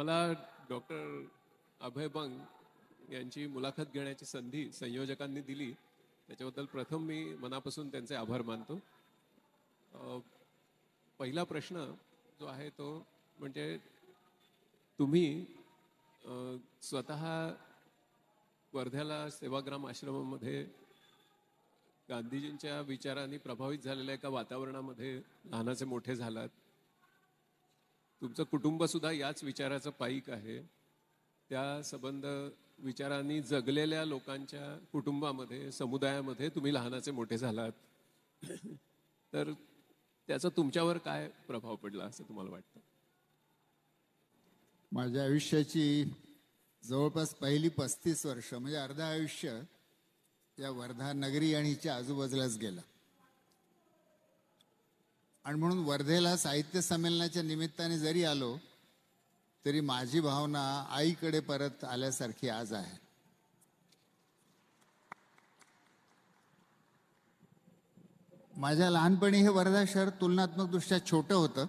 मला डॉक्टर अभय बंग यांची मुलाखत घेण्याची संधी संयोजकांनी दिली त्याच्याबद्दल प्रथम मी मनापासून त्यांचे आभार मानतो पहिला प्रश्न जो आहे तो म्हणजे तुम्ही स्वत वर्ध्याला सेवाग्राम आश्रमामध्ये गांधीजींच्या विचारांनी प्रभावित झालेल्या एका वातावरणामध्ये लहानाचे मोठे झालात तुमचं कुटुंब सुद्धा याच विचाराचं पाईक आहे त्या संबंध विचारांनी जगलेल्या लोकांच्या कुटुंबामध्ये समुदायामध्ये तुम्ही लहानाचे मोठे झालात तर त्याचा तुमच्यावर काय प्रभाव पडला असं तुम्हाला वाटतं माझ्या आयुष्याची जवळपास पहिली पस्तीस वर्ष म्हणजे अर्धा आयुष्य या वर्धा नगरी आणि हिच्या आजूबाजूलाच गेला आणि म्हणून वर्धेला साहित्य संमेलनाच्या निमित्ताने जरी आलो तरी माझी भावना आईकडे परत आल्यासारखी आज आहे माझ्या लहानपणी हे वर्धा शहर तुलनात्मकदृष्ट्या छोटं होतं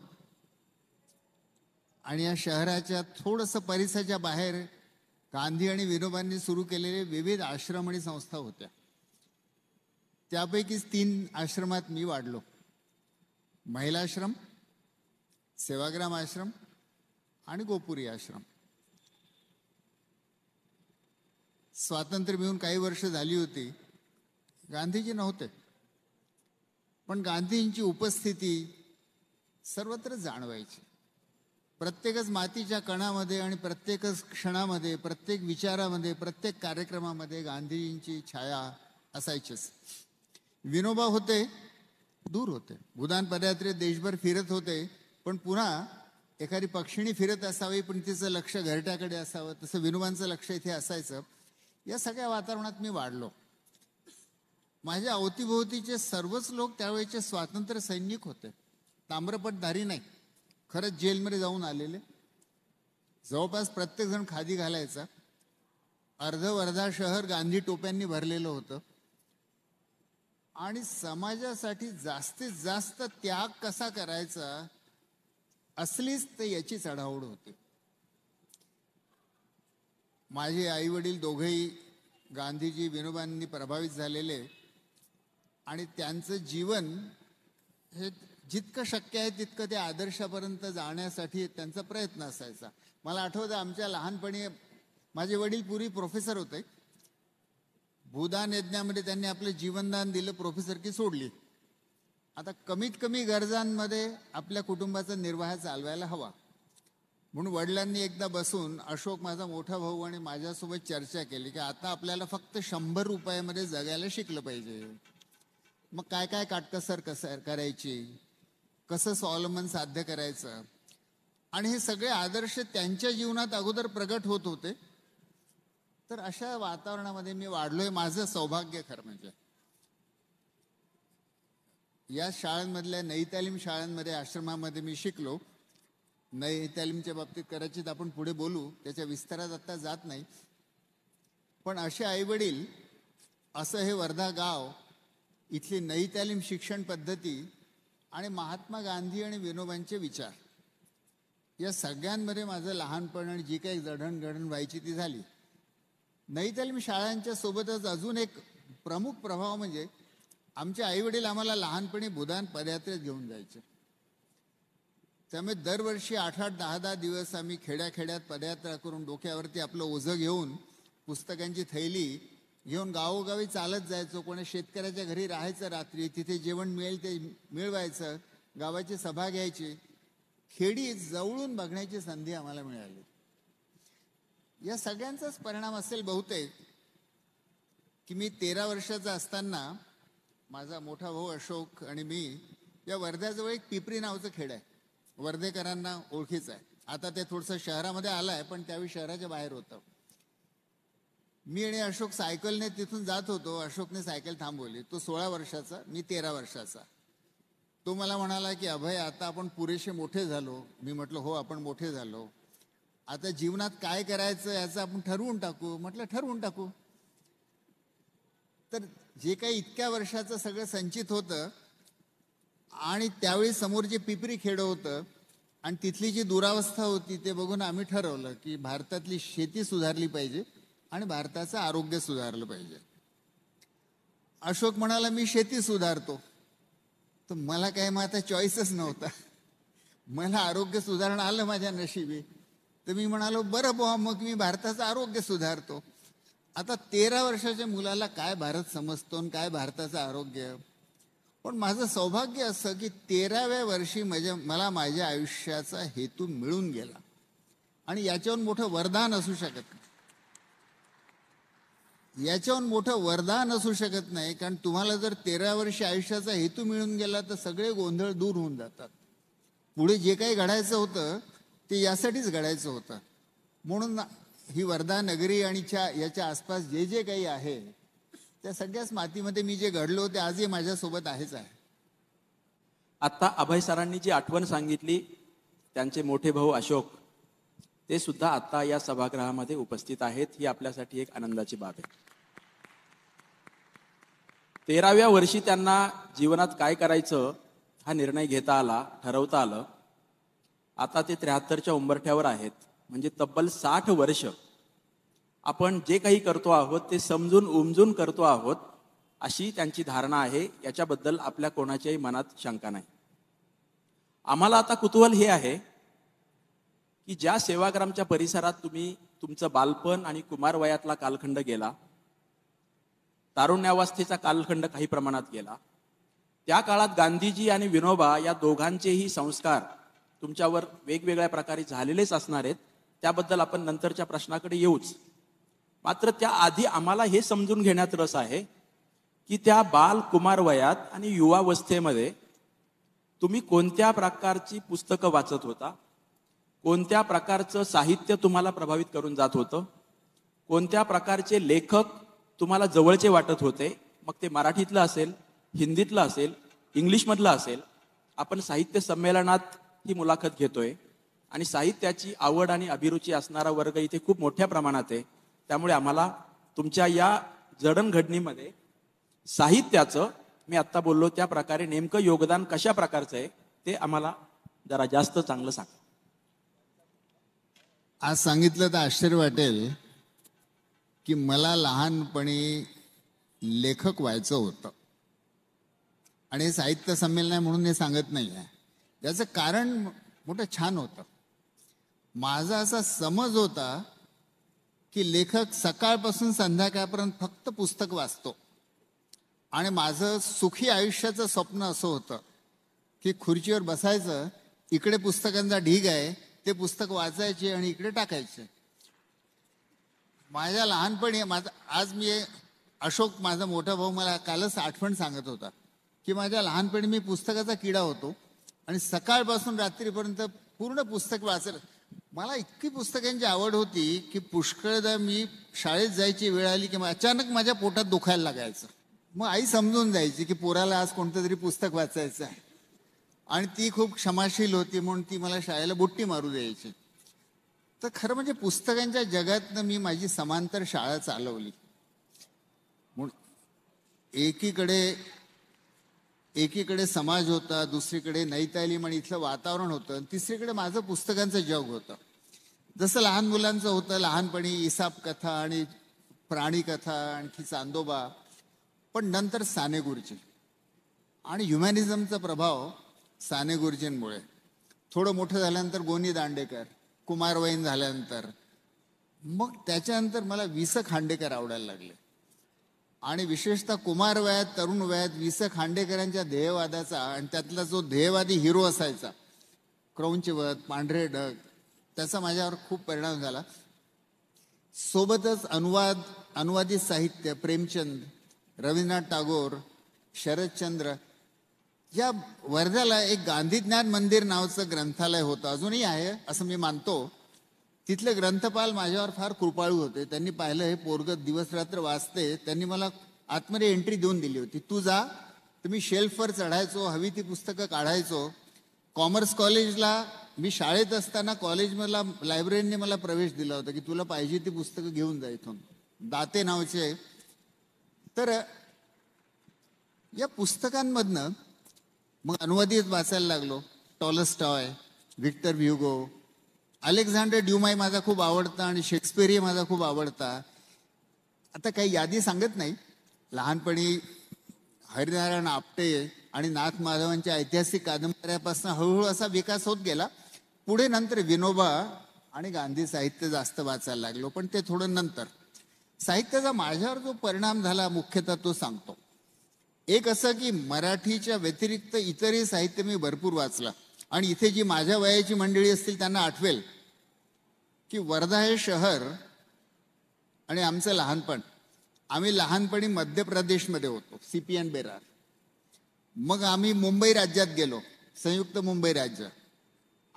आणि या शहराच्या थोडस परिसराच्या बाहेर गांधी आणि विनोबांनी सुरू केलेले विविध आश्रम आणि संस्था होत्या त्यापैकीच तीन आश्रमात मी वाढलो महिलाश्रम सेवाग्राम आश्रम आणि गोपुरी आश्रम स्वातंत्र्य मिळून काही वर्ष झाली होती गांधीजी नव्हते पण गांधींची उपस्थिती सर्वत्र जाणवायची प्रत्येकच मातीच्या कणामध्ये आणि प्रत्येकच क्षणामध्ये प्रत्येक विचारामध्ये प्रत्येक कार्यक्रमामध्ये गांधीजींची छाया असायचीच विनोबा होते दूर होते भूदान पदयात्रे देशभर फिरत होते पण पुन्हा एखादी पक्षिणी फिरत असावी पण तिचं लक्ष घरट्याकडे असावं तसं विनोबांचं लक्ष इथे असायचं या सगळ्या वातावरणात मी वाढलो माझ्या अवतीभोवतीचे सर्वच लोक त्यावेळेचे स्वातंत्र्य सैनिक होते ताम्रपटधारी नाही खरंच जेलमध्ये जाऊन आलेले जवळपास प्रत्येकजण खादी घालायचा अर्धवर्धा शहर गांधी टोप्यांनी भरलेलं होतं आणि समाजासाठी जास्तीत जास्त त्याग कसा करायचा असलीच ते याची चढावड होती माझे आई वडील दोघेही गांधीजी विनोबांनी प्रभावित झालेले आणि त्यांचं जीवन हे जितकं शक्य आहे तितकं ते आदर्शापर्यंत जाण्यासाठी त्यांचा प्रयत्न असायचा मला आठवतं आमच्या लहानपणी माझे वडील पूर्वी प्रोफेसर होते भूदान यज्ञामध्ये त्यांनी आपलं जीवनदान दिलं प्रोफेसर की सोडली आता कमीत कमी गरजांमध्ये आपल्या कुटुंबाचा निर्वाह चालवायला हवा म्हणून वडिलांनी एकदा बसून अशोक माझा मोठा भाऊ आणि माझ्यासोबत चर्चा केली की आता आपल्याला फक्त शंभर रुपयामध्ये जगायला शिकलं पाहिजे मग काय काय काटकसर कसर करायची कसं स्वावलंबन साध्य करायचं आणि हे सगळे आदर्श त्यांच्या जीवनात अगोदर प्रगट होत होते तर अशा वातावरणामध्ये मी वाढलोय माझं सौभाग्य खरं म्हणजे या शाळांमधल्या नई तालीम शाळांमध्ये आश्रमामध्ये मी शिकलो नई तालीमच्या बाबतीत कदाचित आपण पुढे बोलू त्याच्या विस्तारात आत्ता जात नाही पण असे आईवडील असं हे वर्धा गाव इथली नई तालीम शिक्षण पद्धती आणि महात्मा गांधी आणि विनोबांचे विचार या सगळ्यांमध्ये माझं लहानपण आणि जी काही जडणघडण व्हायची ती झाली तर मी शाळांच्या सोबतच अजून एक प्रमुख प्रभाव म्हणजे आमचे आईवडील आम्हाला लहानपणी बुधान पदयात्रेत घेऊन जायचे त्यामुळे दरवर्षी आठ आठ दहा दहा दिवस आम्ही खेड्याखेड्यात पदयात्रा करून डोक्यावरती आपलं ओझं घेऊन पुस्तकांची थैली घेऊन गावोगावी चालत जायचो कोणा शेतकऱ्याच्या घरी राहायचं रात्री तिथे जेवण मिळेल ते मिळवायचं गावाची सभा घ्यायची खेडी जवळून बघण्याची संधी आम्हाला मिळाली या सगळ्यांचाच परिणाम असेल बहुतेक की मी तेरा वर्षाचा असताना माझा मोठा भाऊ अशोक आणि मी या वर्ध्याजवळ एक पिपरी नावचं खेड आहे वर्धेकरांना ओळखीचं आहे आता ते थोडंसं शहरामध्ये आलाय पण त्यावेळी शहराच्या बाहेर होतं मी आणि अशोक सायकलने तिथून जात होतो अशोकने सायकल थांबवली तो सोळा वर्षाचा मी तेरा वर्षाचा तो मला म्हणाला की अभय आता आपण पुरेसे मोठे झालो मी म्हटलो हो आपण मोठे झालो आता जीवनात काय करायचं याचं आपण ठरवून टाकू म्हटलं ठरवून टाकू तर जे काही इतक्या वर्षाचं सगळं संचित होतं आणि त्यावेळी समोर जे पिपरी खेडं होतं आणि तिथली जी दुरावस्था होती ते बघून आम्ही ठरवलं की भारतातली शेती सुधारली पाहिजे आणि भारताचं आरोग्य सुधारलं पाहिजे अशोक म्हणाला मी शेती सुधारतो तर मला काय मग आता चॉईसच नव्हता मला आरोग्य सुधारणं आलं माझ्या नशिबी तर मी म्हणालो बरं बो मग मी भारताचं आरोग्य सुधारतो आता तेरा वर्षाच्या मुलाला काय भारत समजतो आणि काय भारताचं आरोग्य पण माझं सौभाग्य असं की तेराव्या वर्षी माझ्या मला माझ्या आयुष्याचा हेतू मिळून गेला आणि याच्याहून मोठं वरदान असू शकत नाही याच्याहून मोठं वरदान असू शकत नाही कारण तुम्हाला जर तेरा वर्षी आयुष्याचा हेतू मिळून गेला तर सगळे गोंधळ दूर होऊन जातात पुढे जे काही घडायचं होतं ते यासाठीच घडायचं होतं म्हणून ही वर्धा नगरी आणि याच्या आसपास जे जे काही आहे त्या सगळ्याच मातीमध्ये मी जे घडलो ते आजही माझ्यासोबत आहेच आहे आता अभय सरांनी जी आठवण सांगितली त्यांचे मोठे भाऊ अशोक ते सुद्धा आता या सभागृहामध्ये उपस्थित आहेत ही आपल्यासाठी एक आनंदाची बाब आहे तेराव्या वर्षी त्यांना जीवनात काय करायचं हा निर्णय घेता आला ठरवता आलं आता ते त्र्याहत्तरच्या उंबरठ्यावर आहेत म्हणजे तब्बल साठ वर्ष आपण जे काही करतो आहोत ते समजून उमजून करतो आहोत अशी त्यांची धारणा आहे याच्याबद्दल आपल्या कोणाच्याही मनात शंका नाही आम्हाला आता कुतूहल हे आहे की ज्या सेवाग्रामच्या परिसरात तुम्ही तुमचं बालपण आणि कुमारवयातला कालखंड गेला तारुण्यावस्थेचा कालखंड काही प्रमाणात गेला त्या काळात गांधीजी आणि विनोबा या दोघांचेही संस्कार तुमच्यावर वेगवेगळ्या प्रकारे झालेलेच असणार आहेत त्याबद्दल आपण नंतरच्या प्रश्नाकडे येऊच मात्र त्याआधी आम्हाला हे समजून घेण्यात रस आहे की त्या बाल कुमार वयात आणि युवावस्थेमध्ये तुम्ही कोणत्या प्रकारची पुस्तकं वाचत होता कोणत्या प्रकारचं साहित्य तुम्हाला प्रभावित करून जात होतं कोणत्या प्रकारचे लेखक तुम्हाला जवळचे वाटत होते मग ते मराठीतलं असेल हिंदीतलं असेल इंग्लिशमधलं असेल आपण साहित्य संमेलनात ही मुलाखत घेतोय आणि साहित्याची आवड आणि अभिरुची असणारा वर्ग इथे खूप मोठ्या प्रमाणात आहे त्यामुळे आम्हाला तुमच्या या जडणघडणीमध्ये साहित्याचं मी आत्ता बोललो त्या प्रकारे नेमकं योगदान कशा प्रकारचं आहे ते आम्हाला जरा जास्त चांगलं सांग आज सांगितलं तर आश्चर्य वाटेल की मला लहानपणी लेखक व्हायचं होतं आणि साहित्य संमेलन आहे म्हणून हे सांगत नाही आहे त्याचं कारण मोठं छान होतं माझा असा समज होता की लेखक सकाळपासून संध्याकाळपर्यंत फक्त पुस्तक वाचतो आणि माझं सुखी आयुष्याचं स्वप्न असं होतं की खुर्चीवर बसायचं इकडे पुस्तकांचा ढीग आहे ते पुस्तक वाचायचे आणि इकडे टाकायचे माझ्या लहानपणी माझा आज मी अशोक माझा मोठा भाऊ मला कालच आठवण सांगत होता की माझ्या लहानपणी मी पुस्तकाचा किडा होतो आणि सकाळपासून रात्रीपर्यंत पूर्ण पुस्तक वाचलं मला इतकी पुस्तकांची आवड होती की पुष्कळदा मी शाळेत जायची वेळ आली की अचानक माझ्या पोटात दुखायला लागायचं मग आई समजून जायची की पोराला आज कोणतं तरी पुस्तक वाचायचं आहे आणि ती खूप क्षमाशील होती म्हणून ती मला शाळेला बुट्टी मारू द्यायची तर खरं म्हणजे पुस्तकांच्या जगातनं मी माझी समांतर शाळा चालवली म्हणून एकीकडे एकीकडे समाज होता दुसरीकडे नैतालीम आणि इथलं वातावरण होतं आणि तिसरीकडे माझं पुस्तकांचं जग होतं जसं लहान मुलांचं होतं लहानपणी इसाप कथा आणि प्राणी कथा आणखी चांदोबा पण नंतर साने गुरुजी आणि ह्युमॅनिझमचा प्रभाव साने गुरुजींमुळे थोडं मोठं झाल्यानंतर गोनी दांडेकर कुमारवयीन झाल्यानंतर मग त्याच्यानंतर मला वि स खांडेकर आवडायला लागले आणि विशेषतः कुमार वयात तरुण वयात वि स खांडेकरांच्या ध्येयवादाचा आणि त्यातला जो ध्येयवादी हिरो असायचा क्रौंचवत पांढरे डग त्याचा माझ्यावर खूप परिणाम झाला सोबतच अनुवाद अनुवादी साहित्य प्रेमचंद रवींद्रनाथ टागोर शरदचंद्र या वर्ध्याला एक गांधी ज्ञान मंदिर नावाचं ग्रंथालय होतं अजूनही आहे असं मी मानतो तिथले ग्रंथपाल माझ्यावर फार कृपाळू होते त्यांनी पाहिलं हे पोरगत दिवसरात्र वाचते त्यांनी मला आतमध्ये एंट्री देऊन दिली होती तू जा तुम्ही मी शेल्फवर चढायचो हवी ती पुस्तकं काढायचो कॉमर्स कॉलेजला मी शाळेत असताना कॉलेजमधला लायब्ररीने मला प्रवेश दिला होता की तुला पाहिजे ती पुस्तकं घेऊन जा इथून दाते नावचे तर या पुस्तकांमधनं मग अनुवादित वाचायला लागलो Tolstoy Victor Hugo Alexander Dumas माझा खूप आवडता आणि शेक्सपिअरी माझा खूप आवडता आता काही यादी सांगत नाही लहानपणी हरिनारायण आपटे आणि नाथ माधवांच्या ऐतिहासिक कादंबऱ्यापासून हळूहळू असा विकास होत गेला पुढे नंतर विनोबा आणि गांधी साहित्य जास्त वाचायला लागलो पण ते थोडं नंतर साहित्याचा माझ्यावर जो परिणाम झाला मुख्यतः तो सांगतो एक असं की मराठीच्या व्यतिरिक्त इतरही साहित्य मी भरपूर वाचलं आणि इथे जी माझ्या वयाची मंडळी असतील त्यांना आठवेल की वर्धा हे शहर आणि आमचं लहानपण आम्ही लहानपणी मध्य प्रदेशमध्ये होतो सी पी एन बेरार मग आम्ही मुंबई राज्यात गेलो संयुक्त मुंबई राज्य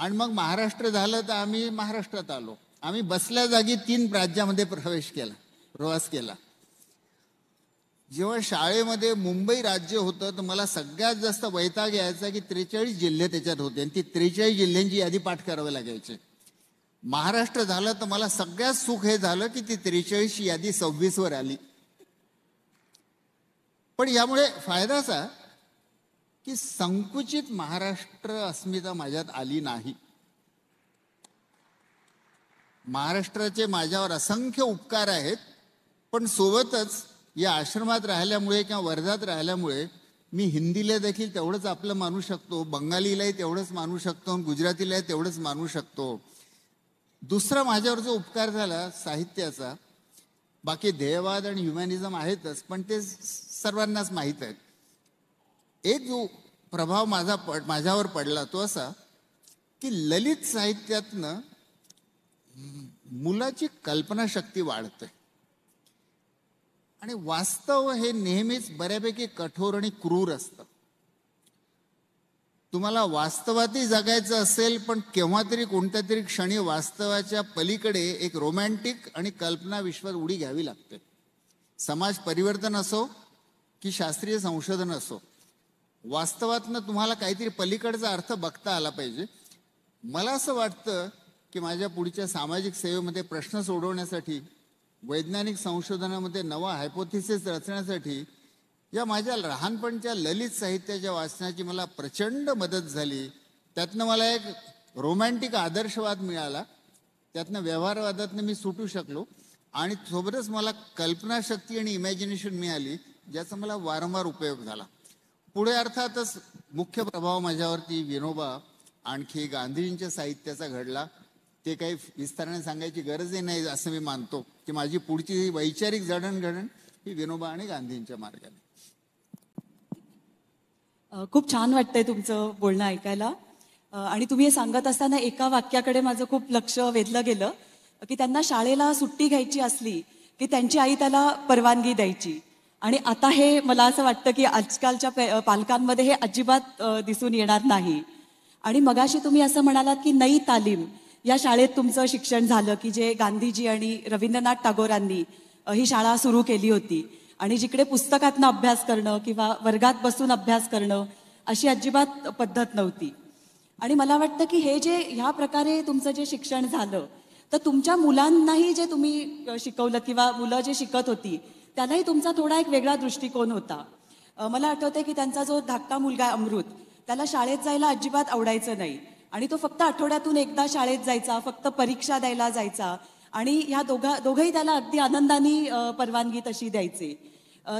आणि मग महाराष्ट्र झालं तर आम्ही महाराष्ट्रात आलो आम्ही बसल्या जागी तीन राज्यामध्ये प्रवेश केला प्रवास केला जेव्हा शाळेमध्ये मुंबई राज्य होतं तर मला सगळ्यात जास्त वैताग यायचा की त्रेचाळीस जिल्हे त्याच्यात होते आणि ती त्रेचाळीस जिल्ह्यांची यादी पाठ करावी लागायची महाराष्ट्र झालं तर मला सगळ्यात सुख हे झालं की ती त्रेचाळीस यादी वर आली पण यामुळे फायदाचा की संकुचित महाराष्ट्र अस्मिता माझ्यात आली नाही महाराष्ट्राचे माझ्यावर असंख्य उपकार आहेत पण सोबतच या आश्रमात राहिल्यामुळे किंवा वर्धात राहिल्यामुळे मी हिंदीला देखील तेवढंच आपलं मानू शकतो बंगालीलाही तेवढंच मानू शकतो गुजरातीलाही तेवढंच मानू शकतो दुसरा माझ्यावर जो उपकार झाला साहित्याचा बाकी ध्येयवाद आणि ह्युमॅनिझम आहेतच पण ते सर्वांनाच माहीत आहेत एक जो प्रभाव माझा पड माझ्यावर पडला तो असा की ललित साहित्यातनं मुलाची कल्पनाशक्ती वाढते आणि वास्तव हे नेहमीच बऱ्यापैकी कठोर आणि क्रूर असतं तुम्हाला वास्तवातही जगायचं असेल पण केव्हा तरी कोणत्या तरी क्षणी वास्तवाच्या पलीकडे एक रोमॅन्टिक आणि कल्पना विश्वात उडी घ्यावी लागते समाज परिवर्तन असो की शास्त्रीय संशोधन असो वास्तवातनं तुम्हाला काहीतरी पलीकडचा अर्थ बघता आला पाहिजे मला असं वाटतं की माझ्या पुढच्या सामाजिक सेवेमध्ये प्रश्न सोडवण्यासाठी वैज्ञानिक संशोधनामध्ये नवा हायपोथिसिस रचण्यासाठी या माझ्या लहानपणच्या ललित साहित्याच्या वाचनाची मला प्रचंड मदत झाली त्यातनं मला एक रोमॅन्टिक आदर्शवाद मिळाला त्यातनं व्यवहारवादातनं मी सुटू शकलो आणि सोबतच मला कल्पनाशक्ती आणि इमॅजिनेशन मिळाली ज्याचा मला वारंवार उपयोग झाला पुढे अर्थातच मुख्य प्रभाव माझ्यावरती विनोबा आणखी गांधीजींच्या साहित्याचा घडला ते काही विस्ताराने सांगायची गरजही नाही असं मी मानतो की माझी पुढची वैचारिक जडणघडण ही विनोबा आणि गांधींच्या मार्गाने खूप छान वाटतंय तुमचं बोलणं ऐकायला आणि तुम्ही हे सांगत असताना एका वाक्याकडे माझं खूप लक्ष वेधलं गेलं की त्यांना शाळेला सुट्टी घ्यायची असली की त्यांची आई त्याला परवानगी द्यायची आणि आता हे मला असं वाटतं की आजकालच्या पालकांमध्ये हे अजिबात दिसून येणार नाही आणि मगाशी तुम्ही असं म्हणालात की नई तालीम या शाळेत तुमचं शिक्षण झालं की जे गांधीजी आणि रवींद्रनाथ टागोरांनी ही शाळा सुरू केली होती आणि जिकडे पुस्तकातनं अभ्यास करणं किंवा वर्गात बसून अभ्यास करणं अशी अजिबात पद्धत नव्हती आणि मला वाटतं की हे जे ह्या प्रकारे तुमचं जे शिक्षण झालं तर तुमच्या मुलांनाही जे तुम्ही शिकवलं किंवा मुलं जे शिकत होती त्यालाही तुमचा थोडा एक वेगळा दृष्टिकोन होता मला आठवतंय की त्यांचा जो धाकटा मुलगा अमृत त्याला शाळेत जायला अजिबात आवडायचं नाही आणि तो फक्त आठवड्यातून एकदा शाळेत जायचा फक्त परीक्षा द्यायला जायचा आणि ह्या दोघा दोघंही त्याला अगदी आनंदाने परवानगी तशी द्यायचे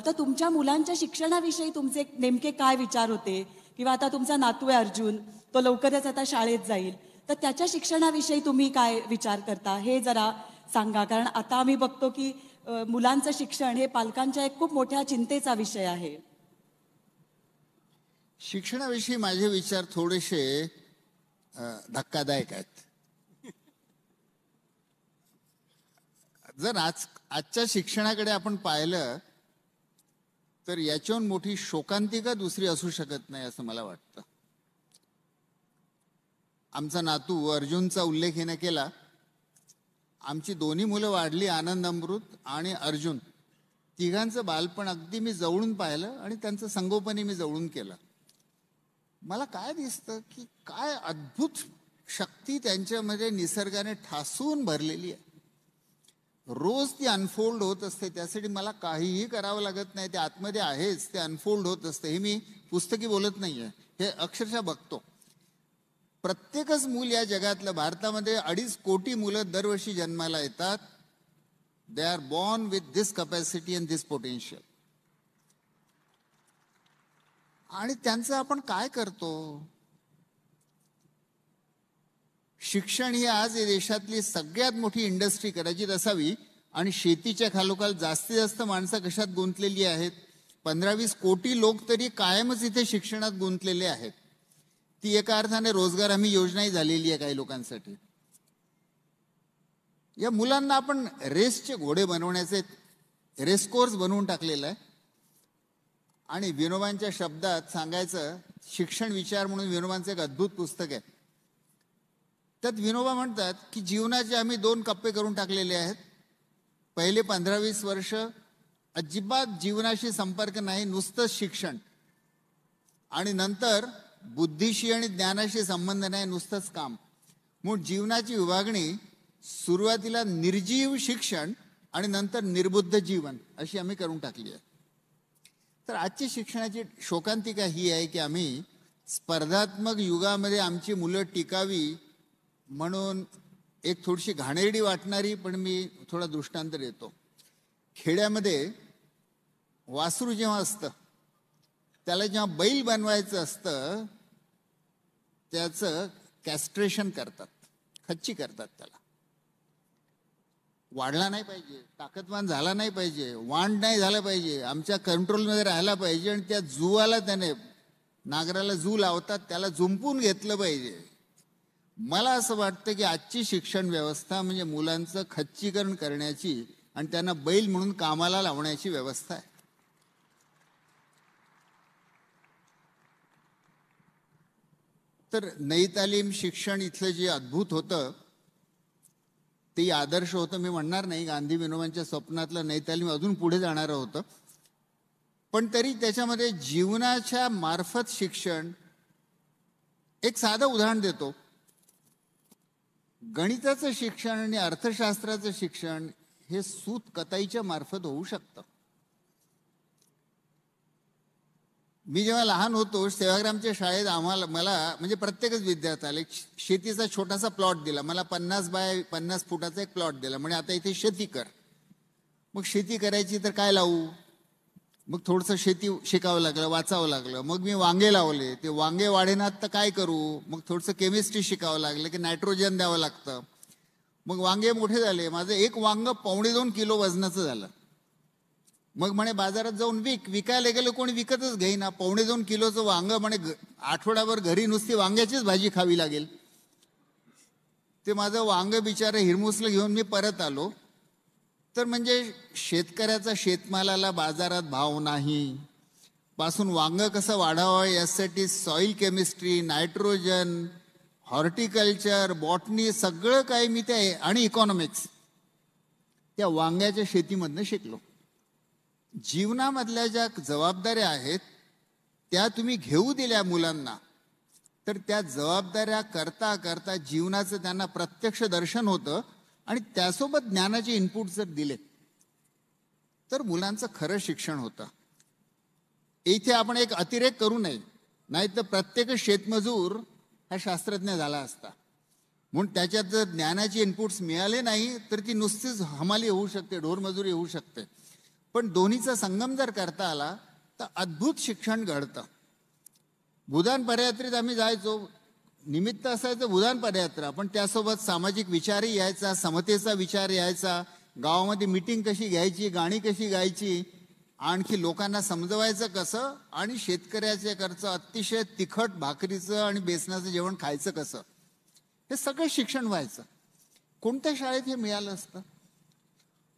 तर तुमच्या मुलांच्या शिक्षणाविषयी तुमचे नेमके काय विचार होते किंवा आता तुमचा नातू आहे अर्जुन तो लवकरच आता शाळेत जाईल तर त्याच्या शिक्षणाविषयी तुम्ही काय विचार करता हे जरा सांगा कारण आता आम्ही बघतो की मुलांचं शिक्षण हे पालकांच्या एक खूप मोठ्या चिंतेचा विषय आहे शिक्षणाविषयी माझे विचार थोडेसे धक्कादायक आहेत जर आज आजच्या शिक्षणाकडे आपण पाहिलं तर याच्याहून मोठी शोकांतिका दुसरी असू शकत नाही असं मला वाटतं आमचा नातू अर्जुनचा उल्लेख हिने केला आमची दोन्ही मुलं वाढली आनंद अमृत आणि अर्जुन तिघांचं बालपण अगदी मी जवळून पाहिलं आणि त्यांचं संगोपनही मी जवळून केलं मला काय दिसतं की काय अद्भुत शक्ती त्यांच्यामध्ये निसर्गाने ठासून भरलेली आहे रोज ती अनफोल्ड होत असते त्यासाठी मला काहीही करावं लागत नाही ते आतमध्ये आहेच ते अनफोल्ड होत असते हे मी पुस्तकी बोलत नाही आहे हे अक्षरशः बघतो प्रत्येकच मूल या जगातलं भारतामध्ये अडीच कोटी मुलं दरवर्षी जन्माला येतात they are born with this capacity and this potential आणि त्यांचं आपण काय करतो शिक्षण ही आज देशातली सगळ्यात मोठी इंडस्ट्री कदाचित असावी आणि शेतीच्या खालोखाल जास्तीत जास्त माणसं कशात गुंतलेली आहेत पंधरा वीस कोटी लोक तरी कायमच इथे शिक्षणात गुंतलेले आहेत ती एका अर्थाने रोजगार हमी योजनाही झालेली आहे काही लोकांसाठी या मुलांना आपण रेसचे घोडे बनवण्याचे रेस कोर्स बनवून टाकलेला आहे आणि विनोबांच्या शब्दात सांगायचं शिक्षण विचार म्हणून विनोबांचं एक अद्भुत पुस्तक आहे त्यात विनोबा म्हणतात की जीवनाचे आम्ही दोन कप्पे करून टाकलेले आहेत पहिले पंधरा वीस वर्ष अजिबात जीवनाशी संपर्क नाही नुसतंच शिक्षण आणि नंतर बुद्धीशी आणि ज्ञानाशी संबंध नाही नुसतंच काम म्हणून जीवनाची विभागणी सुरुवातीला निर्जीव शिक्षण आणि नंतर निर्बुद्ध जीवन अशी आम्ही करून टाकली आहे तर आजची शिक्षणाची शोकांतिका ही आहे की आम्ही स्पर्धात्मक युगामध्ये आमची मुलं टिकावी म्हणून एक थोडीशी घाणेरडी वाटणारी पण मी थोडा दृष्टांत देतो खेड्यामध्ये वासरू जेव्हा असतं त्याला जेव्हा बैल बनवायचं असतं त्याचं कॅस्ट्रेशन करतात खच्ची करतात त्याला वाढला नाही पाहिजे ताकदवान झाला नाही पाहिजे वांड नाही झाला पाहिजे आमच्या कंट्रोलमध्ये राहिला पाहिजे आणि त्या जुवाला त्याने नागराला जू लावतात त्याला झुंपून घेतलं पाहिजे मला असं वाटतं की आजची शिक्षण व्यवस्था म्हणजे मुलांचं खच्चीकरण करण्याची आणि त्यांना बैल म्हणून कामाला लावण्याची व्यवस्था आहे तर नैतालीम शिक्षण इथलं जे अद्भुत होतं ते आदर्श होतं मी म्हणणार नाही गांधी विनोबांच्या स्वप्नातलं नाही त्याला मी अजून पुढे जाणारं होतं पण तरी त्याच्यामध्ये जीवनाच्या मार्फत शिक्षण एक साधं उदाहरण देतो गणिताचं शिक्षण आणि अर्थशास्त्राचं शिक्षण हे सूत कताईच्या मार्फत होऊ शकतं मी जेव्हा लहान होतो सेवाग्रामच्या शाळेत आम्हाला मला म्हणजे प्रत्येकच विद्यार्थ्याला एक शेतीचा छोटासा प्लॉट दिला मला पन्नास बाय पन्नास फुटाचा एक प्लॉट दिला म्हणजे आता इथे शेती कर मग शेती करायची तर काय लावू मग थोडंसं शेती शिकावं लागलं वाचावं लागलं मग मी वांगे लावले ते वांगे वाढेनात तर काय करू मग थोडंसं केमिस्ट्री शिकावं लागलं की नायट्रोजन द्यावं लागतं मग वांगे मोठे झाले माझं एक वांग पावणे दोन किलो वजनाचं झालं मग म्हणे बाजारात जाऊन विक विकायला गेलं कोणी विकतच घेईना पावणे दोन किलोचं वांग म्हणे आठवड्याभर घरी नुसती वांग्याचीच भाजी खावी लागेल ते माझं वांग बिचारं हिरमुसलं घेऊन मी परत आलो तर म्हणजे शेतकऱ्याचा शेतमालाला बाजारात भाव नाही पासून वांग कसं वाढावं यासाठी soil chemistry nitrogen horticulture botany सगळं काय मी ते आणि इकॉनॉमिक्स त्या वांग्याच्या शेतीमधनं शिकलो जीवनामधल्या ज्या जबाबदाऱ्या आहेत त्या तुम्ही घेऊ दिल्या मुलांना तर त्या जबाबदाऱ्या करता करता जीवनाचं त्यांना प्रत्यक्ष दर्शन होतं आणि त्यासोबत ज्ञानाचे इनपुट जर दिले तर मुलांचं खरं शिक्षण होतं इथे आपण एक अतिरेक करू नये नाहीतर प्रत्येक शेतमजूर हा शास्त्रज्ञ झाला असता म्हणून त्याच्यात जर ज्ञानाचे इनपुट्स मिळाले नाही तर ती नुसतीच हमाली होऊ शकते ढोरमजुरी होऊ शकते पण दोन्हीचा संगम जर करता आला तर अद्भुत शिक्षण घडतं भूदान पदयात्रेत आम्ही जायचो निमित्त असायचं भूदान पदयात्रा पण त्यासोबत सामाजिक विचारही यायचा समतेचा विचार यायचा गावामध्ये मिटिंग कशी घ्यायची गाणी कशी गायची आणखी लोकांना समजवायचं कसं आणि शेतकऱ्याचे खर्च अतिशय तिखट भाकरीचं आणि बेसनाचं जेवण खायचं कसं हे सगळं शिक्षण व्हायचं कोणत्या शाळेत हे मिळालं असतं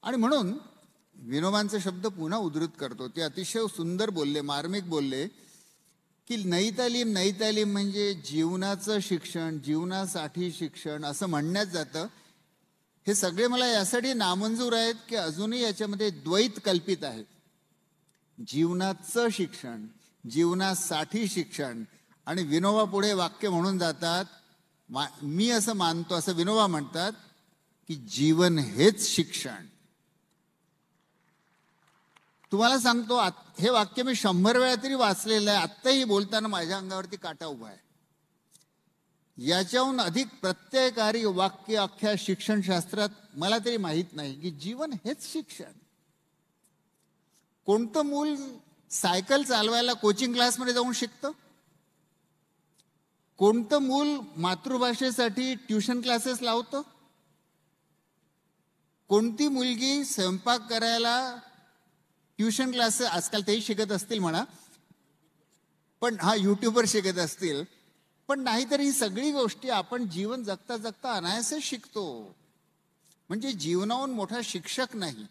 आणि म्हणून विनोबांचे शब्द पुन्हा उद्धृत करतो ते अतिशय सुंदर बोलले मार्मिक बोलले की नैतालीम नैतालीम म्हणजे जीवनाचं शिक्षण जीवनासाठी शिक्षण असं म्हणण्यात जातं हे सगळे मला यासाठी नामंजूर आहेत की अजूनही याच्यामध्ये द्वैत कल्पित आहे जीवनाचं शिक्षण जीवनासाठी शिक्षण आणि विनोबा पुढे वाक्य म्हणून जातात मा मी असं मानतो असं विनोबा म्हणतात की जीवन हेच शिक्षण तुम्हाला सांगतो हे वाक्य मी शंभर वेळा तरी वाचलेलं आहे आत्ताही बोलताना माझ्या अंगावरती काटा उभा आहे याच्याहून अधिक प्रत्ययकारी वाक्य अख्ख्या शिक्षणशास्त्रात मला तरी माहीत नाही की जीवन हेच शिक्षण कोणतं मूल सायकल चालवायला कोचिंग क्लासमध्ये जाऊन शिकतं कोणतं मूल मातृभाषेसाठी ट्युशन क्लासेस लावतं कोणती मुलगी स्वयंपाक करायला ट्युशन क्लास आजकाल तेही शिकत असतील म्हणा पण हा युट्यूबवर शिकत असतील पण नाहीतर ही सगळी गोष्टी आपण जीवन जगता जगता अनायासच शिकतो म्हणजे जीवनाहून मोठा शिक्षक नाही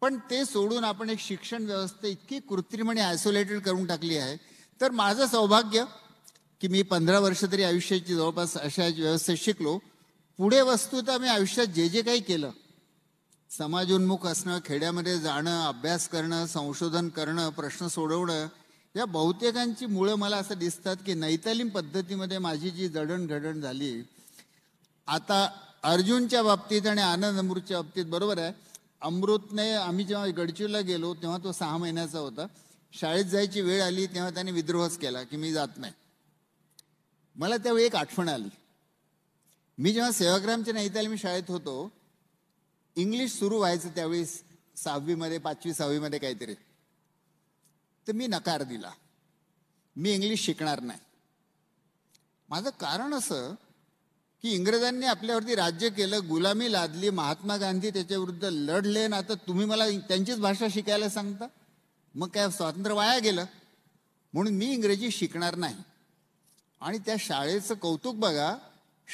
पण ते सोडून आपण एक शिक्षण व्यवस्था इतकी कृत्रिम आणि आयसोलेटेड करून टाकली आहे तर माझं सौभाग्य की मी पंधरा वर्ष तरी आयुष्याची जवळपास अशा व्यवस्थेत शिकलो पुढे वस्तू तर आयुष्यात जे जे काही केलं समाजोन्मुख असणं खेड्यामध्ये जाणं अभ्यास करणं संशोधन करणं प्रश्न सोडवणं या बहुतेकांची मुळं मला असं दिसतात की नैतालीम पद्धतीमध्ये माझी जी जडणघडण झाली आता अर्जुनच्या बाबतीत आणि आनंद अमृतच्या बाबतीत बरोबर आहे अमृतने आम्ही जेव्हा गडचिरोला गेलो तेव्हा तो सहा महिन्याचा होता शाळेत जायची वेळ आली तेव्हा त्याने विद्रोहच केला की मी जात नाही मला त्यावेळी एक आठवण आली मी जेव्हा सेवाग्रामच्या नैतालीम शाळेत होतो इंग्लिश सुरू व्हायचं त्यावेळी सहावीमध्ये पाचवी सहावीमध्ये काहीतरी तर मी नकार दिला मी इंग्लिश शिकणार नाही माझं कारण असं की इंग्रजांनी आपल्यावरती राज्य केलं गुलामी लादली महात्मा गांधी त्याच्याविरुद्ध लढले ना तर तुम्ही मला त्यांचीच भाषा शिकायला सांगता मग काय स्वातंत्र्य वाया गेलं म्हणून मी इंग्रजी शिकणार नाही आणि त्या शाळेचं कौतुक बघा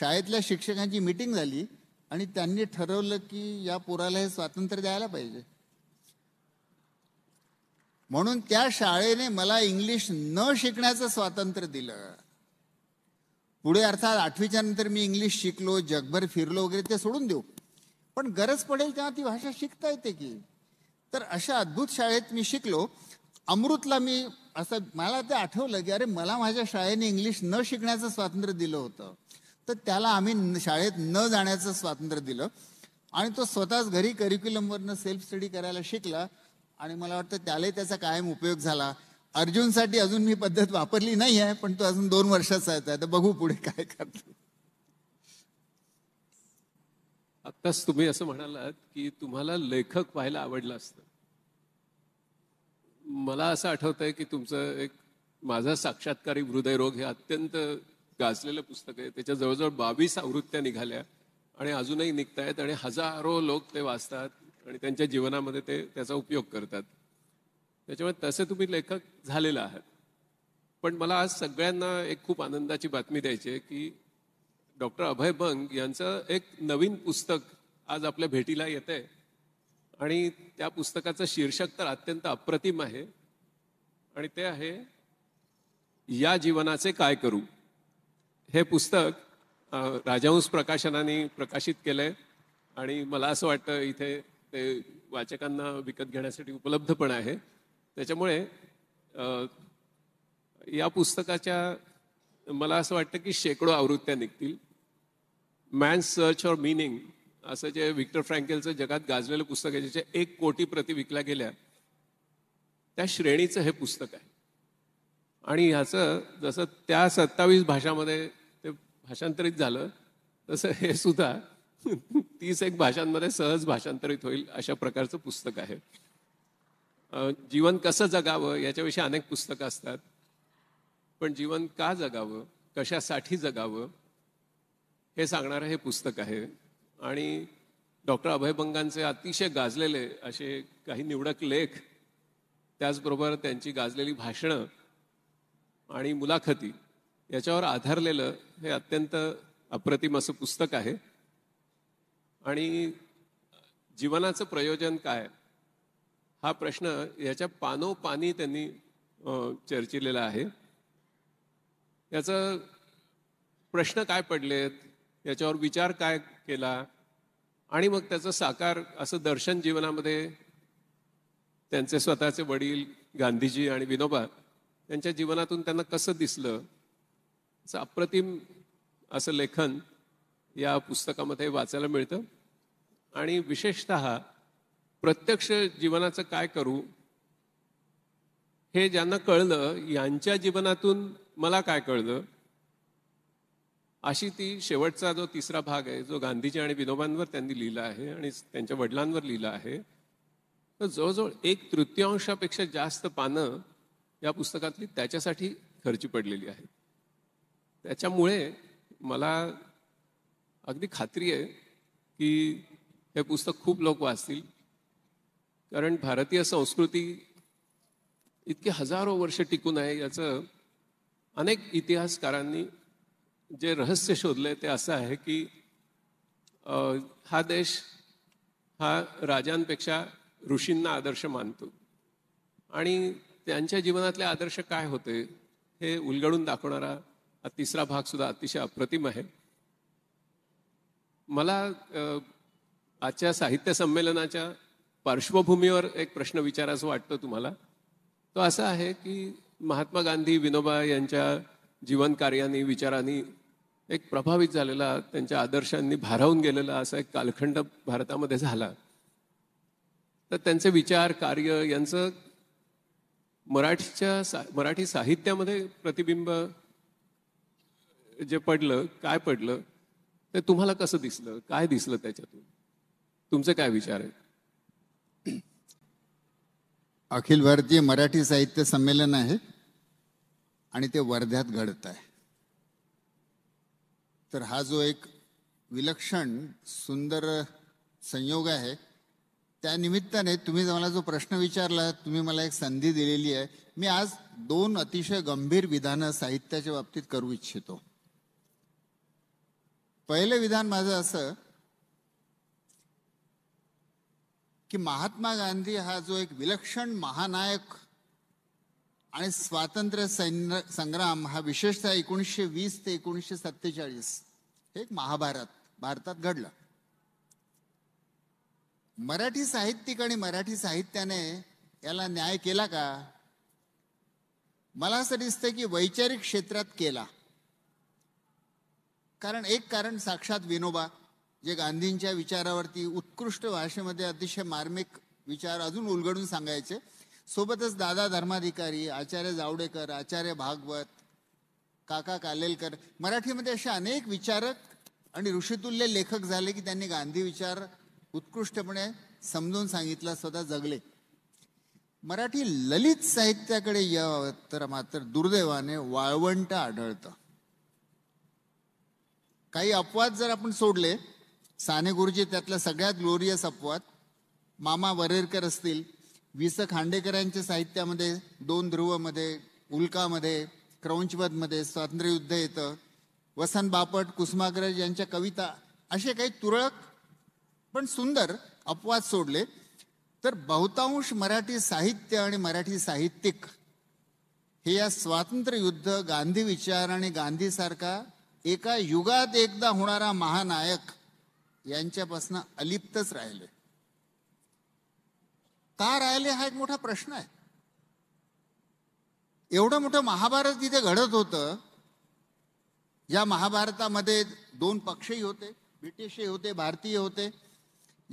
शाळेतल्या शिक्षकांची मिटिंग झाली आणि त्यांनी ठरवलं की या पुराला हे स्वातंत्र्य द्यायला पाहिजे म्हणून त्या शाळेने मला इंग्लिश न शिकण्याचं स्वातंत्र्य दिलं पुढे अर्थात आठवीच्या नंतर मी इंग्लिश शिकलो जगभर फिरलो वगैरे ते सोडून देऊ पण गरज पडेल तेव्हा ती भाषा शिकता येते की तर अशा अद्भुत शाळेत मी शिकलो अमृतला मी असं मला ते आठवलं की अरे मला माझ्या शाळेने इंग्लिश न शिकण्याचं स्वातंत्र्य दिलं होतं तर त्याला आम्ही शाळेत न जाण्याचं स्वातंत्र्य दिलं आणि तो स्वतःच घरी करिक्युलमवरनं सेल्फ स्टडी करायला शिकला आणि मला वाटतं त्यालाही त्याचा कायम उपयोग झाला अर्जुनसाठी अजून मी पद्धत वापरली नाही आहे पण तो अजून दोन वर्षाचा आहे तर बघू पुढे काय करतो आत्ताच तुम्ही असं म्हणालात की तुम्हाला लेखक पाहायला आवडलं असतं मला असं आठवत आहे की तुमचं एक माझा साक्षात्कारी हृदयरोग हे अत्यंत गाजलेलं पुस्तक आहे त्याच्या जवळजवळ बावीस आवृत्त्या निघाल्या आणि अजूनही निघत आहेत आणि हजारो लोक ते वाचतात आणि त्यांच्या जीवनामध्ये ते त्याचा उपयोग करतात त्याच्यामुळे तसे तुम्ही लेखक झालेला आहात पण मला आज सगळ्यांना एक खूप आनंदाची बातमी द्यायची आहे की डॉक्टर अभय बंग यांचं एक नवीन पुस्तक आज आपल्या भेटीला येत आहे आणि त्या पुस्तकाचं शीर्षक तर अत्यंत अप्रतिम आहे आणि ते आहे या जीवनाचे काय करू हे पुस्तक राजहंस प्रकाशनाने प्रकाशित केलं आहे आणि मला असं वाटतं इथे ते वाचकांना विकत घेण्यासाठी उपलब्ध पण आहे त्याच्यामुळे या पुस्तकाच्या मला असं वाटतं की शेकडो आवृत्त्या निघतील मॅन सर्च ऑर मिनिंग असं जे विक्टर फ्रँकेलचं जगात गाजलेलं पुस्तक आहे ज्याच्या एक कोटी प्रति विकल्या गेल्या त्या श्रेणीचं हे पुस्तक आहे आणि ह्याचं जसं त्या सत्तावीस भाषामध्ये भाषांतरित झालं तसं हे सुद्धा तीस एक भाषांमध्ये सहज भाषांतरित होईल अशा प्रकारचं पुस्तक आहे जीवन कसं जगावं याच्याविषयी अनेक पुस्तकं असतात पण जीवन का जगावं कशासाठी जगावं हे सांगणारं हे पुस्तक आहे आणि डॉक्टर बंगांचे अतिशय गाजलेले असे काही निवडक लेख त्याचबरोबर त्यांची गाजलेली भाषणं आणि मुलाखती याच्यावर आधारलेलं हे अत्यंत अप्रतिम असं पुस्तक आहे आणि जीवनाचं प्रयोजन काय हा प्रश्न याच्या पानोपानी त्यांनी चर्चिलेला आहे याचं प्रश्न काय पडलेत याच्यावर विचार काय केला आणि मग त्याचं साकार असं दर्शन जीवनामध्ये त्यांचे स्वतःचे वडील गांधीजी आणि विनोबा त्यांच्या जीवनातून त्यांना कसं दिसलं असं अप्रतिम असं लेखन या पुस्तकामध्ये वाचायला मिळतं आणि विशेषत प्रत्यक्ष जीवनाचं काय करू हे ज्यांना कळलं यांच्या जीवनातून मला काय कळलं अशी ती शेवटचा जो तिसरा भाग आहे जो गांधीजी आणि विनोबांवर त्यांनी लिहिला आहे आणि त्यांच्या वडिलांवर लिहिला आहे तर जवळजवळ एक तृतीयांशापेक्षा जास्त पानं या पुस्तकातली त्याच्यासाठी खर्ची पडलेली आहेत त्याच्यामुळे मला अगदी खात्री आहे की हे पुस्तक खूप लोक वाचतील कारण भारतीय संस्कृती इतकी हजारो वर्ष टिकून आहे याचं अनेक इतिहासकारांनी जे रहस्य शोधले ते असं आहे की हा देश हा राजांपेक्षा ऋषींना आदर्श मानतो आणि त्यांच्या जीवनातले आदर्श काय होते हे उलगडून दाखवणारा हा तिसरा भागसुद्धा अतिशय अप्रतिम आहे मला आजच्या साहित्य संमेलनाच्या पार्श्वभूमीवर एक प्रश्न विचारायचा वाटतो तुम्हाला तो असा आहे की महात्मा गांधी विनोबा यांच्या जीवनकार्यानी विचारांनी एक प्रभावित झालेला त्यांच्या आदर्शांनी भारावून गेलेला असा एक कालखंड भारतामध्ये झाला तर त्यांचे विचार कार्य यांचं मराठीच्या सा मराठी साहित्यामध्ये प्रतिबिंब जे पडलं काय पडलं ते तुम्हाला कसं दिसलं काय दिसलं त्याच्यातून तुमचे काय विचार आहेत अखिल भारतीय मराठी साहित्य संमेलन आहे आणि ते वर्ध्यात घडत आहे तर हा जो एक विलक्षण सुंदर संयोग आहे त्या निमित्ताने तुम्ही मला जो प्रश्न विचारला तुम्ही मला एक संधी दिलेली आहे मी आज दोन अतिशय गंभीर विधानं साहित्याच्या बाबतीत करू इच्छितो पहिलं विधान माझं असं की महात्मा गांधी हा जो एक विलक्षण महानायक आणि स्वातंत्र्य संग्राम हा विशेषतः एकोणीसशे वीस ते एकोणीसशे सत्तेचाळीस हे एक महाभारत भारतात घडलं मराठी साहित्यिक आणि मराठी साहित्याने याला न्याय केला का मला असं दिसतं की वैचारिक क्षेत्रात केला कारण एक कारण साक्षात विनोबा जे गांधींच्या विचारावरती उत्कृष्ट भाषेमध्ये अतिशय मार्मिक विचार अजून उलगडून सांगायचे सोबतच दादा धर्माधिकारी आचार्य जावडेकर आचार्य भागवत काका कालेलकर मराठीमध्ये असे अनेक विचारक आणि ऋषितुल्य लेखक झाले की त्यांनी गांधी विचार उत्कृष्टपणे समजून सांगितला स्वतः जगले मराठी ललित साहित्याकडे यावं तर मात्र दुर्दैवाने वाळवंट आढळतं काही अपवाद जर आपण सोडले साने गुरुजी त्यातला सगळ्यात ग्लोरियस अपवाद मामा वरेरकर असतील वि स खांडेकरांच्या साहित्यामध्ये दोन ध्रुवमध्ये उल्कामध्ये स्वातंत्र्य स्वातंत्र्ययुद्ध येतं वसंत बापट कुसुमाग्रज यांच्या कविता असे काही तुरळक पण सुंदर अपवाद सोडले तर बहुतांश मराठी साहित्य आणि मराठी साहित्यिक हे या स्वातंत्र्ययुद्ध गांधी विचार आणि गांधीसारखा एका युगात एकदा होणारा महानायक यांच्यापासून अलिप्तच राहिले का राहिले हा एक मोठा प्रश्न आहे एवढं मोठं महाभारत तिथे घडत होतं या महाभारतामध्ये दोन पक्षही होते ब्रिटिशही होते भारतीय होते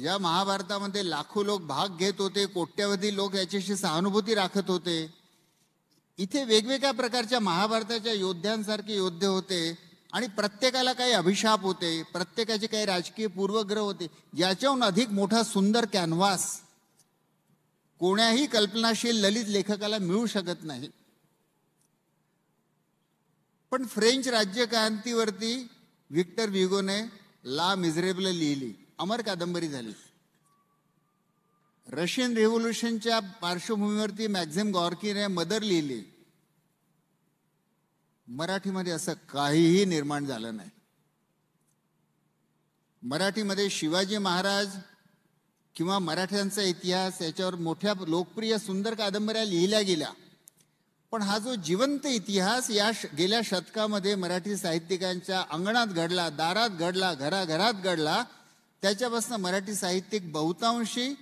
या महाभारतामध्ये लाखो लोक भाग घेत होते कोट्यावधी लोक याच्याशी सहानुभूती राखत होते इथे वेगवेगळ्या प्रकारच्या महाभारताच्या योद्ध्यांसारखे योद्धे होते आणि प्रत्येकाला काही अभिशाप होते प्रत्येकाचे काही राजकीय पूर्वग्रह होते याच्याहून अधिक मोठा सुंदर कॅनव्हास कोण्याही कल्पनाशील ललित लेखकाला मिळू शकत नाही पण फ्रेंच राज्यक्रांतीवरती विक्टर विगोने ला मिझरेबल लिहिली अमर कादंबरी झाली रशियन रेव्होल्युशनच्या पार्श्वभूमीवरती मॅक्झिम गॉर्कीने मदर लिहिली मराठीमध्ये असं काहीही निर्माण झालं नाही मराठीमध्ये शिवाजी महाराज किंवा मराठ्यांचा इतिहास याच्यावर मोठ्या लोकप्रिय सुंदर कादंबऱ्या लिहिल्या गेल्या पण हा जो जिवंत इतिहास या गेल्या शतकामध्ये मराठी साहित्यिकांच्या अंगणात घडला दारात घडला घराघरात घडला त्याच्यापासून मराठी साहित्यिक बहुतांशी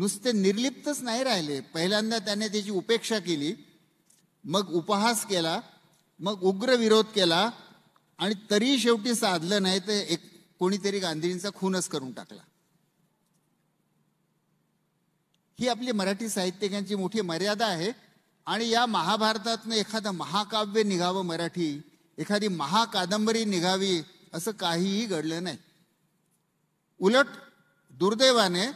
नुसते निर्लिप्तच नाही राहिले पहिल्यांदा त्याने त्याची उपेक्षा केली मग उपहास केला मग उग्र विरोध केला आणि तरी शेवटी साधलं नाही तर एक कोणीतरी गांधीजींचा खूनच करून टाकला ही आपली मराठी साहित्यिकांची मोठी मर्यादा आहे आणि या महाभारतातनं एखादं महाकाव्य निघावं मराठी एखादी महाकादंबरी निघावी असं काहीही घडलं नाही उलट दुर्दैवाने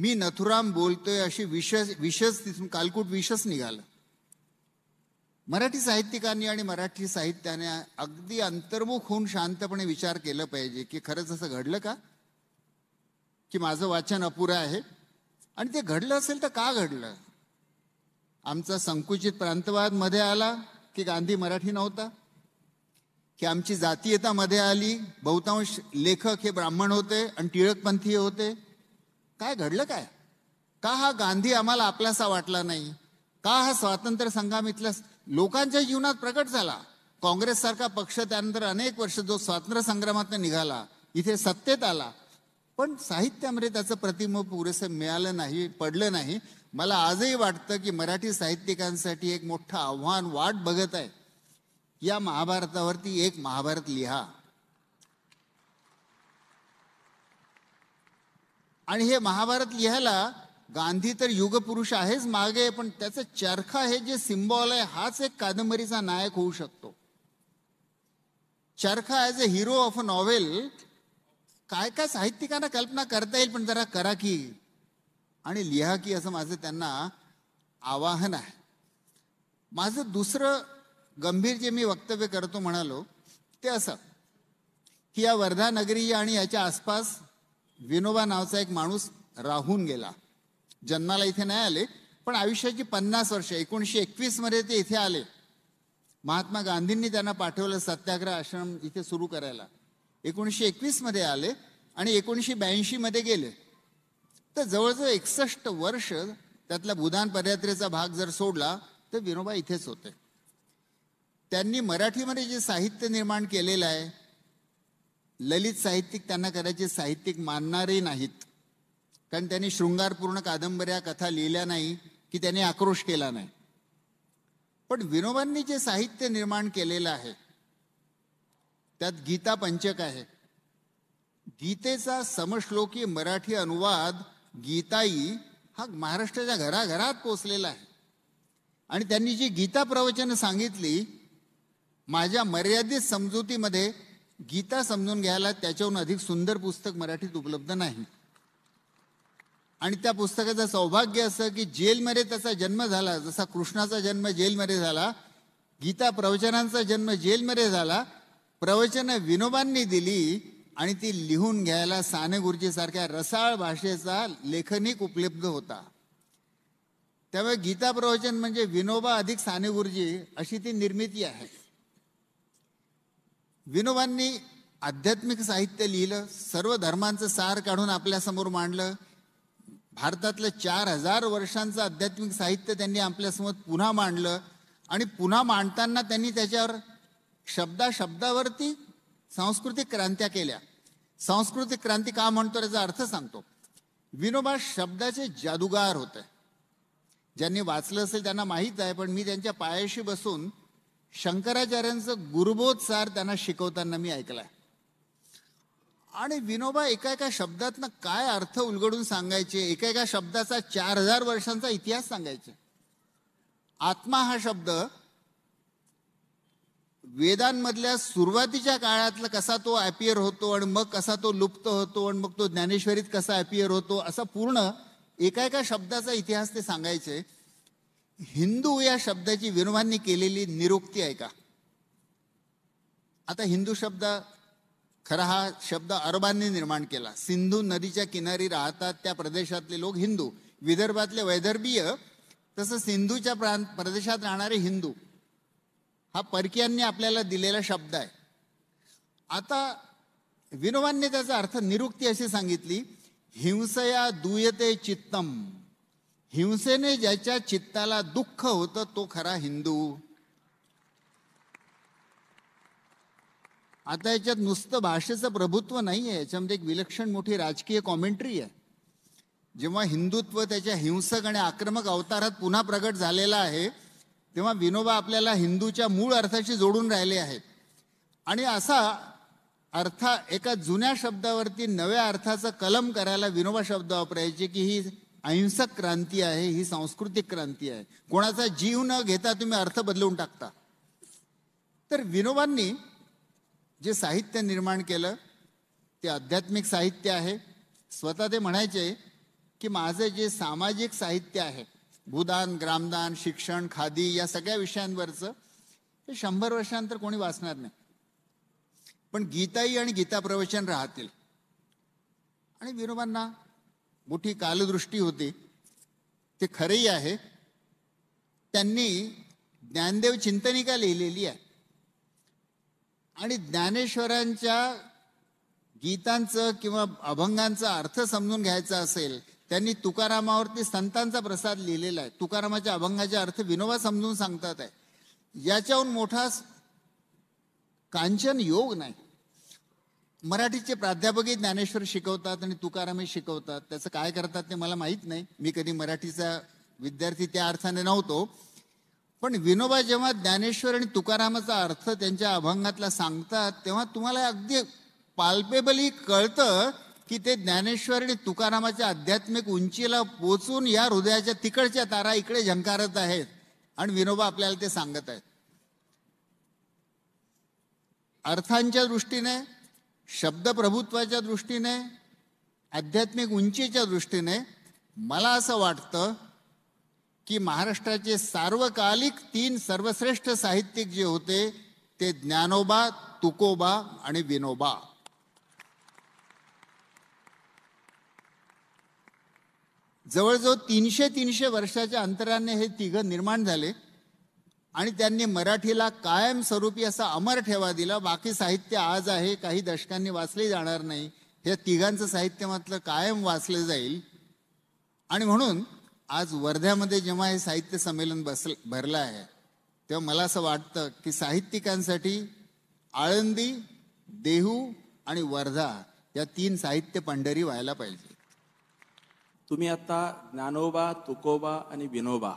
मी नथुराम बोलतोय अशी विशेष विशेष तिथून कालकूट विशेष निघालं मराठी साहित्यिकांनी आणि मराठी साहित्याने अगदी अंतर्मुख होऊन शांतपणे विचार केला पाहिजे की खरंच असं घडलं का की माझं वाचन अपुरं आहे आणि ते घडलं असेल तर का घडलं आमचा संकुचित प्रांतवाद मध्ये आला की गांधी मराठी नव्हता की आमची जातीयता मध्ये आली बहुतांश लेखक हे ब्राह्मण होते आणि टिळकपंथी होते काय घडलं काय का हा गांधी आम्हाला आपलासा वाटला नाही का हा स्वातंत्र्य संग्रामीतल्या लोकांच्या जीवनात प्रकट झाला काँग्रेस सारखा पक्ष त्यानंतर अनेक वर्ष जो स्वातंत्र्य संग्रामात निघाला इथे सत्तेत आला पण साहित्यामध्ये त्याचं प्रतिमा पुरेसं मिळालं नाही पडलं नाही मला आजही वाटतं की मराठी साहित्यिकांसाठी एक मोठं आव्हान वाट बघत आहे या महाभारतावरती एक महाभारत लिहा आणि हे महाभारत लिहायला गांधी तर युगपुरुष आहेच मागे पण त्याचं चरखा हे जे सिम्बॉल आहे हाच एक कादंबरीचा नायक होऊ शकतो charkha as a hero of a novel काय काय साहित्यिकांना कल्पना करता येईल पण जरा करा की आणि लिहा की असं माझं त्यांना आवाहन आहे माझं दुसरं गंभीर जे मी वक्तव्य करतो म्हणालो ते असं की या वर्धा नगरी आणि याच्या आसपास विनोबा नावाचा एक माणूस राहून गेला जन्माला इथे नाही आले पण आयुष्याची पन्नास वर्ष एकवीस मध्ये ते इथे आले महात्मा गांधींनी त्यांना पाठवलं सत्याग्रह आश्रम इथे सुरू करायला एकोणीसशे मध्ये आले आणि एकोणीसशे मध्ये गेले तर जवळजवळ एकसष्ट वर्ष त्यातला भूदान पदयात्रेचा भाग जर सोडला तर विनोबा इथेच होते त्यांनी मराठीमध्ये जे साहित्य निर्माण केलेलं आहे ललित साहित्यिक त्यांना कदाचित साहित्यिक मानणारे नाहीत कारण त्यांनी शृंगारपूर्ण कादंबऱ्या कथा लिहिल्या नाही की त्यांनी आक्रोश केला नाही पण विनोबांनी जे साहित्य निर्माण केलेलं आहे त्यात गीता पंचक आहे गीतेचा समश्लोकी मराठी अनुवाद गीताई हा महाराष्ट्राच्या घराघरात पोचलेला आहे आणि त्यांनी जी गीता प्रवचन सांगितली माझ्या मर्यादित समजुतीमध्ये गीता समजून घ्यायला त्याच्याहून अधिक सुंदर पुस्तक मराठीत उपलब्ध नाही आणि त्या पुस्तकाचं सौभाग्य असं की जेलमध्ये त्याचा जन्म झाला जसा कृष्णाचा जन्म जेलमध्ये झाला गीता प्रवचनांचा जन्म जेलमध्ये झाला प्रवचन विनोबांनी दिली आणि ती लिहून घ्यायला साने गुरुजीसारख्या रसाळ भाषेचा लेखनिक उपलब्ध होता त्यामुळे गीता प्रवचन म्हणजे विनोबा अधिक साने गुरुजी अशी ती निर्मिती आहे विनोबांनी आध्यात्मिक साहित्य लिहिलं सर्व धर्मांचं सार काढून आपल्यासमोर मांडलं भारतातलं चार हजार वर्षांचं आध्यात्मिक साहित्य त्यांनी आपल्यासमोर पुन्हा मांडलं आणि पुन्हा मांडताना त्यांनी त्याच्यावर शब्दा शब्दावरती सांस्कृतिक क्रांत्या केल्या सांस्कृतिक क्रांती का म्हणतो त्याचा अर्थ सांगतो विनोबा शब्दाचे जादूगार होते ज्यांनी वाचलं असेल त्यांना माहीत आहे पण मी त्यांच्या पायाशी बसून शंकराचार्यांचं गुरुबोध सार त्यांना शिकवताना मी ऐकलाय आणि विनोबा एका एका शब्दातनं काय अर्थ उलगडून सांगायचे एका एका शब्दाचा चार हजार वर्षांचा इतिहास सांगायचे आत्मा हा शब्द वेदांमधल्या सुरुवातीच्या काळातला कसा तो ॲपियर होतो आणि मग कसा तो लुप्त होतो आणि मग तो ज्ञानेश्वरीत कसा ॲपियर होतो असा पूर्ण एका एका शब्दाचा इतिहास ते सांगायचे हिंदू या शब्दाची विनोबांनी केलेली निरुक्ती आहे का आता हिंदू शब्द खरा हा शब्द अरबांनी निर्माण केला सिंधू नदीच्या किनारी राहतात त्या प्रदेशातले लोक हिंदू विदर्भातले वैदर्भीय तसं सिंधूच्या प्रांत प्रदेशात राहणारे हिंदू हा परकीयांनी आपल्याला दिलेला शब्द आहे आता विनोबांनी त्याचा अर्थ निरुक्ती अशी सांगितली हिंसया दुयते चित्तम हिंसेने ज्याच्या चित्ताला दुःख होतं तो खरा हिंदू आता याच्यात नुसतं भाषेचं प्रभुत्व नाही आहे याच्यामध्ये एक विलक्षण मोठी राजकीय कॉमेंट्री आहे जेव्हा हिंदुत्व त्याच्या हिंसक आणि आक्रमक अवतारात पुन्हा प्रगट झालेला आहे तेव्हा विनोबा आपल्याला हिंदूच्या मूळ अर्थाशी जोडून राहिले आहेत आणि असा अर्थ एका जुन्या शब्दावरती नव्या अर्थाचा कलम करायला विनोबा शब्द वापरायचे की ही अहिंसक क्रांती आहे ही सांस्कृतिक क्रांती आहे कोणाचा जीव न घेता तुम्ही अर्थ बदलवून टाकता तर विनोबांनी जे साहित्य निर्माण केलं ते आध्यात्मिक साहित्य आहे स्वतः ते म्हणायचे की माझं जे सामाजिक साहित्य आहे भूदान ग्रामदान शिक्षण खादी या सगळ्या विषयांवरचं ते शंभर वर्षांतर कोणी वाचणार नाही पण गीताई आणि गीता प्रवचन राहतील आणि विनोबांना मोठी कालदृष्टी होती ते खरेही आहे त्यांनी ज्ञानदेव चिंतनिका लिहिलेली आहे आणि ज्ञानेश्वरांच्या गीतांचं किंवा अभंगांचा अर्थ समजून घ्यायचा असेल त्यांनी तुकारामावरती संतांचा प्रसाद लिहिलेला आहे तुकारामाच्या अभंगाचे अर्थ विनोबा समजून सांगतात आहे याच्याहून मोठा कांचन योग नाही मराठीचे प्राध्यापकही ज्ञानेश्वर शिकवतात आणि तुकारामही शिकवतात त्याचं काय करतात ते मला माहीत नाही मी कधी मराठीचा विद्यार्थी त्या अर्थाने नव्हतो पण विनोबा जेव्हा ज्ञानेश्वर आणि तुकारामाचा अर्थ त्यांच्या अभंगातला सांगतात तेव्हा तुम्हाला अगदी पाल्पेबली कळतं की ते ज्ञानेश्वर आणि तुकारामाच्या आध्यात्मिक उंचीला पोचून या हृदयाच्या तिकडच्या तारा इकडे झंकारत आहेत आणि विनोबा आपल्याला ते सांगत आहेत अर्थांच्या दृष्टीने शब्दप्रभुत्वाच्या दृष्टीने आध्यात्मिक उंचीच्या दृष्टीने मला असं वाटतं की महाराष्ट्राचे सार्वकालिक तीन सर्वश्रेष्ठ साहित्यिक जे होते ते ज्ञानोबा तुकोबा आणि विनोबा जवळजवळ तीनशे तीनशे वर्षाच्या अंतराने हे तिघं निर्माण झाले आणि त्यांनी मराठीला कायमस्वरूपी असा अमर ठेवा दिला बाकी साहित्य आज आहे काही दशकांनी वाचले जाणार नाही हे तिघांचं साहित्य मात्र कायम वाचलं जाईल आणि म्हणून आज वर्ध्यामध्ये जेव्हा हे साहित्य संमेलन बसल भरलं आहे तेव्हा मला असं वाटतं की साहित्यिकांसाठी आळंदी देहू आणि वर्धा या तीन साहित्य पंढरी व्हायला पाहिजे तुम्ही आता ज्ञानोबा तुकोबा आणि विनोबा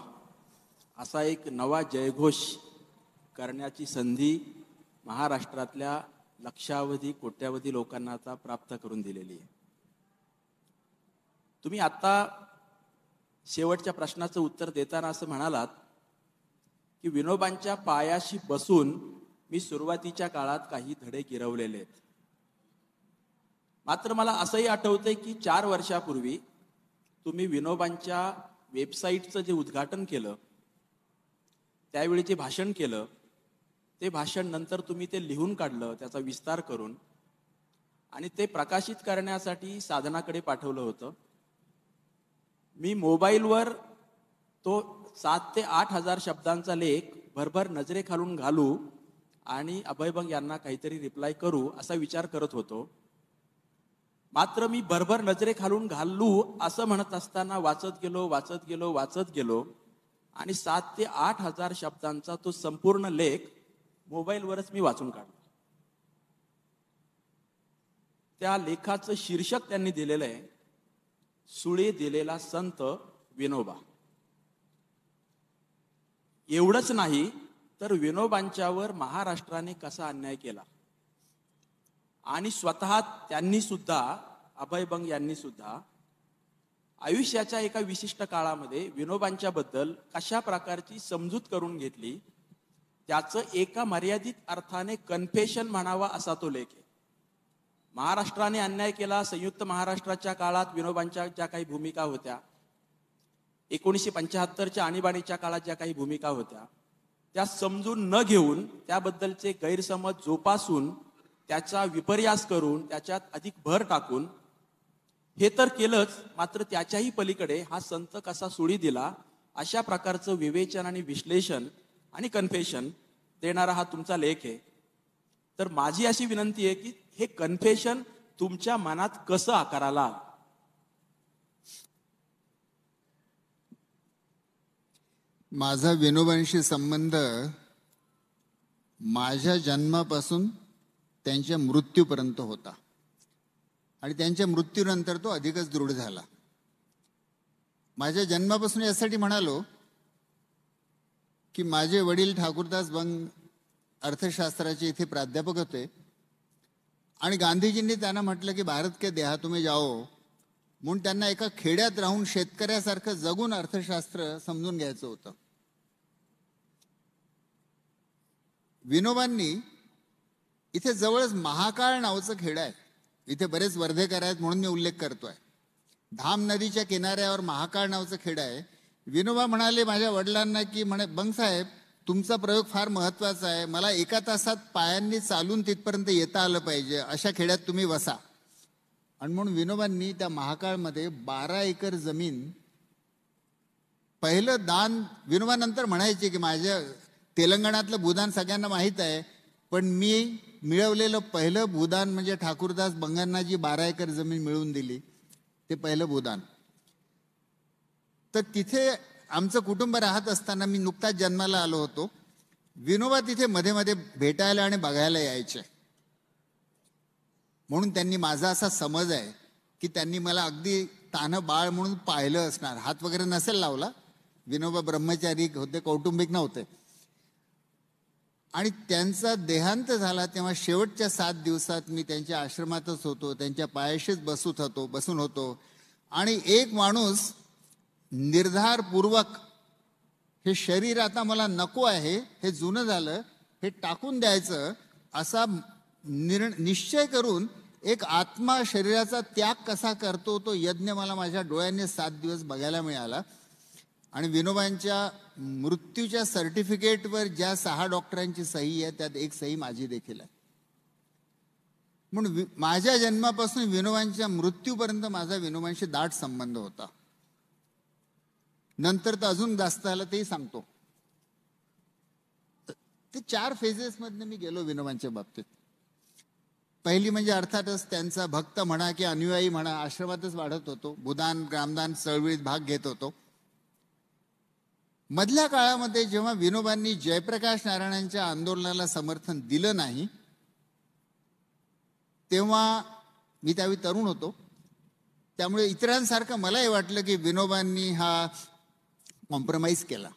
असा एक नवा जयघोष करण्याची संधी महाराष्ट्रातल्या लक्षावधी कोट्यावधी लोकांना आता प्राप्त करून दिलेली आहे तुम्ही आता शेवटच्या प्रश्नाचं उत्तर देताना असं म्हणालात की विनोबांच्या पायाशी बसून मी सुरुवातीच्या काळात काही धडे गिरवलेले आहेत मात्र मला असंही आठवतंय की चार वर्षापूर्वी तुम्ही विनोबांच्या वेबसाईटचं जे उद्घाटन केलं त्यावेळी जे भाषण केलं ते भाषण नंतर तुम्ही ते लिहून काढलं त्याचा विस्तार करून आणि ते प्रकाशित करण्यासाठी साधनाकडे पाठवलं होतं मी मोबाईलवर तो सात ते आठ हजार शब्दांचा लेख भरभर नजरेखालून घालू आणि अभयभंग यांना काहीतरी रिप्लाय करू असा विचार करत होतो मात्र मी भरभर नजरेखालून घालू असं म्हणत असताना वाचत गेलो वाचत गेलो वाचत गेलो आणि सात ते आठ हजार शब्दांचा तो संपूर्ण लेख मोबाईलवरच मी वाचून काढला त्या लेखाचं शीर्षक त्यांनी दिलेलं आहे सुळी दिलेला संत विनोबा एवढंच नाही तर विनोबांच्यावर महाराष्ट्राने कसा अन्याय केला आणि स्वतः त्यांनी सुद्धा अभय यांनी सुद्धा आयुष्याच्या एका विशिष्ट काळामध्ये विनोबांच्या बद्दल कशा प्रकारची समजूत करून घेतली त्याचं एका मर्यादित अर्थाने कन्फेशन म्हणावा असा तो लेख आहे महाराष्ट्राने अन्याय केला संयुक्त महाराष्ट्राच्या काळात विनोबांच्या ज्या काही भूमिका होत्या एकोणीसशे पंच्याहत्तरच्या आणीबाणीच्या काळात ज्या काही भूमिका होत्या त्या समजून न घेऊन त्याबद्दलचे गैरसमज जोपासून त्याचा विपर्यास करून त्याच्यात अधिक भर टाकून हे तर केलंच मात्र त्याच्याही पलीकडे हा संत कसा सोडी दिला अशा प्रकारचं विवेचन आणि विश्लेषण आणि कन्फेशन देणारा हा तुमचा लेख आहे तर माझी अशी विनंती आहे की हे कन्फेशन तुमच्या मनात कसं आकाराला माझा विनोबांशी संबंध माझ्या जन्मापासून त्यांच्या मृत्यूपर्यंत होता आणि त्यांच्या मृत्यूनंतर तो अधिकच दृढ झाला माझ्या जन्मापासून यासाठी म्हणालो की माझे वडील ठाकूरदास बंग अर्थशास्त्राचे इथे प्राध्यापक होते आणि गांधीजींनी त्यांना म्हटलं की भारत के देहा तुम्ही जाओ म्हणून त्यांना एका खेड्यात राहून शेतकऱ्यासारखं जगून अर्थशास्त्र समजून घ्यायचं होतं विनोबांनी इथे जवळच महाकाळ नावाचं खेड आहे इथे बरेच वर्धेकर आहेत म्हणून मी उल्लेख करतोय धाम नदीच्या किनाऱ्यावर महाकाळ नावाचं खेड आहे विनोबा म्हणाले माझ्या वडिलांना की म्हणे बंगसाहेब तुमचा प्रयोग फार महत्त्वाचा आहे मला एका तासात पायांनी चालून तिथपर्यंत येता आलं पाहिजे अशा खेड्यात तुम्ही वसा आणि म्हणून विनोबांनी त्या महाकाळमध्ये बारा एकर जमीन पहिलं दान विनोबानंतर म्हणायचे की माझ्या तेलंगणातलं भूदान सगळ्यांना माहीत आहे पण मी मिळवलेलं पहिलं भूदान म्हणजे ठाकूरदास बंगांना जी बारा एकर जमीन मिळवून दिली ते पहिलं भूदान तर तिथे आमचं कुटुंब राहत असताना मी नुकताच जन्माला आलो होतो विनोबा तिथे मध्ये मध्ये भेटायला आणि बघायला यायचे म्हणून त्यांनी माझा असा समज आहे की त्यांनी मला अगदी तानं बाळ म्हणून पाहिलं असणार हात वगैरे नसेल लावला विनोबा ब्रह्मचारी होते कौटुंबिक नव्हते आणि त्यांचा देहांत झाला तेव्हा शेवटच्या सात दिवसात मी त्यांच्या आश्रमातच होतो त्यांच्या पायाशीच बसूत होतो बसून होतो आणि एक माणूस निर्धारपूर्वक हे शरीर आता मला नको आहे हे जुनं झालं हे टाकून द्यायचं असा निर्णय निश्चय करून एक आत्मा शरीराचा त्याग कसा करतो तो यज्ञ मला माझ्या डोळ्याने सात दिवस बघायला मिळाला आणि विनोबांच्या मृत्यूच्या सर्टिफिकेटवर ज्या सहा डॉक्टरांची सही आहे त्यात एक सही माझी देखील आहे म्हणून माझ्या जन्मापासून विनोबांच्या मृत्यूपर्यंत माझा विनोबांशी दाट संबंध होता नंतर तर अजून जास्त आलं तेही सांगतो ते चार फेजेस फेजेसमधनं मी गेलो विनोबांच्या बाबतीत पहिली म्हणजे अर्थातच त्यांचा भक्त म्हणा की अनुयायी म्हणा आश्रमातच वाढत होतो भूदान ग्रामदान चळवळीत भाग घेत होतो मधल्या काळामध्ये जेव्हा विनोबांनी जयप्रकाश नारायणांच्या आंदोलनाला समर्थन दिलं नाही तेव्हा मी त्यावेळी तरुण होतो त्यामुळे इतरांसारखं मलाही वाटलं की विनोबांनी हा कॉम्प्रमाइज केला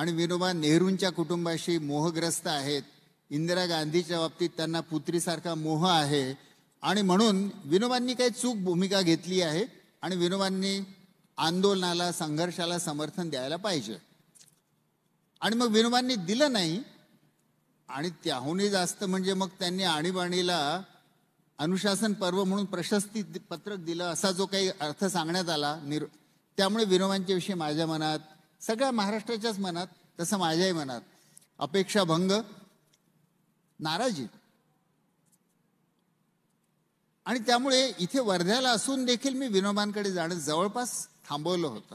आणि विनोबा नेहरूंच्या कुटुंबाशी मोहग्रस्त आहेत इंदिरा गांधीच्या बाबतीत त्यांना पुत्रीसारखा मोह आहे आणि म्हणून विनोबांनी काही चूक भूमिका घेतली आहे आणि विनोबांनी आंदोलनाला संघर्षाला समर्थन द्यायला पाहिजे आणि मग विनोबांनी दिलं नाही आणि त्याहूनही जास्त म्हणजे मग त्यांनी आणीबाणीला अनुशासन पर्व म्हणून प्रशस्ती पत्रक दिलं असा जो काही अर्थ सांगण्यात आला निर त्यामुळे विनोबांच्याविषयी माझ्या मनात सगळ्या महाराष्ट्राच्याच मनात तसं माझ्याही मनात अपेक्षाभंग नाराजी आणि त्यामुळे इथे वर्ध्याला असून देखील मी विनोबांकडे जाणं जवळपास थांबवलं होतं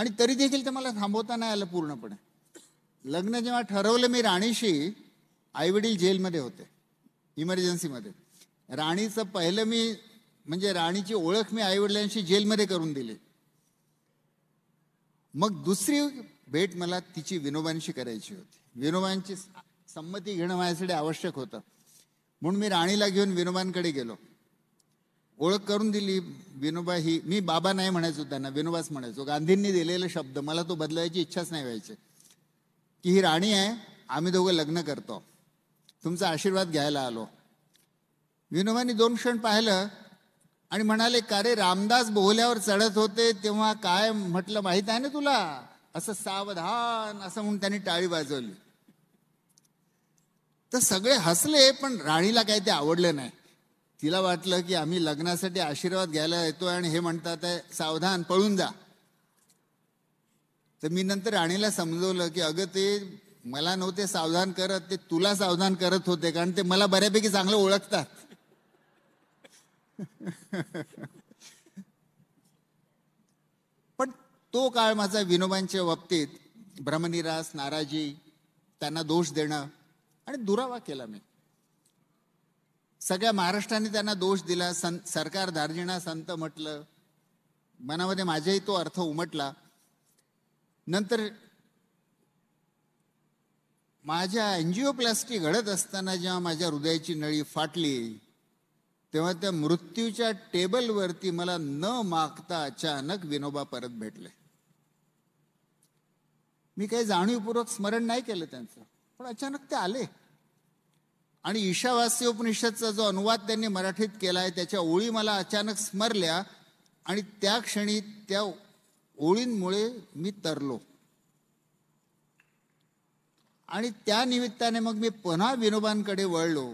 आणि तरी देखील ते मला थांबवता नाही आलं पूर्णपणे लग्न जेव्हा ठरवलं मी राणीशी आईवडील जेलमध्ये होते इमर्जन्सीमध्ये राणीचं पहिलं मी म्हणजे राणीची ओळख मी आईवडिलांशी जेलमध्ये करून दिली मग दुसरी भेट मला तिची विनोबांशी करायची होती विनोबांची संमती घेणं माझ्यासाठी आवश्यक होतं म्हणून मी राणीला घेऊन विनोबांकडे गेलो ओळख करून दिली विनोबा ही मी बाबा नाही म्हणायचो त्यांना विनोबाच म्हणायचो गांधींनी दिलेला शब्द मला तो बदलायची इच्छाच नाही व्हायची की ही राणी आहे आम्ही दोघं लग्न करतो तुमचा आशीर्वाद घ्यायला आलो विनोबांनी दोन क्षण पाहिलं आणि म्हणाले का रे रामदास बोहल्यावर चढत होते तेव्हा काय म्हटलं माहित आहे ना तुला असं सावधान असं म्हणून त्यांनी टाळी वाजवली तर सगळे हसले पण राणीला काही ते आवडलं नाही तिला वाटलं की आम्ही लग्नासाठी आशीर्वाद घ्यायला येतोय आणि हे म्हणतात सावधान पळून जा तर मी नंतर राणीला समजवलं की अगं ते मला नव्हते सावधान करत ते तुला सावधान करत होते कारण ते मला बऱ्यापैकी चांगलं ओळखतात पण तो काळ माझा विनोबांच्या बाबतीत भ्रमनिरास नाराजी त्यांना दोष देणं आणि दुरावा केला मी सगळ्या महाराष्ट्राने त्यांना दोष दिला सं सरकार धार्जिणा संत म्हटलं मनामध्ये माझ्याही तो अर्थ उमटला नंतर माझ्या प्लास्टी घडत असताना जेव्हा माझ्या हृदयाची नळी फाटली तेव्हा त्या मृत्यूच्या टेबलवरती मला न मागता अचानक विनोबा परत भेटले मी काही जाणीवपूर्वक स्मरण नाही केलं त्यांचं पण अचानक ते आले आणि ईशावास्य उपनिषदचा जो अनुवाद त्यांनी मराठीत केला आहे त्याच्या ओळी मला अचानक स्मरल्या आणि त्या क्षणी त्या ओळींमुळे मी तरलो आणि त्या निमित्ताने मग मी पुन्हा विनोबांकडे वळलो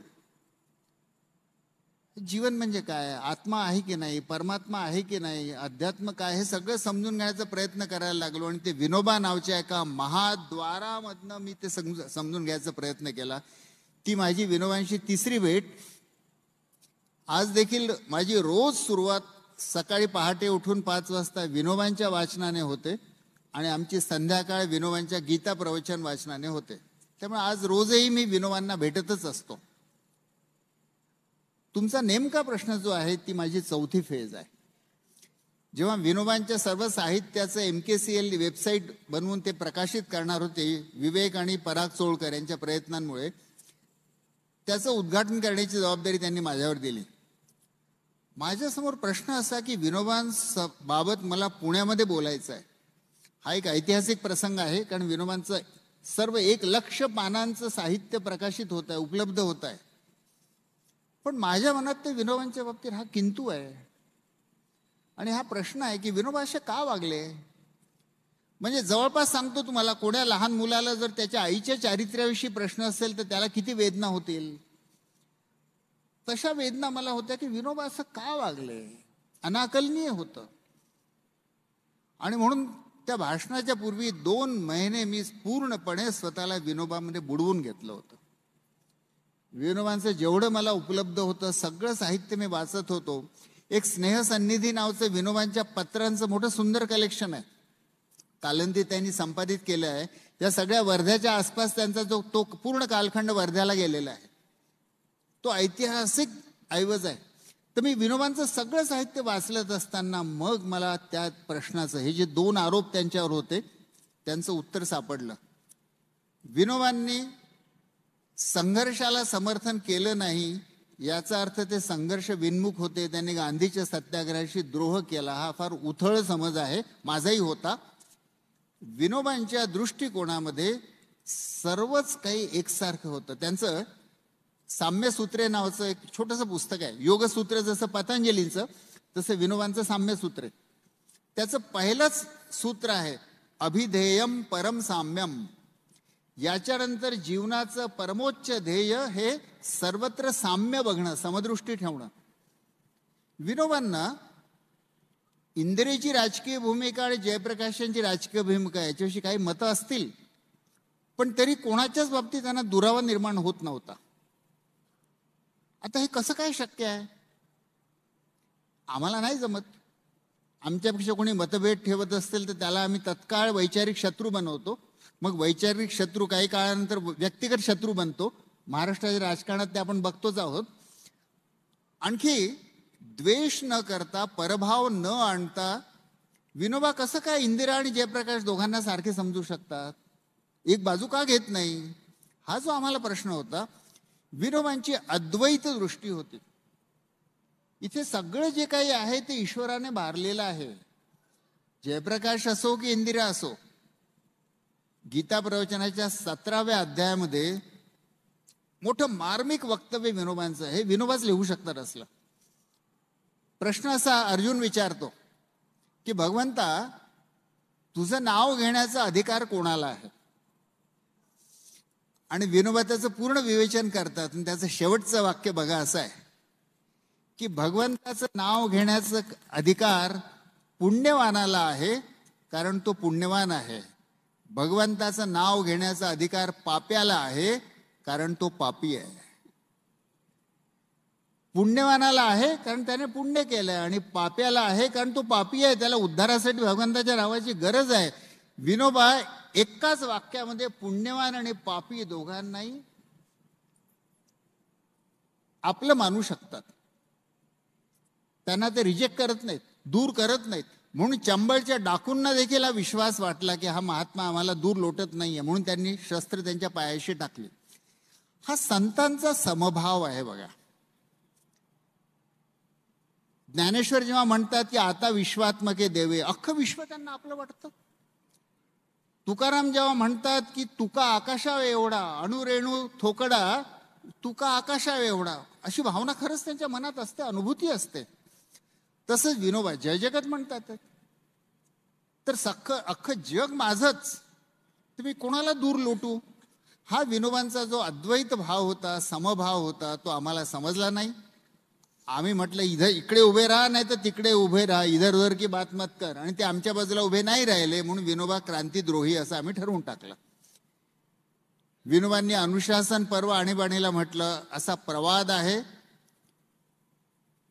जीवन म्हणजे काय आत्मा आहे की नाही परमात्मा आहे की नाही अध्यात्म काय हे सगळं समजून घेण्याचा प्रयत्न करायला लागलो आणि ते विनोबा नावच्या एका महाद्वारामधनं मी ते समजून घ्यायचा प्रयत्न केला ती माझी विनोबांशी तिसरी भेट आज देखील माझी रोज सुरुवात सकाळी पहाटे उठून पाच वाजता विनोबांच्या वाचनाने होते आणि आमची संध्याकाळ विनोबांच्या गीता प्रवचन वाचनाने होते त्यामुळे आज रोजही मी विनोबांना भेटतच असतो तुमचा नेमका प्रश्न जो आहे ती माझी चौथी फेज आहे जेव्हा विनोबांच्या सर्व साहित्याचं M K C L website बनवून ते प्रकाशित करणार होते विवेक आणि पराग चोळकर यांच्या प्रयत्नांमुळे त्याचं उद्घाटन करण्याची जबाबदारी त्यांनी माझ्यावर दिली माझ्यासमोर प्रश्न असा की विनोबांस बाबत मला पुण्यामध्ये बोलायचं आहे हा एक ऐतिहासिक प्रसंग आहे कारण विनोबांचं सर्व एक लक्ष पानांचं साहित्य प्रकाशित होत आहे उपलब्ध होत आहे पण माझ्या मनात ते विनोबांच्या बाबतीत हा किंतू आहे आणि हा प्रश्न आहे की असे का वागले म्हणजे जवळपास सांगतो तुम्हाला कोण्या लहान मुलाला जर त्याच्या आईच्या चारित्र्याविषयी प्रश्न असेल तर त्याला किती वेदना होतील तशा वेदना मला होत्या की विनोबा असं का वागले अनाकलनीय होतं आणि म्हणून त्या भाषणाच्या पूर्वी दोन महिने मी पूर्णपणे स्वतःला विनोबामध्ये बुडवून घेतलं होतं विनोबांचं जेवढं मला उपलब्ध होतं सगळं साहित्य मी वाचत होतो एक स्नेहसन्निधी नावचं विनोबांच्या पत्रांचं मोठं सुंदर कलेक्शन आहे कालंदी त्यांनी संपादित केलं आहे या सगळ्या वर्ध्याच्या आसपास त्यांचा जो तो पूर्ण कालखंड वर्ध्याला गेलेला आहे तो ऐतिहासिक ऐवज आहे तर मी विनोबांचं सगळं साहित्य वाचलत असताना मग मला त्या प्रश्नाचं हे जे दोन आरोप त्यांच्यावर होते त्यांचं उत्तर सापडलं विनोबांनी संघर्षाला समर्थन केलं नाही याचा अर्थ ते संघर्ष विनमुख होते त्यांनी गांधीच्या सत्याग्रहाशी द्रोह केला हा फार उथळ समज आहे माझाही होता विनोबांच्या दृष्टिकोनामध्ये सर्वच काही एकसारखं होतं त्यांचं साम्यसूत्रे नावाचं एक छोटंसं पुस्तक आहे योगसूत्र जसं पतंजलींचं तसं विनोबांचं साम्यसूत्रे त्याचं पहिलंच सूत्र आहे अभिधेयम परम साम्यम याच्यानंतर जीवनाचं परमोच्च ध्येय हे सर्वत्र साम्य बघणं समदृष्टी ठेवणं विनोबांना इंदिरेची राजकीय भूमिका आणि जयप्रकाशांची राजकीय भूमिका याच्याविषयी काही मतं असतील पण तरी कोणाच्याच बाबतीत त्यांना दुरावा निर्माण होत नव्हता आता हे कसं काय शक्य आहे आम्हाला नाही जमत आमच्यापेक्षा कोणी मतभेद ठेवत असतील तर त्याला आम्ही तत्काळ वैचारिक शत्रू बनवतो मग वैचारिक शत्रू काही काळानंतर व्यक्तिगत शत्रू बनतो महाराष्ट्राच्या राजकारणात ते आपण बघतोच आहोत आणखी द्वेष न करता परभाव न आणता विनोबा कसं काय इंदिरा आणि जयप्रकाश दोघांना सारखे समजू शकतात एक बाजू का घेत नाही हा जो आम्हाला प्रश्न होता विनोबांची अद्वैत दृष्टी होती इथे सगळं जे काही आहे ते ईश्वराने बारलेलं आहे जयप्रकाश असो की इंदिरा असो गीता प्रवचनाच्या सतराव्या अध्यायामध्ये मोठं मार्मिक वक्तव्य विनोबांचं हे विनोबाच लिहू शकतात असलं प्रश्न असा अर्जुन विचारतो की भगवंता तुझं नाव घेण्याचा अधिकार कोणाला आहे आणि विनोबा त्याचं पूर्ण विवेचन करतात आणि त्याचं शेवटचं वाक्य बघा असं आहे की भगवंताचं नाव घेण्याचा अधिकार पुण्यवानाला आहे कारण तो पुण्यवान आहे भगवंताचं नाव घेण्याचा अधिकार पाप्याला आहे कारण तो पापी आहे पुण्यवानाला आहे कारण त्याने पुण्य केलंय आणि पाप्याला आहे कारण तो पापी आहे त्याला उद्धारासाठी भगवंताच्या नावाची गरज आहे विनोबा एकाच वाक्यामध्ये पुण्यवान आणि पापी दोघांनाही आपलं मानू शकतात त्यांना ते रिजेक्ट करत नाहीत दूर करत नाहीत म्हणून चंबळच्या डाकूंना देखील हा विश्वास वाटला की हा महात्मा आम्हाला दूर लोटत नाहीये म्हणून त्यांनी शस्त्र त्यांच्या पायाशी टाकले हा संतांचा समभाव आहे बघा ज्ञानेश्वर जेव्हा म्हणतात की आता विश्वात्मके देवे अख्खं विश्व त्यांना आपलं वाटतं तुकाराम जेव्हा म्हणतात की तुका आकाशा एवढा अणुरेणू थोकडा तुका आकाशा एवढा अशी भावना खरंच त्यांच्या मनात असते अनुभूती असते तसंच विनोबा जय जगत म्हणतात तर सख्खं अख्खं जग माझंच तुम्ही कोणाला दूर लोटू हा विनोबांचा जो अद्वैत भाव होता समभाव होता तो आम्हाला समजला नाही आम्ही म्हटलं इधर इकडे उभे राहा नाही तर तिकडे उभे राहा इधर उधर की बात मत कर आणि ते आमच्या बाजूला उभे नाही राहिले म्हणून विनोबा क्रांतीद्रोही असं आम्ही ठरवून टाकलं विनोबांनी अनुशासन पर्व आणीबाणीला म्हटलं असा प्रवाद आहे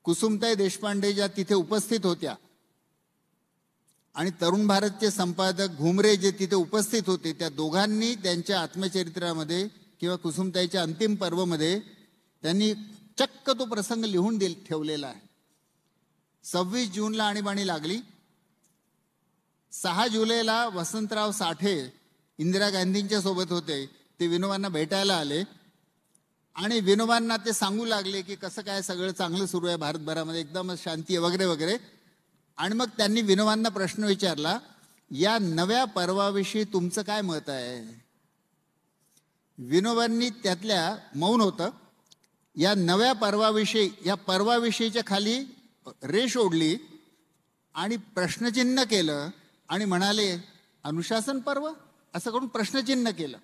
कुसुमताई देशपांडे ज्या तिथे उपस्थित होत्या आणि तरुण भारतचे संपादक घुमरे जे तिथे उपस्थित होते त्या दोघांनी त्यांच्या आत्मचरित्रामध्ये किंवा कुसुमताईच्या अंतिम पर्वमध्ये त्यांनी चक्क तो प्रसंग लिहून ठेवलेला आहे सव्वीस जूनला आणीबाणी लागली सहा जुलैला वसंतराव साठे इंदिरा गांधींच्या सोबत होते ते विनोबांना भेटायला आले आणि विनोबांना ते सांगू लागले की कसं काय सगळं चांगलं सुरू आहे भारतभरामध्ये एकदमच शांती आहे वगैरे वगैरे आणि मग त्यांनी विनोबांना प्रश्न विचारला या नव्या पर्वाविषयी तुमचं काय मत आहे विनोबांनी त्यातल्या मौन होतं या नव्या पर्वाविषयी या पर्वाविषयीच्या खाली रेष ओढली आणि प्रश्नचिन्ह केलं आणि म्हणाले अनुशासन पर्व असं करून प्रश्नचिन्ह केलं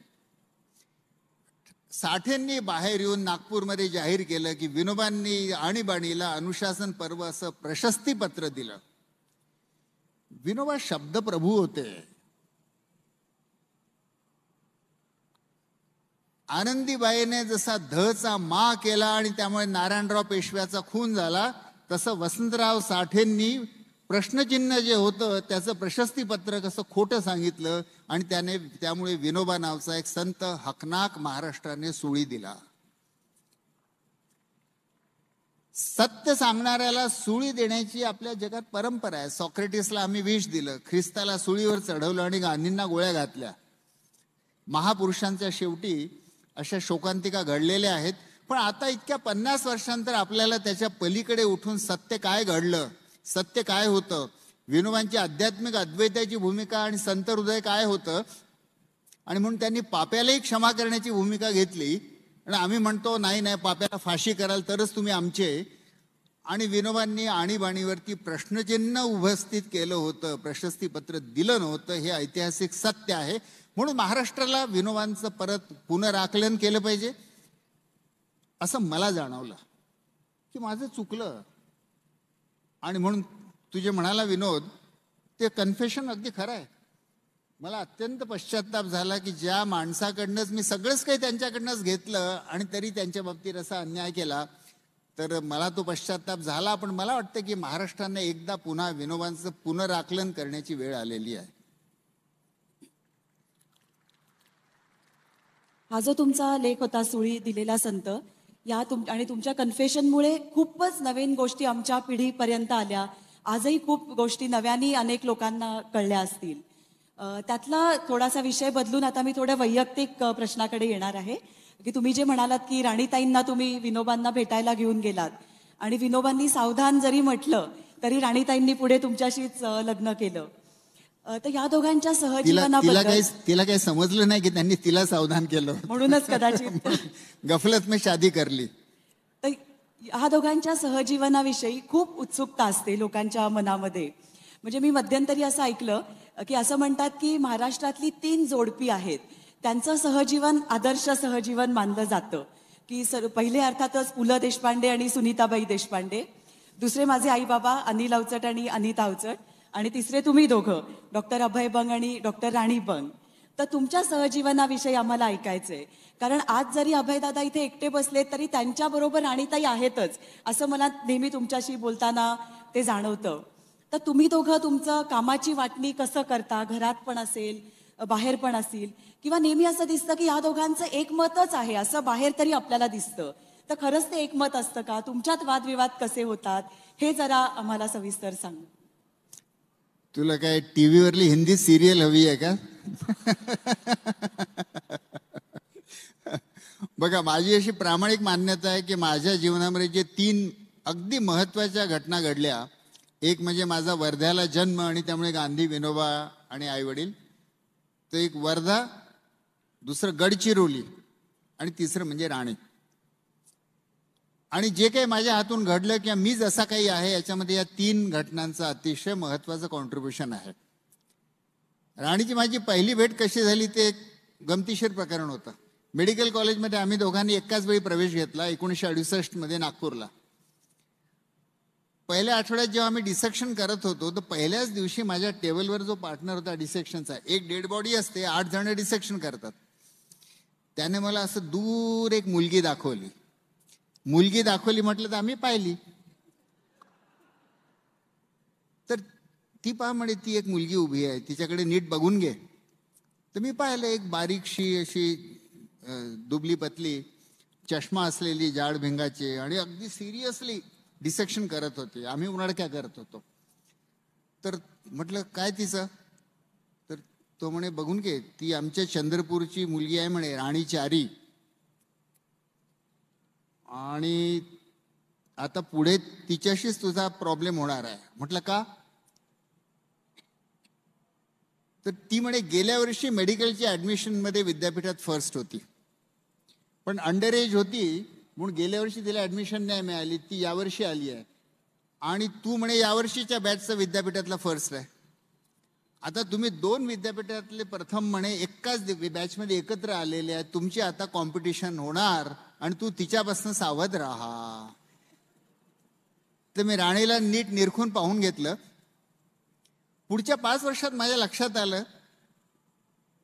साठेंनी बाहेर येऊन नागपूरमध्ये जाहीर केलं की विनोबांनी आणीबाणीला अनुशासन पर्व असं प्रशस्तीपत्र दिलं विनोबा शब्द प्रभू होते आनंदीबाईने जसा धचा मा केला आणि त्यामुळे नारायणराव पेशव्याचा खून झाला तसं वसंतराव साठेंनी प्रश्नचिन्ह जे होतं त्याचं प्रशस्तीपत्र कसं खोटं सांगितलं आणि त्याने त्यामुळे विनोबा नावचा एक संत हकनाक महाराष्ट्राने सुळी दिला सत्य सांगणाऱ्याला सुळी देण्याची आपल्या जगात परंपरा आहे सॉक्रेटिसला आम्ही विष दिलं ख्रिस्ताला सुळीवर चढवलं आणि गांधींना गोळ्या घातल्या महापुरुषांच्या शेवटी अशा शोकांतिका घडलेल्या आहेत पण आता इतक्या पन्नास वर्षांतर आपल्याला त्याच्या पलीकडे उठून सत्य काय घडलं सत्य काय होतं विनोबांची आध्यात्मिक अद्वैताची भूमिका आणि संत हृदय काय होतं आणि म्हणून त्यांनी पाप्यालाही क्षमा करण्याची भूमिका घेतली आणि आम्ही म्हणतो नाही नाही पाप्याला फाशी कराल तरच तुम्ही आमचे आणि विनोबांनी आणीबाणीवरती प्रश्नचिन्ह उपस्थित केलं होतं प्रशस्तीपत्र दिलं नव्हतं हे ऐतिहासिक सत्य आहे म्हणून महाराष्ट्राला विनोबांचं परत पुनराकलन केलं पाहिजे असं मला जाणवलं की माझं चुकलं आणि म्हणून तुझे म्हणाला विनोद ते कन्फेशन अगदी खरं आहे मला अत्यंत पश्चाताप झाला की ज्या माणसाकडनंच मी सगळंच काही त्यांच्याकडनंच घेतलं आणि तरी त्यांच्या बाबतीत असा अन्याय केला तर मला तो पश्चाताप झाला पण मला वाटतं की महाराष्ट्राने एकदा पुन्हा विनोबांचं पुनराकलन करण्याची वेळ आलेली आहे हा जो तुमचा लेख होता सुळी दिलेला संत या तुम आणि तुमच्या कन्फेशनमुळे खूपच नवीन गोष्टी आमच्या पिढीपर्यंत आल्या आजही खूप गोष्टी नव्याने अनेक लोकांना कळल्या असतील त्यातला थोडासा विषय बदलून आता मी थोड्या वैयक्तिक प्रश्नाकडे येणार आहे की तुम्ही जे म्हणालात की राणीताईंना तुम्ही विनोबांना भेटायला घेऊन गेलात आणि विनोबांनी सावधान जरी म्हटलं तरी राणीताईंनी पुढे तुमच्याशीच लग्न केलं तर या दोघांच्या सहजीवनाबद्दल तिला काही तिला समजलं नाही की त्यांनी तिला सावधान केलं म्हणूनच कदाचित गफलत मी शादी करली तर ह्या दोघांच्या सहजीवनाविषयी खूप उत्सुकता असते लोकांच्या मनामध्ये म्हणजे मी मध्यंतरी असं ऐकलं की असं म्हणतात की महाराष्ट्रातली तीन जोडपी आहेत त्यांचं सहजीवन आदर्श सहजीवन मानलं जातं की सर पहिले अर्थातच पु ल देशपांडे आणि सुनीताबाई देशपांडे दुसरे माझे आई बाबा अनिल अवचट आणि अनिता अवचट आणि तिसरे तुम्ही दोघं डॉक्टर अभय बंग आणि डॉक्टर राणी बंग तर तुमच्या सहजीवनाविषयी आम्हाला ऐकायचंय कारण आज जरी अभयदादा इथे एकटे बसले तरी त्यांच्याबरोबर राणीताई आहेतच असं मला नेहमी तुमच्याशी बोलताना ते जाणवतं तर तुम्ही दोघं तुमचं कामाची वाटणी कसं करता घरात पण असेल बाहेर पण असेल किंवा नेहमी असं दिसतं की या दोघांचं एकमतच आहे असं बाहेर तरी आपल्याला दिसतं तर खरंच ते एकमत असतं का तुमच्यात वादविवाद कसे होतात हे जरा आम्हाला सविस्तर सांग तुला काय टी व्हीवरली हिंदी सिरियल हवी आहे का बघा माझी अशी प्रामाणिक मान्यता आहे की माझ्या जीवनामध्ये जे तीन अगदी महत्त्वाच्या घटना घडल्या एक म्हणजे माझा वर्ध्याला जन्म आणि त्यामुळे गांधी विनोबा आणि आई वडील तर एक वर्धा दुसरं गडचिरोली आणि तिसरं म्हणजे राणे आणि जे काही माझ्या हातून घडलं किंवा मी जसा काही आहे याच्यामध्ये या तीन घटनांचं अतिशय महत्त्वाचं कॉन्ट्रीब्युशन आहे राणीची माझी पहिली भेट कशी झाली ते एक गमतीशीर प्रकरण होतं मेडिकल कॉलेजमध्ये आम्ही दोघांनी एकाच वेळी प्रवेश घेतला एकोणीसशे अडुसष्टमध्ये नागपूरला पहिल्या आठवड्यात जेव्हा आम्ही डिसेक्शन करत होतो तर पहिल्याच दिवशी माझ्या टेबलवर जो पार्टनर होता डिसेक्शनचा एक डेड बॉडी असते आठ जण डिसेक्शन करतात त्याने मला असं दूर एक मुलगी दाखवली मुलगी दाखवली म्हटलं तर आम्ही पाहिली तर ती पहा म्हणे ती एक मुलगी उभी आहे तिच्याकडे नीट बघून घे तर मी पाहिलं एक बारीकशी अशी दुबली पतली चष्मा असलेली जाड भिंगाची आणि अगदी सिरियसली डिसेक्शन करत होते आम्ही उन्हाळक्या करत होतो तर म्हटलं काय तिचं तर तो म्हणे बघून घे ती आमच्या चंद्रपूरची मुलगी आहे म्हणे राणी चारी आणि आता पुढे तिच्याशीच तुझा प्रॉब्लेम होणार आहे म्हटलं का तर ती म्हणे गेल्या वर्षी मेडिकलची मध्ये विद्यापीठात फर्स्ट होती पण अंडर एज होती म्हणून गेल्या वर्षी तिला ॲडमिशन नाही मिळाली ती यावर्षी आली आहे आणि तू म्हणे यावर्षीच्या बॅचचा विद्यापीठातला फर्स्ट आहे आता तुम्ही दोन विद्यापीठातले प्रथम म्हणे एकाच बॅचमध्ये एकत्र आलेले आहे तुमची आता कॉम्पिटिशन होणार आणि तू तिच्यापासून सावध राहा तर मी राणीला नीट निरखून पाहून घेतलं पुढच्या पाच वर्षात माझ्या लक्षात आलं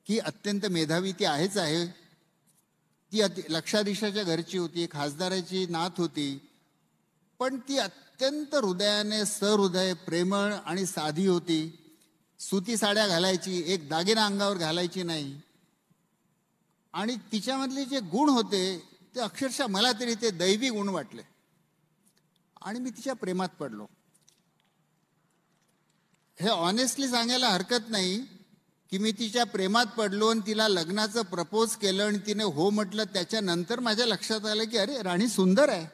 की अत्यंत मेधावी ती आहेच आहे ती अति लक्षाधीशाच्या घरची होती खासदाराची नात होती पण ती अत्यंत हृदयाने सहृदय प्रेमळ आणि साधी होती सुती साड्या घालायची एक दागिना अंगावर घालायची नाही आणि तिच्यामधले जे गुण होते ते अक्षरशः मला तरी ते दैवी गुण वाटले आणि मी तिच्या प्रेमात पडलो हे ऑनेस्टली सांगायला हरकत नाही की मी तिच्या प्रेमात पडलो आणि तिला लग्नाचं प्रपोज केलं आणि तिने हो म्हटलं त्याच्यानंतर माझ्या लक्षात आलं की अरे राणी सुंदर आहे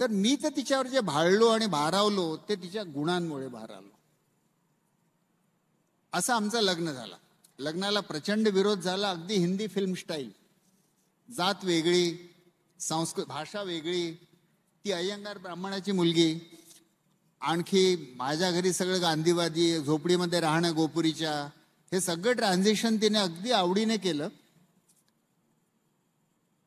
तर मी तर तिच्यावर जे भाळलो आणि भारावलो ते तिच्या गुणांमुळे भारावलो असं आमचं लग्न झालं लग्नाला प्रचंड विरोध झाला अगदी हिंदी फिल्म स्टाईल जात वेगळी संस्कृत भाषा वेगळी ती अय्यंगार ब्राह्मणाची मुलगी आणखी माझ्या घरी सगळं गांधीवादी झोपडीमध्ये राहणं गोपुरीच्या हे सगळं ट्रान्झेक्शन तिने अगदी आवडीने केलं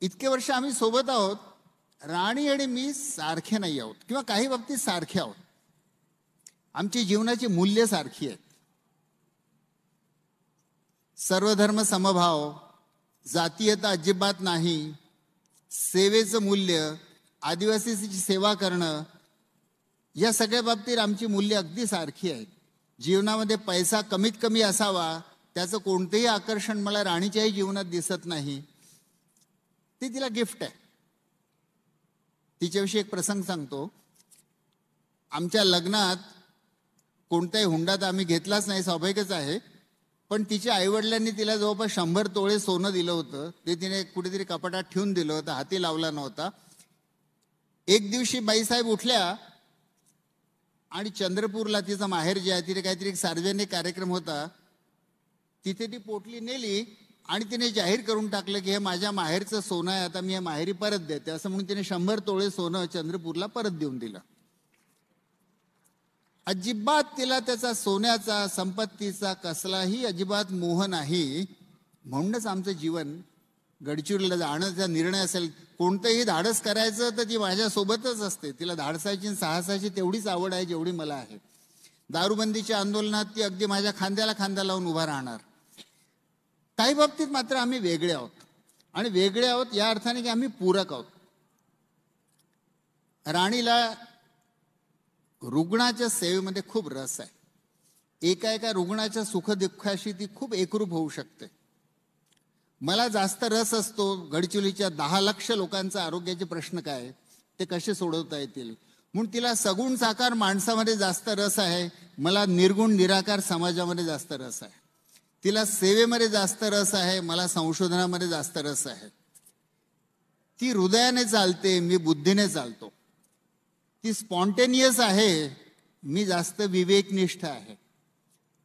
इतके वर्ष आम्ही सोबत आहोत राणी आणि मी सारखे नाही आहोत किंवा काही बाबतीत सारखे आहोत आमची जीवनाची मूल्य सारखी आहेत सर्वधर्म समभाव जातीयता अजिबात नाही सेवेचं मूल्य आदिवासीची सेवा करणं या सगळ्या बाबतीत आमची मूल्य अगदी सारखी आहेत जीवनामध्ये पैसा कमीत कमी असावा त्याचं कोणतंही आकर्षण मला राणीच्याही जीवनात दिसत नाही ती तिला गिफ्ट आहे तिच्याविषयी एक प्रसंग सांगतो आमच्या लग्नात कोणत्याही हुंडात आम्ही घेतलाच नाही स्वाभाविकच आहे पण तिच्या आईवडिलांनी तिला जवळपास शंभर तोळे सोनं दिलं होतं ते तिने कुठेतरी कपाटात ठेवून दिलं होतं हाती लावला नव्हता एक दिवशी बाईसाहेब उठल्या आणि चंद्रपूरला तिचं माहेर जे आहे तिथे काहीतरी एक सार्वजनिक कार्यक्रम होता तिथे ती पोटली नेली आणि तिने जाहीर करून टाकलं की हे माझ्या माहेरचं सोनं आहे आता मी हे माहेरी परत देते असं म्हणून तिने शंभर तोळे सोनं चंद्रपूरला परत देऊन दिलं अजिबात तिला त्याचा सोन्याचा संपत्तीचा कसलाही अजिबात मोह नाही म्हणूनच आमचं जीवन गडचिरोलीला जाण्याचा निर्णय असेल कोणतंही धाडस करायचं तर ती माझ्यासोबतच असते तिला धाडसाची साहसाची तेवढीच आवड आहे जेवढी मला आहे दारूबंदीच्या आंदोलनात ती अगदी माझ्या खांद्याला खांदा लावून उभा राहणार काही बाबतीत मात्र आम्ही वेगळे आहोत आणि वेगळे आहोत या अर्थाने की आम्ही पूरक आहोत राणीला रुग्णाच्या सेवेमध्ये खूप रस आहे एका एका रुग्णाच्या सुखदुःखाशी ती खूप एकरूप होऊ शकते मला जास्त रस असतो गडचिरोलीच्या दहा लक्ष लोकांचा आरोग्याचे प्रश्न काय ते कसे सोडवता येतील म्हणून तिला सगुण साकार माणसामध्ये जास्त रस आहे मला निर्गुण निराकार समाजामध्ये जास्त रस आहे तिला सेवेमध्ये जास्त रस आहे मला संशोधनामध्ये जास्त रस आहे ती हृदयाने चालते मी बुद्धीने चालतो ती स्पॉन्टेनियस आहे मी जास्त विवेकनिष्ठ आहे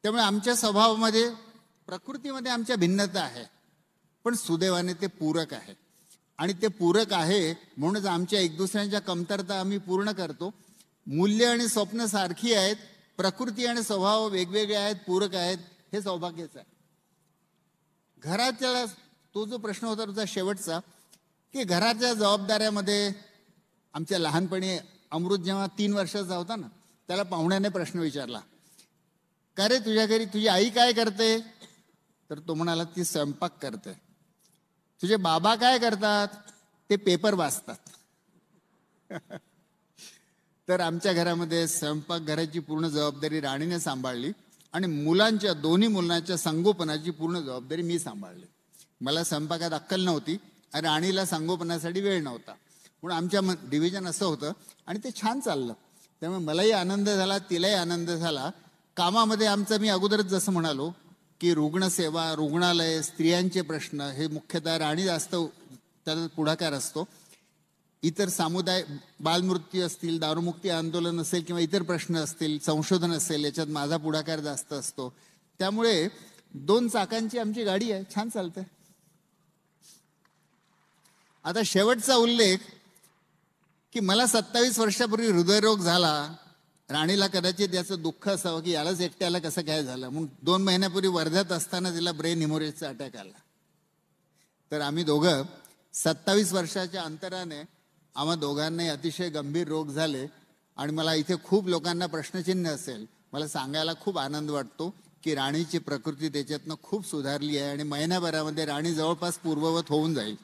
त्यामुळे आमच्या स्वभावामध्ये प्रकृतीमध्ये आमच्या भिन्नता आहे पण सुदैवाने ते पूरक आहे आणि ते पूरक आहे म्हणूनच आमच्या एक दुसऱ्यांच्या कमतरता आम्ही पूर्ण करतो मूल्य आणि स्वप्न सारखी आहेत प्रकृती आणि स्वभाव वेगवेगळे आहेत पूरक आहेत हे सौभाग्याचं आहे घराच्या तो जो प्रश्न होता तुझा शेवटचा की घराच्या जबाबदाऱ्यामध्ये आमच्या लहानपणी अमृत जेव्हा तीन वर्षाचा होता ना त्याला पाहुण्याने प्रश्न विचारला का रे तुझ्या घरी तुझी आई काय करते तर तो म्हणाला ती स्वयंपाक करते तुझे बाबा काय करतात ते पेपर वाचतात तर आमच्या घरामध्ये घराची पूर्ण जबाबदारी राणीने सांभाळली आणि मुलांच्या दोन्ही मुलांच्या संगोपनाची पूर्ण जबाबदारी मी सांभाळली मला स्वयंपाकात अक्कल नव्हती आणि राणीला संगोपनासाठी वेळ नव्हता म्हणून आमच्या डिव्हिजन असं होतं आणि ते छान चाललं त्यामुळे मलाही आनंद झाला तिलाही आनंद झाला कामामध्ये आमचं मी अगोदरच जसं म्हणालो की रुग्णसेवा रुग्णालय स्त्रियांचे प्रश्न हे मुख्यतः राणी जास्त त्याचा पुढाकार असतो इतर सामुदाय बालमृत्यू असतील दारूमुक्ती आंदोलन असेल किंवा इतर प्रश्न असतील संशोधन असेल याच्यात माझा पुढाकार जास्त असतो त्यामुळे दोन चाकांची आमची गाडी आहे छान चालते आता शेवटचा उल्लेख की मला सत्तावीस वर्षापूर्वी हृदयरोग झाला राणीला कदाचित याचं दुःख असावं की यालाच एकट्याला कसं काय झालं म्हणून दोन महिन्यापूर्वी वर्ध्यात असताना तिला ब्रेन हिमोरेजचा अटॅक आला तर आम्ही दोघं सत्तावीस वर्षाच्या अंतराने आम्हा दोघांनाही अतिशय गंभीर रोग झाले आणि मला इथे खूप लोकांना प्रश्नचिन्ह असेल मला सांगायला खूप आनंद वाटतो की राणीची प्रकृती त्याच्यातनं खूप सुधारली आहे आणि महिन्याभरामध्ये राणी जवळपास पूर्ववत होऊन जाईल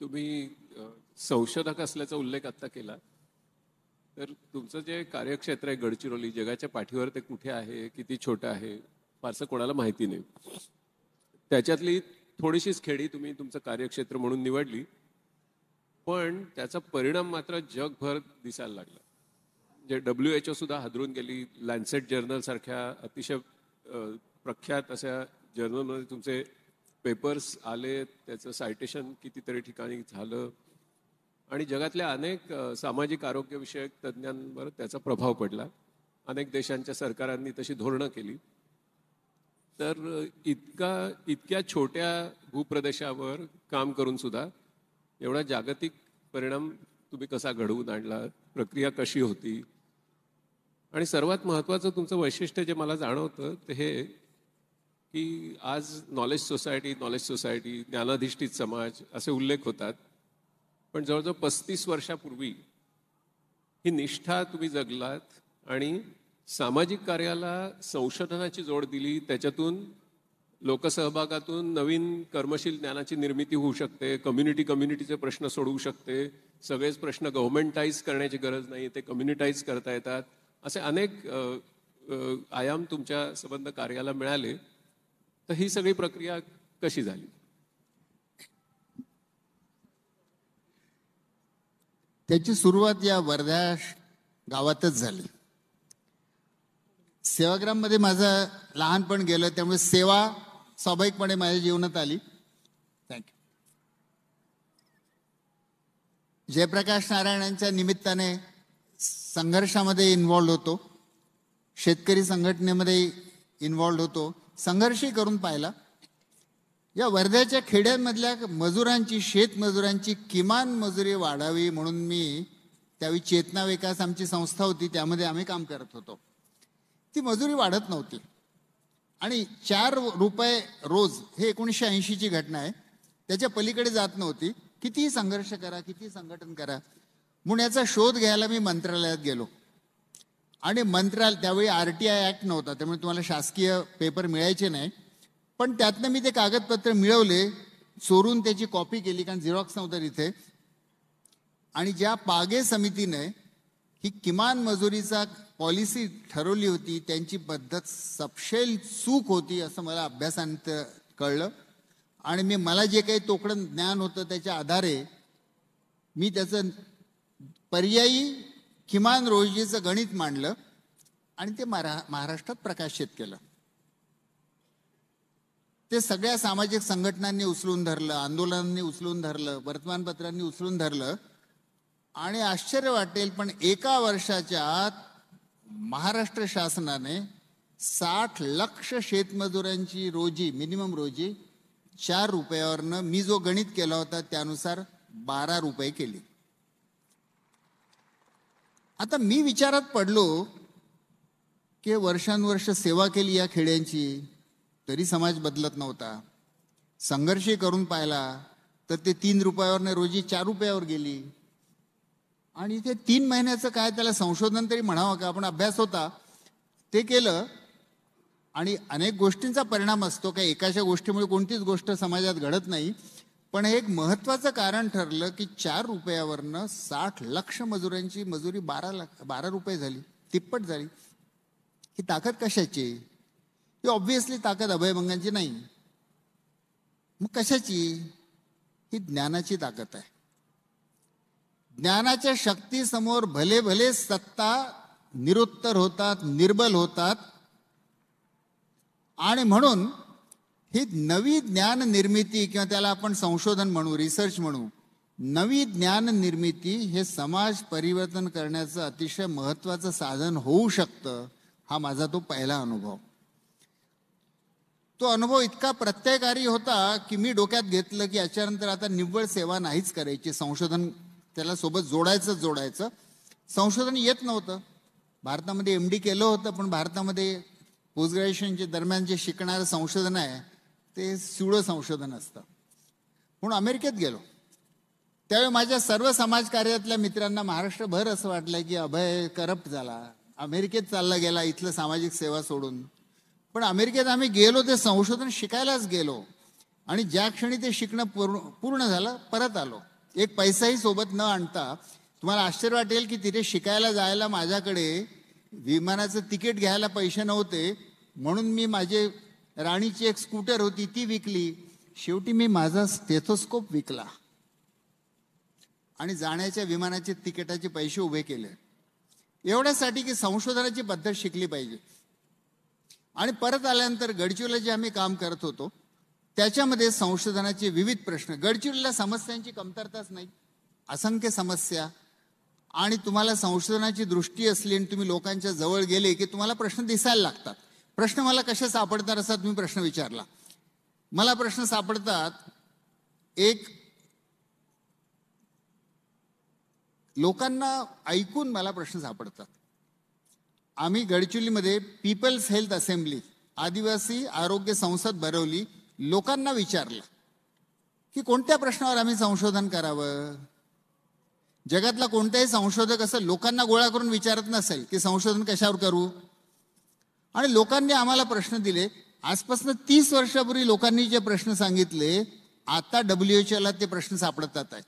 तुम्ही संशोधक असल्याचा उल्लेख आत्ता केला तर तुमचं जे कार्यक्षेत्र आहे गडचिरोली जगाच्या पाठीवर ते कुठे आहे किती छोटं आहे फारसं कोणाला माहिती नाही त्याच्यातली थोडीशीच खेडी तुम्ही तुमचं कार्यक्षेत्र म्हणून निवडली पण त्याचा परिणाम मात्र जगभर दिसायला लागला जे डब्ल्यू एच ओ सुद्धा हादरून गेली लॅन्सेट जर्नलसारख्या अतिशय प्रख्यात अशा जर्नलमध्ये तुमचे पेपर्स आले त्याचं सायटेशन कितीतरी ठिकाणी झालं आणि जगातल्या अनेक सामाजिक आरोग्यविषयक तज्ज्ञांवर त्याचा प्रभाव पडला अनेक देशांच्या सरकारांनी तशी धोरणं केली तर इतका इतक्या छोट्या भूप्रदेशावर काम करून सुद्धा एवढा जागतिक परिणाम तुम्ही कसा घडवून आणला प्रक्रिया कशी होती आणि सर्वात महत्त्वाचं तुमचं वैशिष्ट्य जे मला जाणवतं ते हे की आज नॉलेज सोसायटी नॉलेज सोसायटी ज्ञानाधिष्ठित समाज असे उल्लेख होतात पण जवळजवळ पस्तीस वर्षापूर्वी ही निष्ठा तुम्ही जगलात आणि सामाजिक कार्याला संशोधनाची जोड दिली त्याच्यातून लोकसहभागातून नवीन कर्मशील ज्ञानाची निर्मिती होऊ शकते कम्युनिटी कम्युनिटीचे प्रश्न सोडवू शकते सगळेच प्रश्न गव्हर्मेंटाईज करण्याची गरज नाही ते कम्युनिटाईज करता येतात असे अनेक आयाम तुमच्या संबंध कार्याला मिळाले तर ही सगळी प्रक्रिया कशी झाली त्याची सुरुवात या वर्ध्या गावातच झाली मध्ये माझं लहानपण गेलं त्यामुळे सेवा स्वाभाविकपणे माझ्या जीवनात आली थँक्यू जयप्रकाश नारायणांच्या निमित्ताने संघर्षामध्ये इन्वॉल्व्ह होतो शेतकरी संघटनेमध्ये इन्व्हॉल्व्ह होतो संघर्षही करून पाहिला या वर्ध्याच्या खेड्यांमधल्या मजुरांची शेतमजुरांची किमान मजुरी वाढावी म्हणून मी त्यावेळी चेतना विकास आमची संस्था होती त्यामध्ये आम्ही काम करत होतो ती मजुरी वाढत नव्हती आणि चार रुपये रोज हे एकोणीसशे ऐंशीची घटना आहे त्याच्या पलीकडे जात नव्हती कितीही संघर्ष करा किती संघटन करा म्हणून याचा शोध घ्यायला मी मंत्रालयात गेलो आणि मंत्राल त्यावेळी आर टी आय ॲक्ट नव्हता त्यामुळे तुम्हाला शासकीय पेपर मिळायचे नाही पण त्यातनं मी ते कागदपत्र मिळवले चोरून त्याची कॉपी केली कारण झिरॉक्स नव्हतं तिथे आणि ज्या पागे समितीने ही किमान मजुरीचा पॉलिसी ठरवली होती त्यांची पद्धत सपशेल चूक होती असं मला अभ्यासांत कळलं आणि मी मला जे काही तोकडं ज्ञान होतं त्याच्या आधारे मी त्याचं पर्यायी किमान रोजीचं गणित मांडलं आणि ते मरा महाराष्ट्रात प्रकाशित केलं ते सगळ्या सामाजिक संघटनांनी उचलून धरलं आंदोलनांनी उचलून धरलं वर्तमानपत्रांनी उचलून धरलं आणि आश्चर्य वाटेल पण एका वर्षाच्या आत महाराष्ट्र शासनाने साठ लक्ष शेतमजुरांची रोजी मिनिमम रोजी चार रुपयावरनं मी जो गणित केला होता त्यानुसार बारा रुपये केली आता मी विचारात पडलो की वर्षानुवर्ष सेवा केली या खेड्यांची तरी समाज बदलत नव्हता संघर्ष करून पाहिला तर ते तीन रुपयावरनं रोजी चार रुपयावर गेली आणि ते तीन महिन्याचं काय त्याला संशोधन तरी म्हणावं का आपण अभ्यास होता ते केलं आणि अनेक गोष्टींचा परिणाम असतो का एकाशा गोष्टीमुळे कोणतीच गोष्ट समाजात घडत नाही पण एक महत्वाचं कारण ठरलं की चार रुपयावरनं साठ लक्ष मजुरांची मजुरी बारा लाख बारा रुपये झाली तिप्पट झाली ही ताकद कशाची ही ऑब्व्हियसली ताकद अभयभंगांची नाही मग कशाची ही ज्ञानाची ताकद आहे ज्ञानाच्या शक्तीसमोर भले भले सत्ता निरुत्तर होतात निर्बल होतात आणि म्हणून ही नवी ज्ञान निर्मिती किंवा त्याला आपण संशोधन म्हणू रिसर्च म्हणू नवी ज्ञान निर्मिती हे समाज परिवर्तन करण्याचं अतिशय महत्वाचं साधन होऊ शकतं हा माझा तो पहिला अनुभव तो अनुभव इतका प्रत्ययकारी होता की मी डोक्यात घेतलं की याच्यानंतर आता निव्वळ सेवा नाहीच करायची संशोधन त्याला सोबत जोडायचं जोडायचं संशोधन येत नव्हतं भारतामध्ये एम डी केलं होतं पण भारतामध्ये पोस्ट ग्रॅज्युएशनच्या दरम्यान जे शिकणारं संशोधन आहे ते सुड संशोधन असतं म्हणून अमेरिकेत गेलो त्यावेळी माझ्या सर्व समाजकार्यातल्या मित्रांना महाराष्ट्रभर असं वाटलंय की अभय करप्ट झाला अमेरिकेत चालला गेला इथलं सामाजिक सेवा सोडून पण अमेरिकेत आम्ही गेलो ते संशोधन शिकायलाच गेलो आणि ज्या क्षणी ते शिकणं पूर्ण पूर्ण झालं परत आलो एक पैसाही सोबत न आणता तुम्हाला आश्चर्य वाटेल की तिथे शिकायला जायला माझ्याकडे विमानाचं तिकीट घ्यायला पैसे नव्हते म्हणून मी माझे राणीची एक स्कूटर होती ती विकली शेवटी मी माझा स्टेथोस्कोप विकला आणि जाण्याच्या विमानाचे तिकिटाचे पैसे उभे केले एवढ्यासाठी की संशोधनाची पद्धत शिकली पाहिजे आणि परत आल्यानंतर गडचिरोला जे आम्ही काम करत होतो त्याच्यामध्ये संशोधनाचे विविध प्रश्न गडचिरोलीला समस्यांची कमतरताच नाही असंख्य समस्या आणि तुम्हाला संशोधनाची दृष्टी असली आणि तुम्ही लोकांच्या जवळ गेले की तुम्हाला प्रश्न दिसायला लागतात प्रश्न मला कसे सापडतात असा तुम्ही प्रश्न विचारला मला प्रश्न सापडतात एक लोकांना ऐकून मला प्रश्न सापडतात आम्ही गडचिलीमध्ये पीपल्स हेल्थ असेंब्ली आदिवासी आरोग्य संसद भरवली लोकांना विचारलं की कोणत्या प्रश्नावर आम्ही संशोधन करावं जगातला कोणताही संशोधक असं लोकांना गोळा करून विचारत नसेल की संशोधन कशावर करू आणि लोकांनी आम्हाला प्रश्न दिले आजपासून तीस वर्षापूर्वी लोकांनी जे प्रश्न सांगितले आता डब्ल्यू एच ते प्रश्न सापडतात आहेत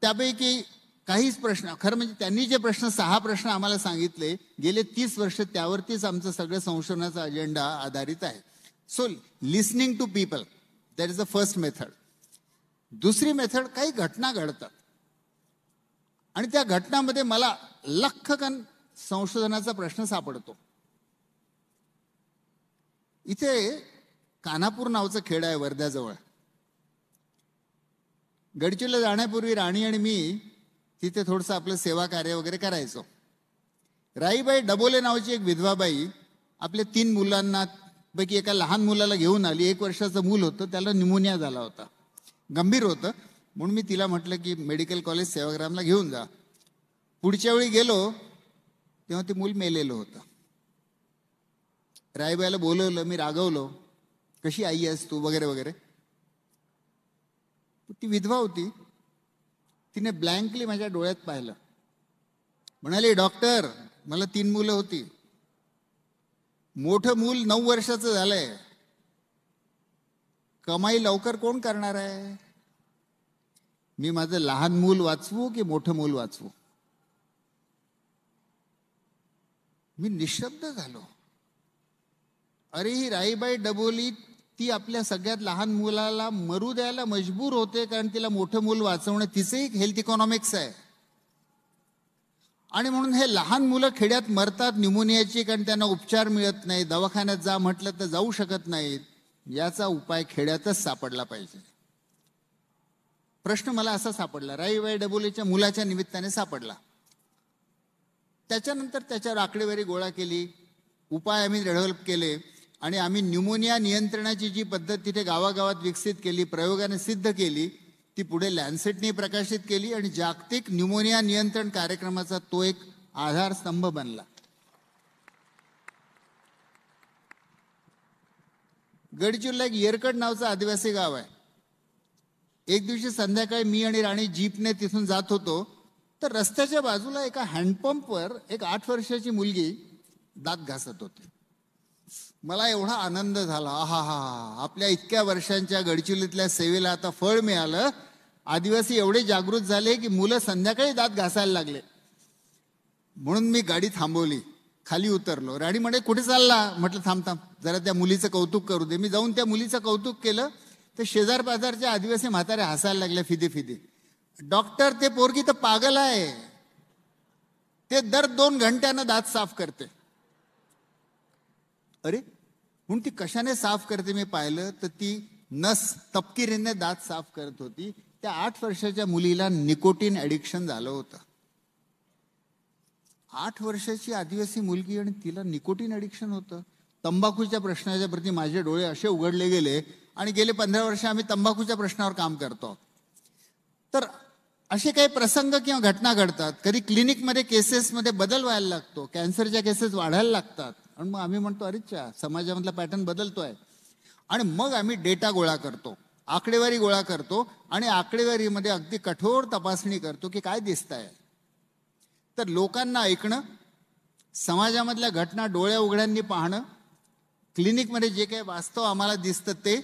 त्यापैकी काहीच प्रश्न खरं म्हणजे त्यांनी जे प्रश्न सहा प्रश्न आम्हाला सांगितले गेले तीस वर्ष त्यावरतीच आमचं सगळं संशोधनाचा अजेंडा आधारित आहे so listening to people that is the first method दुसरी मेथड काही घटना घडतात आणि त्या घटनामध्ये मला लख संशोधनाचा प्रश्न सापडतो इथे कानापूर नावचं खेड आहे वर्ध्याजवळ गडचिरोला जाण्यापूर्वी राणी आणि मी तिथे थोडंसं आपलं सेवा कार्य वगैरे करायचो राईबाई डबोले नावाची एक विधवाबाई आपल्या तीन मुलांना पैकी एका लहान मुलाला घेऊन आली एक वर्षाचं मूल होतं त्याला निमोनिया झाला होता गंभीर होतं म्हणून मी तिला म्हटलं की मेडिकल कॉलेज सेवाग्रामला घेऊन जा पुढच्या वेळी गेलो तेव्हा ते मूल मेलेलं होतं रायबाईला बोलवलं मी रागवलो कशी आई आहेस तू वगैरे वगैरे ती विधवा होती तिने ब्लँकली माझ्या डोळ्यात पाहिलं म्हणाले डॉक्टर मला तीन मुलं होती मोठं मूल नऊ वर्षाचं झालंय कमाई लवकर कोण करणार आहे मी माझं लहान मूल वाचवू की मोठं मूल वाचवू मी निशब्द झालो अरे ही राईबाई डबोली ती आपल्या सगळ्यात लहान मुलाला मरू द्यायला मजबूर होते कारण तिला मोठं मूल वाचवणं तिचंही हेल्थ इकॉनॉमिक्स आहे आणि म्हणून हे लहान मुलं खेड्यात मरतात न्युमोनियाची कारण त्यांना उपचार मिळत नाही दवाखान्यात जा म्हटलं तर जाऊ शकत नाहीत याचा उपाय खेड्यातच सापडला पाहिजे प्रश्न मला असा सापडला राईबाई डबोलीच्या मुलाच्या निमित्ताने सापडला त्याच्यानंतर त्याच्यावर आकडेवारी गोळा केली उपाय आम्ही डेव्हलप केले आणि आम्ही न्यूमोनिया नियंत्रणाची जी पद्धत तिथे गावागावात विकसित केली प्रयोगाने सिद्ध केली ती पुढे लॅन्सेटने प्रकाशित केली आणि जागतिक न्यूमोनिया नियंत्रण कार्यक्रमाचा तो एक आधारस्तंभ बनला गडचिरोला एक येरकड नावचं आदिवासी गाव आहे एक दिवशी संध्याकाळी मी आणि राणी जीपने तिथून जात होतो तर रस्त्याच्या बाजूला एका हँडपंपवर एक आठ वर्षाची मुलगी दात घासत होती मला एवढा आनंद झाला हा हा आपल्या इतक्या वर्षांच्या गडचिलीतल्या सेवेला आता फळ मिळालं आदिवासी एवढे जागृत झाले की मुलं संध्याकाळी दात घासायला लागले म्हणून मी गाडी थांबवली खाली उतरलो राणी म्हणे कुठे चालला म्हटलं थांब थांब जरा त्या मुलीचं कौतुक करू दे मी जाऊन त्या मुलीचं कौतुक केलं तर शेजार पाजारच्या आदिवासी म्हाताऱ्या हसायला लागल्या फिदे फिदे डॉक्टर ते पोरगी तर पागल आहे ते दर दोन घंट्यानं दात साफ करते अरे म्हणून ती कशाने साफ करते मी पाहिलं तर ती नस तपकिरीने दात साफ करत होती त्या आठ वर्षाच्या मुलीला निकोटीन ॲडिक्शन झालं होतं आठ वर्षाची आदिवासी मुलगी आणि तिला निकोटीन ॲडिक्शन होतं तंबाखूच्या प्रश्नाच्या प्रती माझे डोळे असे उघडले गेले आणि गेले पंधरा वर्ष आम्ही तंबाखूच्या प्रश्नावर काम करतो तर असे काही प्रसंग किंवा घटना घडतात कधी क्लिनिकमध्ये केसेसमध्ये बदल व्हायला लागतो कॅन्सरच्या केसेस वाढायला लागतात आणि मग आम्ही म्हणतो अरेच्छा समाजामधला पॅटर्न बदलतोय आणि मग आम्ही डेटा गोळा करतो आकडेवारी गोळा करतो आणि आकडेवारीमध्ये अगदी कठोर तपासणी करतो की काय दिसत आहे तर लोकांना ऐकणं समाजामधल्या घटना डोळ्या उघड्यांनी पाहणं क्लिनिकमध्ये जे काही वास्तव आम्हाला दिसतं ते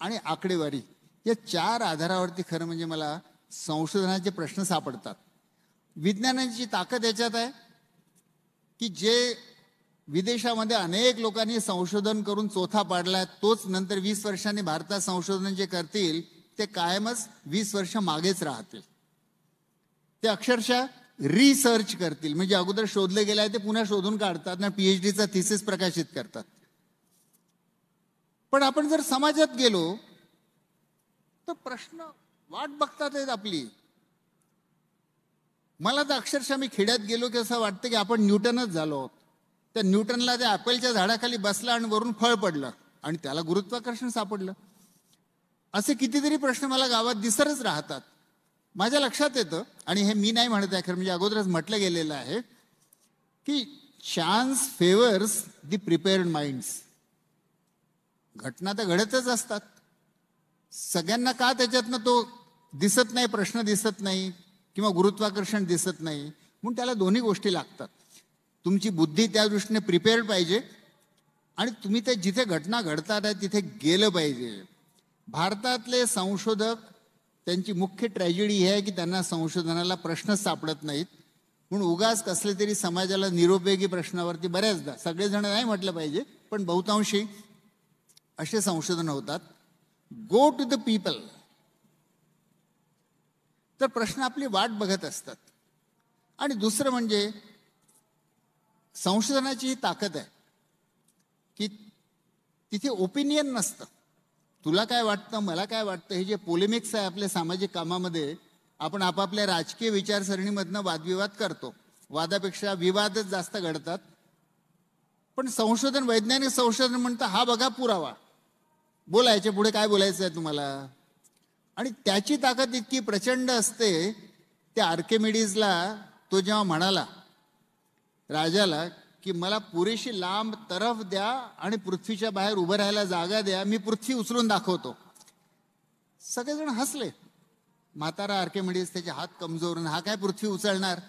आणि आकडेवारी या चार आधारावरती खरं म्हणजे मला संशोधनाचे प्रश्न सापडतात विज्ञानाची ताकद याच्यात आहे की जे विदेशामध्ये अनेक लोकांनी संशोधन करून चोथा पाडलाय तोच नंतर वीस वर्षांनी भारतात संशोधन जे करतील ते कायमच वीस वर्ष मागेच राहतील ते अक्षरशः रिसर्च करतील म्हणजे अगोदर शोधले गेले आहे ते पुन्हा शोधून काढतात ना पीएच डीचा थिसिस प्रकाशित करतात पण आपण जर समाजात गेलो तर प्रश्न वाट बघतात आहेत आपली मला तर अक्षरशः मी खेड्यात गेलो की असं वाटतं की आपण न्यूटनच झालो त्या न्यूटनला त्या ऍपलच्या झाडाखाली बसला आणि वरून फळ पडलं आणि त्याला गुरुत्वाकर्षण सापडलं असे कितीतरी प्रश्न मला गावात दिसतच राहतात माझ्या लक्षात येतं आणि हे मी नाही म्हणत आहे खरं म्हणजे अगोदरच म्हटलं गेलेलं आहे की chance favours the prepared minds घटना तर घडतच असतात सगळ्यांना का त्याच्यातनं तो दिसत नाही प्रश्न दिसत नाही किंवा गुरुत्वाकर्षण दिसत नाही म्हणून त्याला दोन्ही गोष्टी लागतात तुमची बुद्धी त्या दृष्टीने प्रिपेअर्ड पाहिजे आणि तुम्ही ते जिथे घटना घडतात आहे तिथे गेलं पाहिजे भारतातले संशोधक त्यांची मुख्य ट्रॅजेडी ही आहे की त्यांना संशोधनाला प्रश्नच सापडत नाहीत म्हणून उगाच कसले तरी समाजाला निरुपयोगी प्रश्नावरती बऱ्याचदा सगळेजण नाही म्हटलं पाहिजे पण बहुतांशी असे संशोधन होतात गो टू द पीपल तर प्रश्न आपली वाट बघत असतात आणि दुसरं म्हणजे संशोधनाची ही ताकद आहे की तिथे ओपिनियन नसतं तुला काय वाटतं मला काय वाटतं हे जे पोलिमिक्स आहे आपल्या सामाजिक कामामध्ये आपण आपापल्या राजकीय विचारसरणीमधनं वादविवाद करतो वादापेक्षा विवादच जास्त घडतात पण संशोधन वैज्ञानिक संशोधन म्हणतं हा बघा पुरावा बोलायचे पुढे काय बोलायचं आहे तुम्हाला आणि त्याची ताकद इतकी प्रचंड असते त्या आर्केमिडीजला तो जेव्हा म्हणाला राजाला की मला पुरेशी लांब तरफ द्या आणि पृथ्वीच्या बाहेर उभं राहायला जागा द्या मी पृथ्वी उचलून दाखवतो सगळेजण हसले म्हातारा आर्केमिडीज त्याचे हात कमजोर हा काय पृथ्वी उचलणार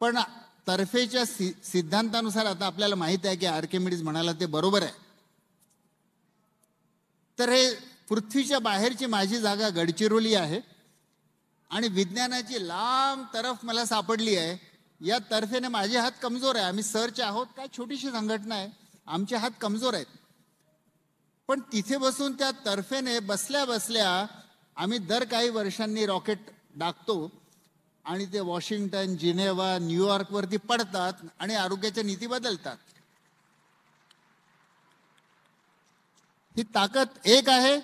पण तर्फेच्या सि सिद्धांतानुसार आता आपल्याला माहित आहे की आर्केमिडीज म्हणाला ते बरोबर आहे तर हे पृथ्वीच्या बाहेरची माझी जागा गडचिरोली आहे आणि विज्ञानाची लांब तरफ मला सापडली आहे या तर्फेने माझे हात कमजोर आहे आम्ही सर्च आहोत काय छोटीशी संघटना आहे आमचे हात कमजोर आहेत पण तिथे बसून त्या तर्फेने बसल्या बसल्या आम्ही दर काही वर्षांनी रॉकेट डाकतो आणि ते वॉशिंग्टन जिनेवा न्यूयॉर्कवरती पडतात आणि आरोग्याच्या नीती बदलतात ही ताकद एक आहे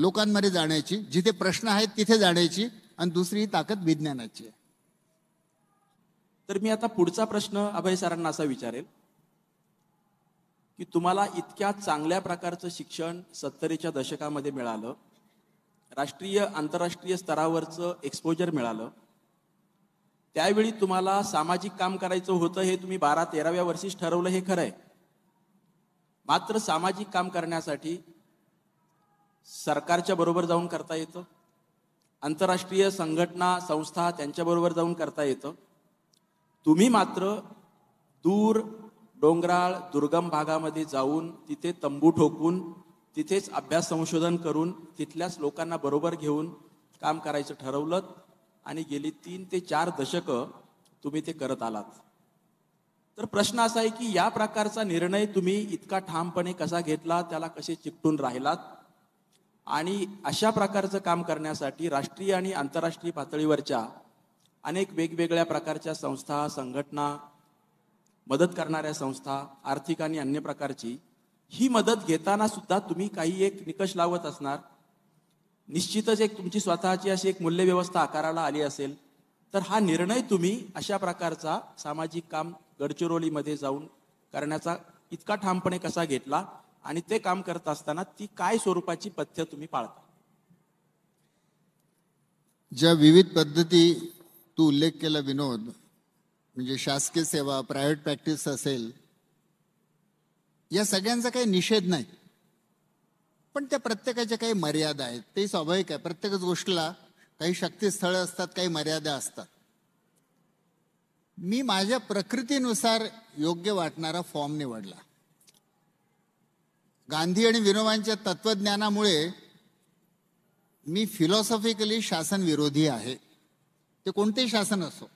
लोकांमध्ये जाण्याची जिथे प्रश्न आहेत तिथे जाण्याची आणि दुसरी ही ताकद विज्ञानाची आहे तर मी आता पुढचा प्रश्न अभय सरांना असा विचारेल की तुम्हाला इतक्या चांगल्या प्रकारचं शिक्षण सत्तरीच्या दशकामध्ये मिळालं राष्ट्रीय आंतरराष्ट्रीय स्तरावरचं एक्सपोजर मिळालं त्यावेळी तुम्हाला सामाजिक काम करायचं होतं हे तुम्ही बारा तेराव्या वर्षीच ठरवलं हे खरं आहे मात्र सामाजिक काम करण्यासाठी सरकारच्या बरोबर जाऊन करता येतं आंतरराष्ट्रीय संघटना संस्था त्यांच्याबरोबर जाऊन करता येतं तुम्ही मात्र दूर डोंगराळ दुर्गम भागामध्ये जाऊन तिथे तंबू ठोकून तिथेच अभ्यास संशोधन करून तिथल्याच लोकांना बरोबर घेऊन काम करायचं ठरवलं आणि गेली तीन ते चार दशकं तुम्ही ते करत आलात तर प्रश्न असा आहे की या प्रकारचा निर्णय तुम्ही इतका ठामपणे कसा घेतला त्याला कसे चिकटून राहिलात आणि अशा प्रकारचं काम करण्यासाठी राष्ट्रीय आणि आंतरराष्ट्रीय पातळीवरच्या अनेक वेगवेगळ्या प्रकारच्या संस्था संघटना मदत करणाऱ्या संस्था आर्थिक आणि अन्य प्रकारची ही मदत घेताना सुद्धा तुम्ही काही एक निकष लावत असणार निश्चितच एक तुमची स्वतःची अशी एक मूल्यव्यवस्था आकाराला आली असेल तर हा निर्णय तुम्ही अशा प्रकारचा सामाजिक काम गडचिरोलीमध्ये जाऊन करण्याचा इतका ठामपणे कसा घेतला आणि ते काम करत असताना ती काय स्वरूपाची पथ्य तुम्ही पाळता ज्या विविध पद्धती तू उल्लेख केला विनोद म्हणजे शासकीय सेवा प्रायव्हेट प्रॅक्टिस असेल या सगळ्यांचा काही निषेध नाही पण त्या प्रत्येकाच्या काही मर्यादा आहेत ते स्वाभाविक आहे प्रत्येकच गोष्टीला काही शक्तीस्थळं असतात काही मर्यादा असतात मी माझ्या प्रकृतीनुसार योग्य वाटणारा फॉर्म निवडला गांधी आणि विनोबांच्या तत्वज्ञानामुळे मी फिलॉसॉफिकली शासन विरोधी आहे ते कोणते शासन असो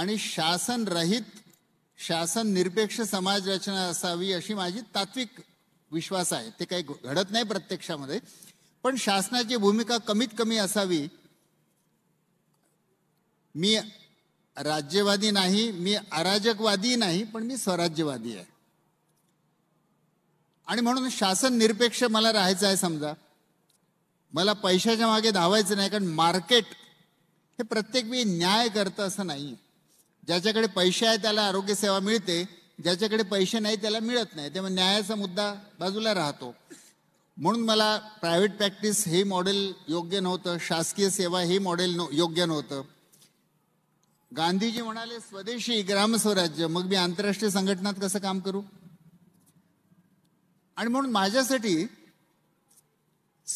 आणि शासन रहित शासन निरपेक्ष समाज रचना असावी अशी माझी तात्विक विश्वास आहे ते काही घडत नाही प्रत्यक्षामध्ये पण शासनाची भूमिका कमीत कमी असावी मी राज्यवादी नाही मी अराजकवादी नाही पण मी स्वराज्यवादी आहे आणि म्हणून शासन निरपेक्ष मला राहायचं आहे समजा मला पैशाच्या मागे धावायचं नाही कारण मार्केट हे प्रत्येक वेळी न्याय करतं असं नाही ज्याच्याकडे पैसे आहे त्याला आरोग्य सेवा मिळते ज्याच्याकडे पैसे नाही त्याला मिळत नाही तेव्हा न्यायाचा मुद्दा बाजूला राहतो म्हणून मला प्रायव्हेट प्रॅक्टिस हे मॉडेल योग्य नव्हतं शासकीय सेवा हे मॉडेल योग्य नव्हतं गांधीजी म्हणाले स्वदेशी ग्रामस्वराज्य मग मी आंतरराष्ट्रीय संघटनात कसं काम करू आणि म्हणून माझ्यासाठी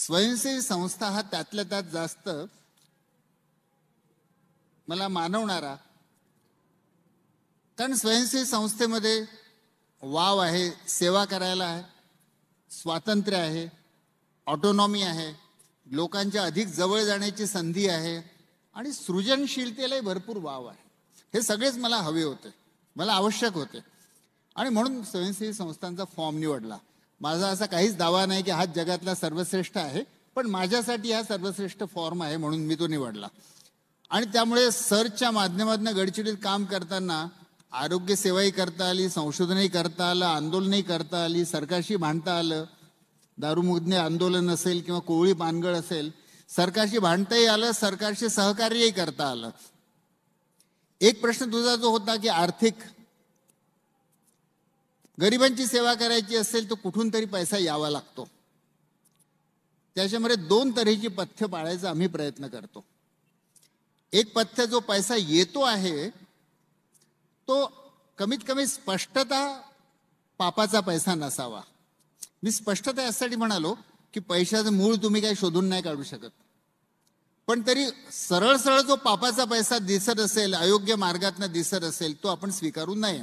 स्वयंसेवी संस्था हा त्यातल्या त्यात जास्त मला मानवणारा कारण स्वयंसेवी संस्थेमध्ये वाव आहे सेवा करायला आहे स्वातंत्र्य आहे ऑटोनॉमी आहे लोकांच्या अधिक जवळ जाण्याची संधी आहे आणि सृजनशीलतेलाही भरपूर वाव आहे हे सगळेच मला हवे होते मला आवश्यक होते आणि म्हणून स्वयंसेवी संस्थांचा फॉर्म निवडला माझा असा काहीच दावा नाही की हा जगातला सर्वश्रेष्ठ आहे पण माझ्यासाठी हा सर्वश्रेष्ठ फॉर्म आहे म्हणून मी तो निवडला आणि त्यामुळे सर्चच्या माध्यमातून गडचिडीत काम करताना आरोग्य सेवाही करता आली संशोधनही करता आलं आंदोलनही करता आली सरकारशी भांडता आलं दारूमुग्ने आंदोलन असेल किंवा कोवळी पानगळ असेल सरकारशी भांडताही आलं सरकारशी सहकार्यही करता आलं एक प्रश्न तुझा जो होता की आर्थिक गरिबांची सेवा करायची असेल तर कुठून तरी पैसा यावा लागतो त्याच्यामध्ये दोन तऱ्हेची पथ्य पाळायचा आम्ही प्रयत्न करतो एक पथ्य जो पैसा येतो आहे तो कमीत कमी स्पष्टता पापाचा पैसा नसावा मी स्पष्टता यासाठी म्हणालो की पैशाचं मूळ तुम्ही काही शोधून नाही काढू शकत पण तरी सरळ सरळ जो पापाचा पैसा दिसत असेल अयोग्य मार्गातनं दिसत असेल तो आपण स्वीकारू नाही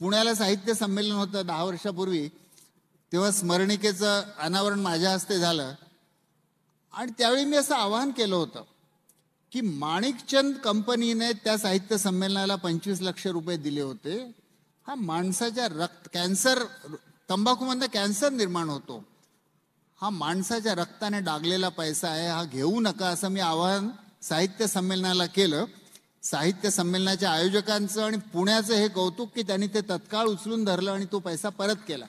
पुण्याला साहित्य संमेलन होतं दहा वर्षापूर्वी तेव्हा स्मरणिकेचं अनावरण माझ्या हस्ते झालं आणि त्यावेळी मी असं आवाहन केलं होतं की माणिकचंद कंपनीने त्या साहित्य संमेलनाला पंचवीस लक्ष रुपये दिले होते हा माणसाच्या रक्त कॅन्सर तंबाखूमधनं कॅन्सर निर्माण होतो हा माणसाच्या रक्ताने डागलेला पैसा आहे हा घेऊ नका असं मी आवाहन साहित्य संमेलनाला केलं साहित्य संमेलनाच्या आयोजकांचं आणि पुण्याचं हे कौतुक की त्यांनी ते तत्काळ उचलून धरलं आणि तो पैसा परत केला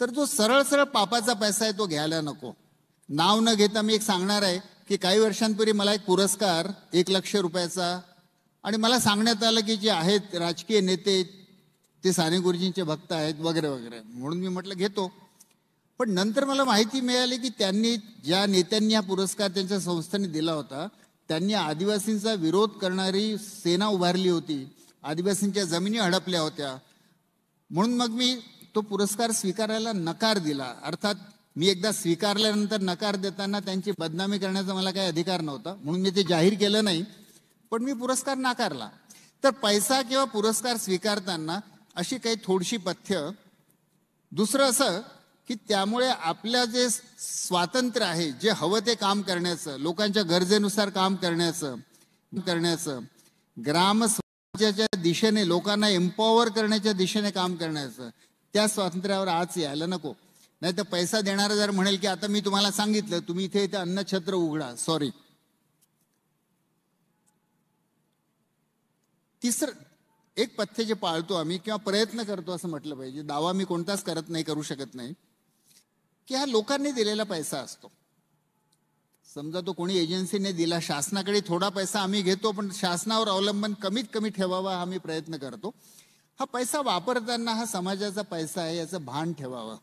तर जो सरळ सरळ पापाचा पैसा आहे तो घ्यायला नको नाव न घेता मी एक सांगणार आहे की काही वर्षांपूर्वी मला एक पुरस्कार एक लक्ष रुपयाचा आणि मला सांगण्यात आलं की जे आहेत राजकीय नेते ते साने गुरुजींचे भक्त आहेत वगैरे वगैरे म्हणून मी म्हटलं घेतो पण नंतर मला माहिती मिळाली की त्यांनी ज्या नेत्यांनी हा पुरस्कार त्यांच्या संस्थेने दिला होता त्यांनी आदिवासींचा विरोध करणारी सेना उभारली होती आदिवासींच्या जमिनी हडपल्या होत्या म्हणून मग मी तो पुरस्कार स्वीकारायला नकार दिला अर्थात मी एकदा स्वीकारल्यानंतर नकार देताना त्यांची बदनामी करण्याचा मला काही अधिकार नव्हता म्हणून मी ते जाहीर केलं नाही पण मी पुरस्कार नाकारला तर पैसा किंवा पुरस्कार स्वीकारताना अशी काही थोडीशी पथ्य दुसरं असं की त्यामुळे आपल्या जे स्वातंत्र्य आहे जे हवं ते काम करण्याचं लोकांच्या गरजेनुसार काम करण्याचं करण्याचं ग्राम स्वराज्याच्या दिशेने लोकांना एम्पॉवर करण्याच्या दिशेने काम करण्याचं त्या स्वातंत्र्यावर आज यायला नको नाही तर पैसा देणारा जर म्हणेल की आता मी तुम्हाला सांगितलं तुम्ही इथे इथे अन्नछत्र उघडा सॉरी तिसरं एक पथ्य जे पाळतो आम्ही किंवा प्रयत्न करतो असं म्हटलं पाहिजे दावा मी कोणताच करत नाही करू शकत नाही की हा लोकांनी दिलेला पैसा असतो समजा तो कोणी एजन्सीने दिला शासनाकडे थोडा पैसा आम्ही घेतो पण शासनावर अवलंबन कमीत कमी ठेवावा हा मी प्रयत्न करतो हा पैसा वापरताना हा समाजाचा पैसा आहे याचं भान ठेवावं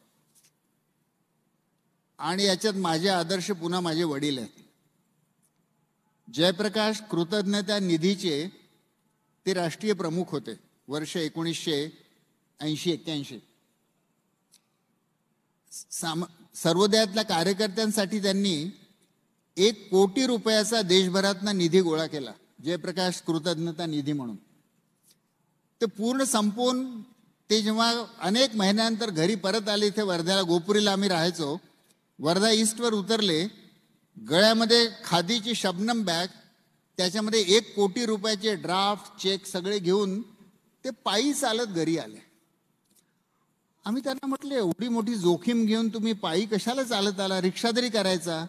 आणि याच्यात माझे आदर्श पुन्हा माझे वडील आहेत जयप्रकाश कृतज्ञता निधीचे ते राष्ट्रीय प्रमुख होते वर्ष एकोणीसशे ऐंशी एक्क्याऐंशी साम सर्वोदयातल्या कार्यकर्त्यांसाठी त्यांनी एक कोटी रुपयाचा देशभरातना निधी गोळा केला जयप्रकाश कृतज्ञता निधी म्हणून ते पूर्ण संपवून ते जेव्हा अनेक महिन्यानंतर घरी परत आले इथे वर्ध्याला गोपुरीला आम्ही राहायचो वर्धा ईस्टवर उतरले गळ्यामध्ये खादीची शबनम बॅग त्याच्यामध्ये एक कोटी रुपयाचे ड्राफ्ट चेक सगळे घेऊन ते पायी चालत घरी आले आम्ही त्यांना म्हटले एवढी मोठी जोखीम घेऊन तुम्ही पायी कशाला चालत आला रिक्षा तरी करायचा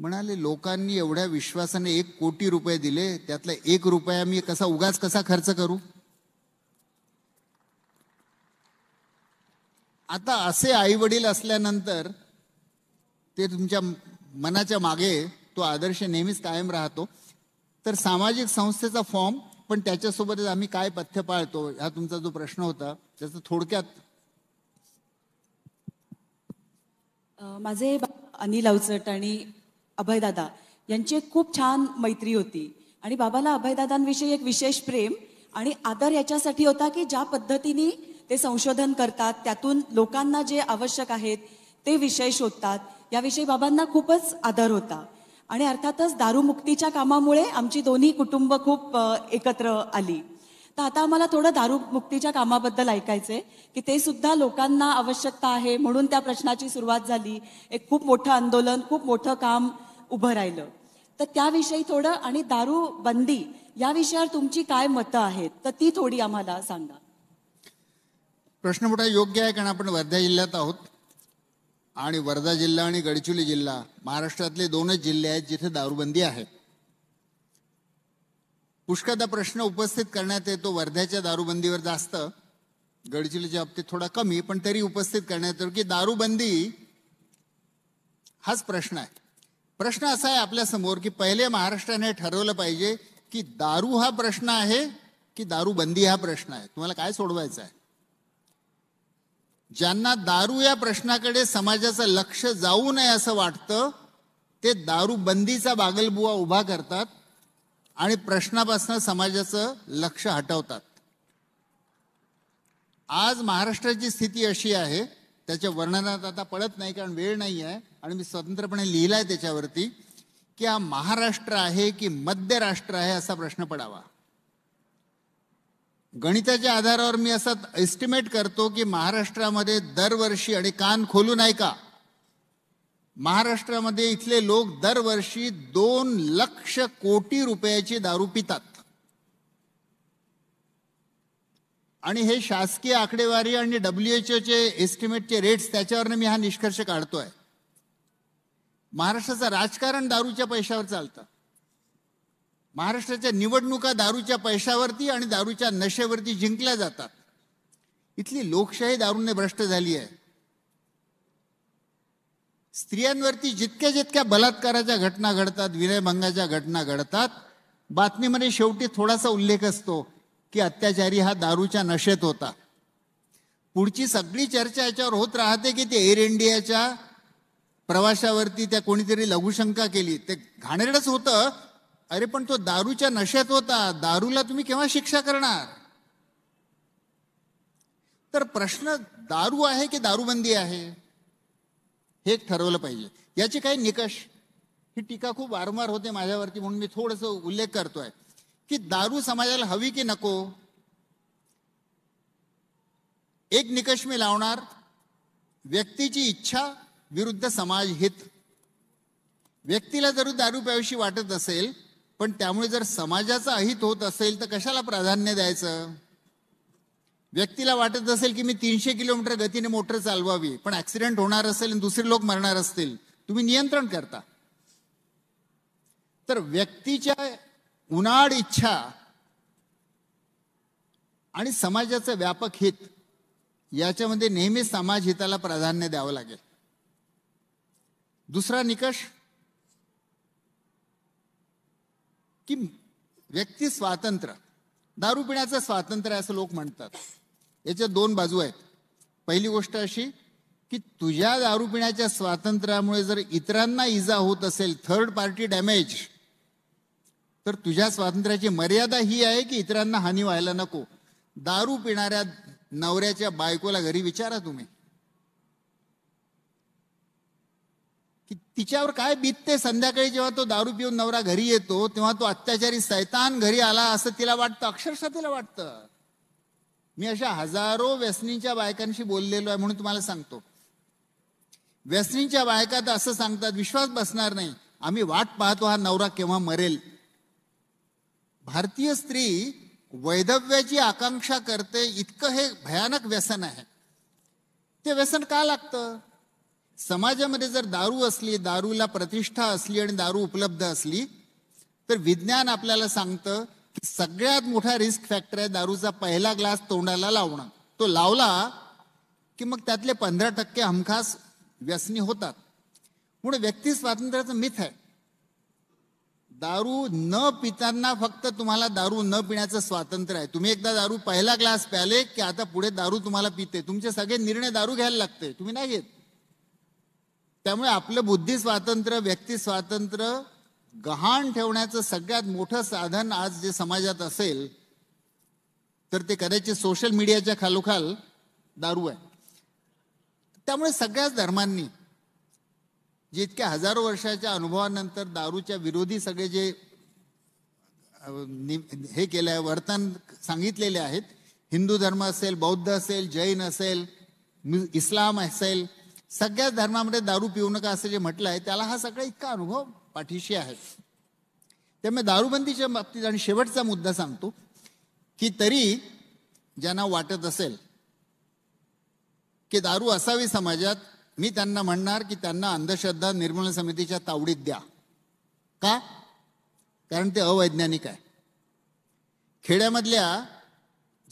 म्हणाले लोकांनी एवढ्या विश्वासाने एक कोटी रुपये दिले त्यातला एक रुपया मी कसा उगाच कसा खर्च करू आता असे आई वडील असल्यानंतर ते तुमच्या मनाच्या मागे तो आदर्श नेहमीच कायम राहतो तर सामाजिक संस्थेचा फॉर्म पण त्याच्यासोबतच आम्ही काय पथ्य पाळतो हा तुमचा जो प्रश्न होता त्याचं थोडक्यात माझे अनिल अवचट आणि अभयदादा यांची एक खूप छान मैत्री होती आणि बाबाला अभयदादांविषयी एक विशेष प्रेम आणि आदर याच्यासाठी होता की ज्या पद्धतीने ते संशोधन करतात त्यातून लोकांना जे आवश्यक आहेत ते विषय शोधतात याविषयी बाबांना खूपच आदर होता आणि अर्थातच दारूमुक्तीच्या कामामुळे आमची दोन्ही कुटुंब खूप एकत्र आली तर आता आम्हाला थोडं दारूमुक्तीच्या कामाबद्दल ऐकायचंय की ते सुद्धा लोकांना आवश्यकता आहे म्हणून त्या प्रश्नाची सुरुवात झाली एक खूप मोठं आंदोलन खूप मोठं काम उभं राहिलं तर त्याविषयी थोडं आणि दारू बंदी या विषयावर तुमची काय मतं आहेत तर ती थोडी आम्हाला सांगा प्रश्न मोठा योग्य आहे कारण आपण वर्धा जिल्ह्यात आहोत आणि वर्धा जिल्हा आणि गडचिरोली जिल्हा महाराष्ट्रातले दोनच जिल्हे आहेत जिथे दारूबंदी आहे पुष्कळदा प्रश्न उपस्थित करण्यात येतो वर्ध्याच्या दारूबंदीवर जास्त गडचिरोलीच्या बाबतीत थोडा कमी पण तरी उपस्थित करण्यात येतो की दारूबंदी हाच प्रश्न आहे प्रश्न असा आहे आपल्या समोर की पहिले महाराष्ट्राने ठरवलं पाहिजे की दारू हा प्रश्न आहे की दारूबंदी हा प्रश्न आहे तुम्हाला काय सोडवायचं आहे ज्यांना दारू या प्रश्नाकडे समाजाचं लक्ष जाऊ नये असं वाटतं ते दारू बंदीचा बागलबुवा उभा करतात आणि प्रश्नापासून समाजाचं लक्ष हटवतात आज महाराष्ट्राची स्थिती अशी आहे त्याच्या वर्णनात आता पडत नाही कारण वेळ नाही आहे आणि मी स्वतंत्रपणे लिहिलाय त्याच्यावरती की हा महाराष्ट्र आहे की मध्य राष्ट्र आहे असा प्रश्न पडावा गणिताच्या आधारावर मी असा एस्टिमेट करतो की महाराष्ट्रामध्ये दरवर्षी आणि कान खोलून ऐका महाराष्ट्रामध्ये इथले लोक दरवर्षी दोन लक्ष कोटी रुपयाची दारू पितात आणि हे शासकीय आकडेवारी आणि डब्ल्यू एच ओचे एस्टिमेटचे रेट्स त्याच्यावरनं मी हा निष्कर्ष काढतोय महाराष्ट्राचं राजकारण दारूच्या पैशावर चालतं महाराष्ट्राच्या निवडणुका दारूच्या पैशावरती आणि दारूच्या नशेवरती जिंकल्या जातात इथली लोकशाही दारूने भ्रष्ट झाली आहे स्त्रियांवरती जितक्या जितक्या बलात्काराच्या घटना घडतात विनयभंगाच्या घटना घडतात बातमीमध्ये शेवटी थोडासा उल्लेख असतो की अत्याचारी हा दारूच्या नशेत होता पुढची सगळी चर्चा याच्यावर होत राहते की ते एअर इंडियाच्या प्रवाशावरती त्या कोणीतरी लघुशंका केली ते घाणेरडच होतं अरे पण तो दारूच्या नशेत होता दारूला तुम्ही केव्हा शिक्षा करणार तर प्रश्न दारू आहे की दारूबंदी आहे हे ठरवलं पाहिजे याचे काही निकष ही टीका खूप वारंवार होते माझ्यावरती म्हणून मी थोडस उल्लेख करतोय की दारू समाजाला हवी की नको एक निकष मी लावणार व्यक्तीची इच्छा विरुद्ध समाज हित व्यक्तीला जर दारू प्याविषयी वाटत असेल पण त्यामुळे जर समाजाचं अहित होत असेल तर कशाला प्राधान्य द्यायचं व्यक्तीला वाटत असेल की मी तीनशे किलोमीटर गतीने मोटर चालवावी पण ऍक्सिडेंट होणार असेल आणि दुसरे लोक मरणार असतील तुम्ही नियंत्रण करता तर व्यक्तीच्या उन्हाळ इच्छा आणि समाजाचं व्यापक हित याच्यामध्ये नेहमी समाज हिताला प्राधान्य द्यावं लागेल दुसरा निकष की व्यक्ती स्वातंत्र्य दारू पिण्याचं स्वातंत्र्य असं लोक म्हणतात याच्या दोन बाजू आहेत पहिली गोष्ट अशी की तुझ्या दारू पिण्याच्या स्वातंत्र्यामुळे जर इतरांना इजा होत असेल थर्ड पार्टी डॅमेज तर तुझ्या स्वातंत्र्याची मर्यादा ही आहे की इतरांना हानी व्हायला नको दारू पिणाऱ्या नवऱ्याच्या बायकोला घरी विचारा तुम्ही की तिच्यावर काय बीतते संध्याकाळी जेव्हा तो दारू पिऊन नवरा घरी येतो तेव्हा तो अत्याचारी सैतान घरी आला असं तिला वाटतं अक्षरशः तिला वाटतं मी अशा हजारो व्यसनींच्या बायकांशी बोललेलो आहे म्हणून तुम्हाला सांगतो व्यसनींच्या बायका तर असं सांगतात विश्वास बसणार नाही आम्ही वाट पाहतो हा नवरा केव्हा मरेल भारतीय स्त्री वैधव्याची आकांक्षा करते इतकं हे भयानक व्यसन आहे ते व्यसन का लागतं समाजामध्ये जर दारू असली दारूला प्रतिष्ठा असली आणि दारू उपलब्ध असली तर विज्ञान आपल्याला सांगतं की सगळ्यात मोठा रिस्क फॅक्टर आहे दारूचा पहिला ग्लास तोंडाला लावणं तो लावला की मग त्यातले पंधरा टक्के हमखास व्यसनी होतात म्हणून व्यक्ती स्वातंत्र्याचं मिथ आहे दारू न पिताना फक्त तुम्हाला दारू न पिण्याचं स्वातंत्र्य आहे तुम्ही एकदा दारू पहिला ग्लास प्याले की आता पुढे दारू तुम्हाला पिते तुमचे सगळे निर्णय दारू घ्यायला लागते तुम्ही नाही घेत त्यामुळे आपलं बुद्धी स्वातंत्र्य व्यक्ती स्वातंत्र्य गहाण ठेवण्याचं सगळ्यात मोठं साधन आज जे समाजात असेल तर ते कदाचित सोशल मीडियाच्या खालोखाल दारू आहे त्यामुळे सगळ्याच धर्मांनी जितक्या हजारो वर्षाच्या अनुभवानंतर दारूच्या विरोधी सगळे जे हे केलं आहे वर्तन सांगितलेले आहेत हिंदू धर्म असेल बौद्ध असेल जैन असेल इस्लाम असेल सगळ्याच धर्मामध्ये दारू पिऊ नका असं जे म्हटलं आहे त्याला हा सगळा इतका अनुभव पाठीशी आहे त्यामुळे दारूबंदीच्या बाबतीत आणि शेवटचा मुद्दा सांगतो की तरी ज्यांना वाटत असेल की दारू असावी समाजात मी त्यांना म्हणणार की त्यांना अंधश्रद्धा निर्मूलन समितीच्या तावडीत द्या का कारण ते अवैज्ञानिक आहे खेड्यामधल्या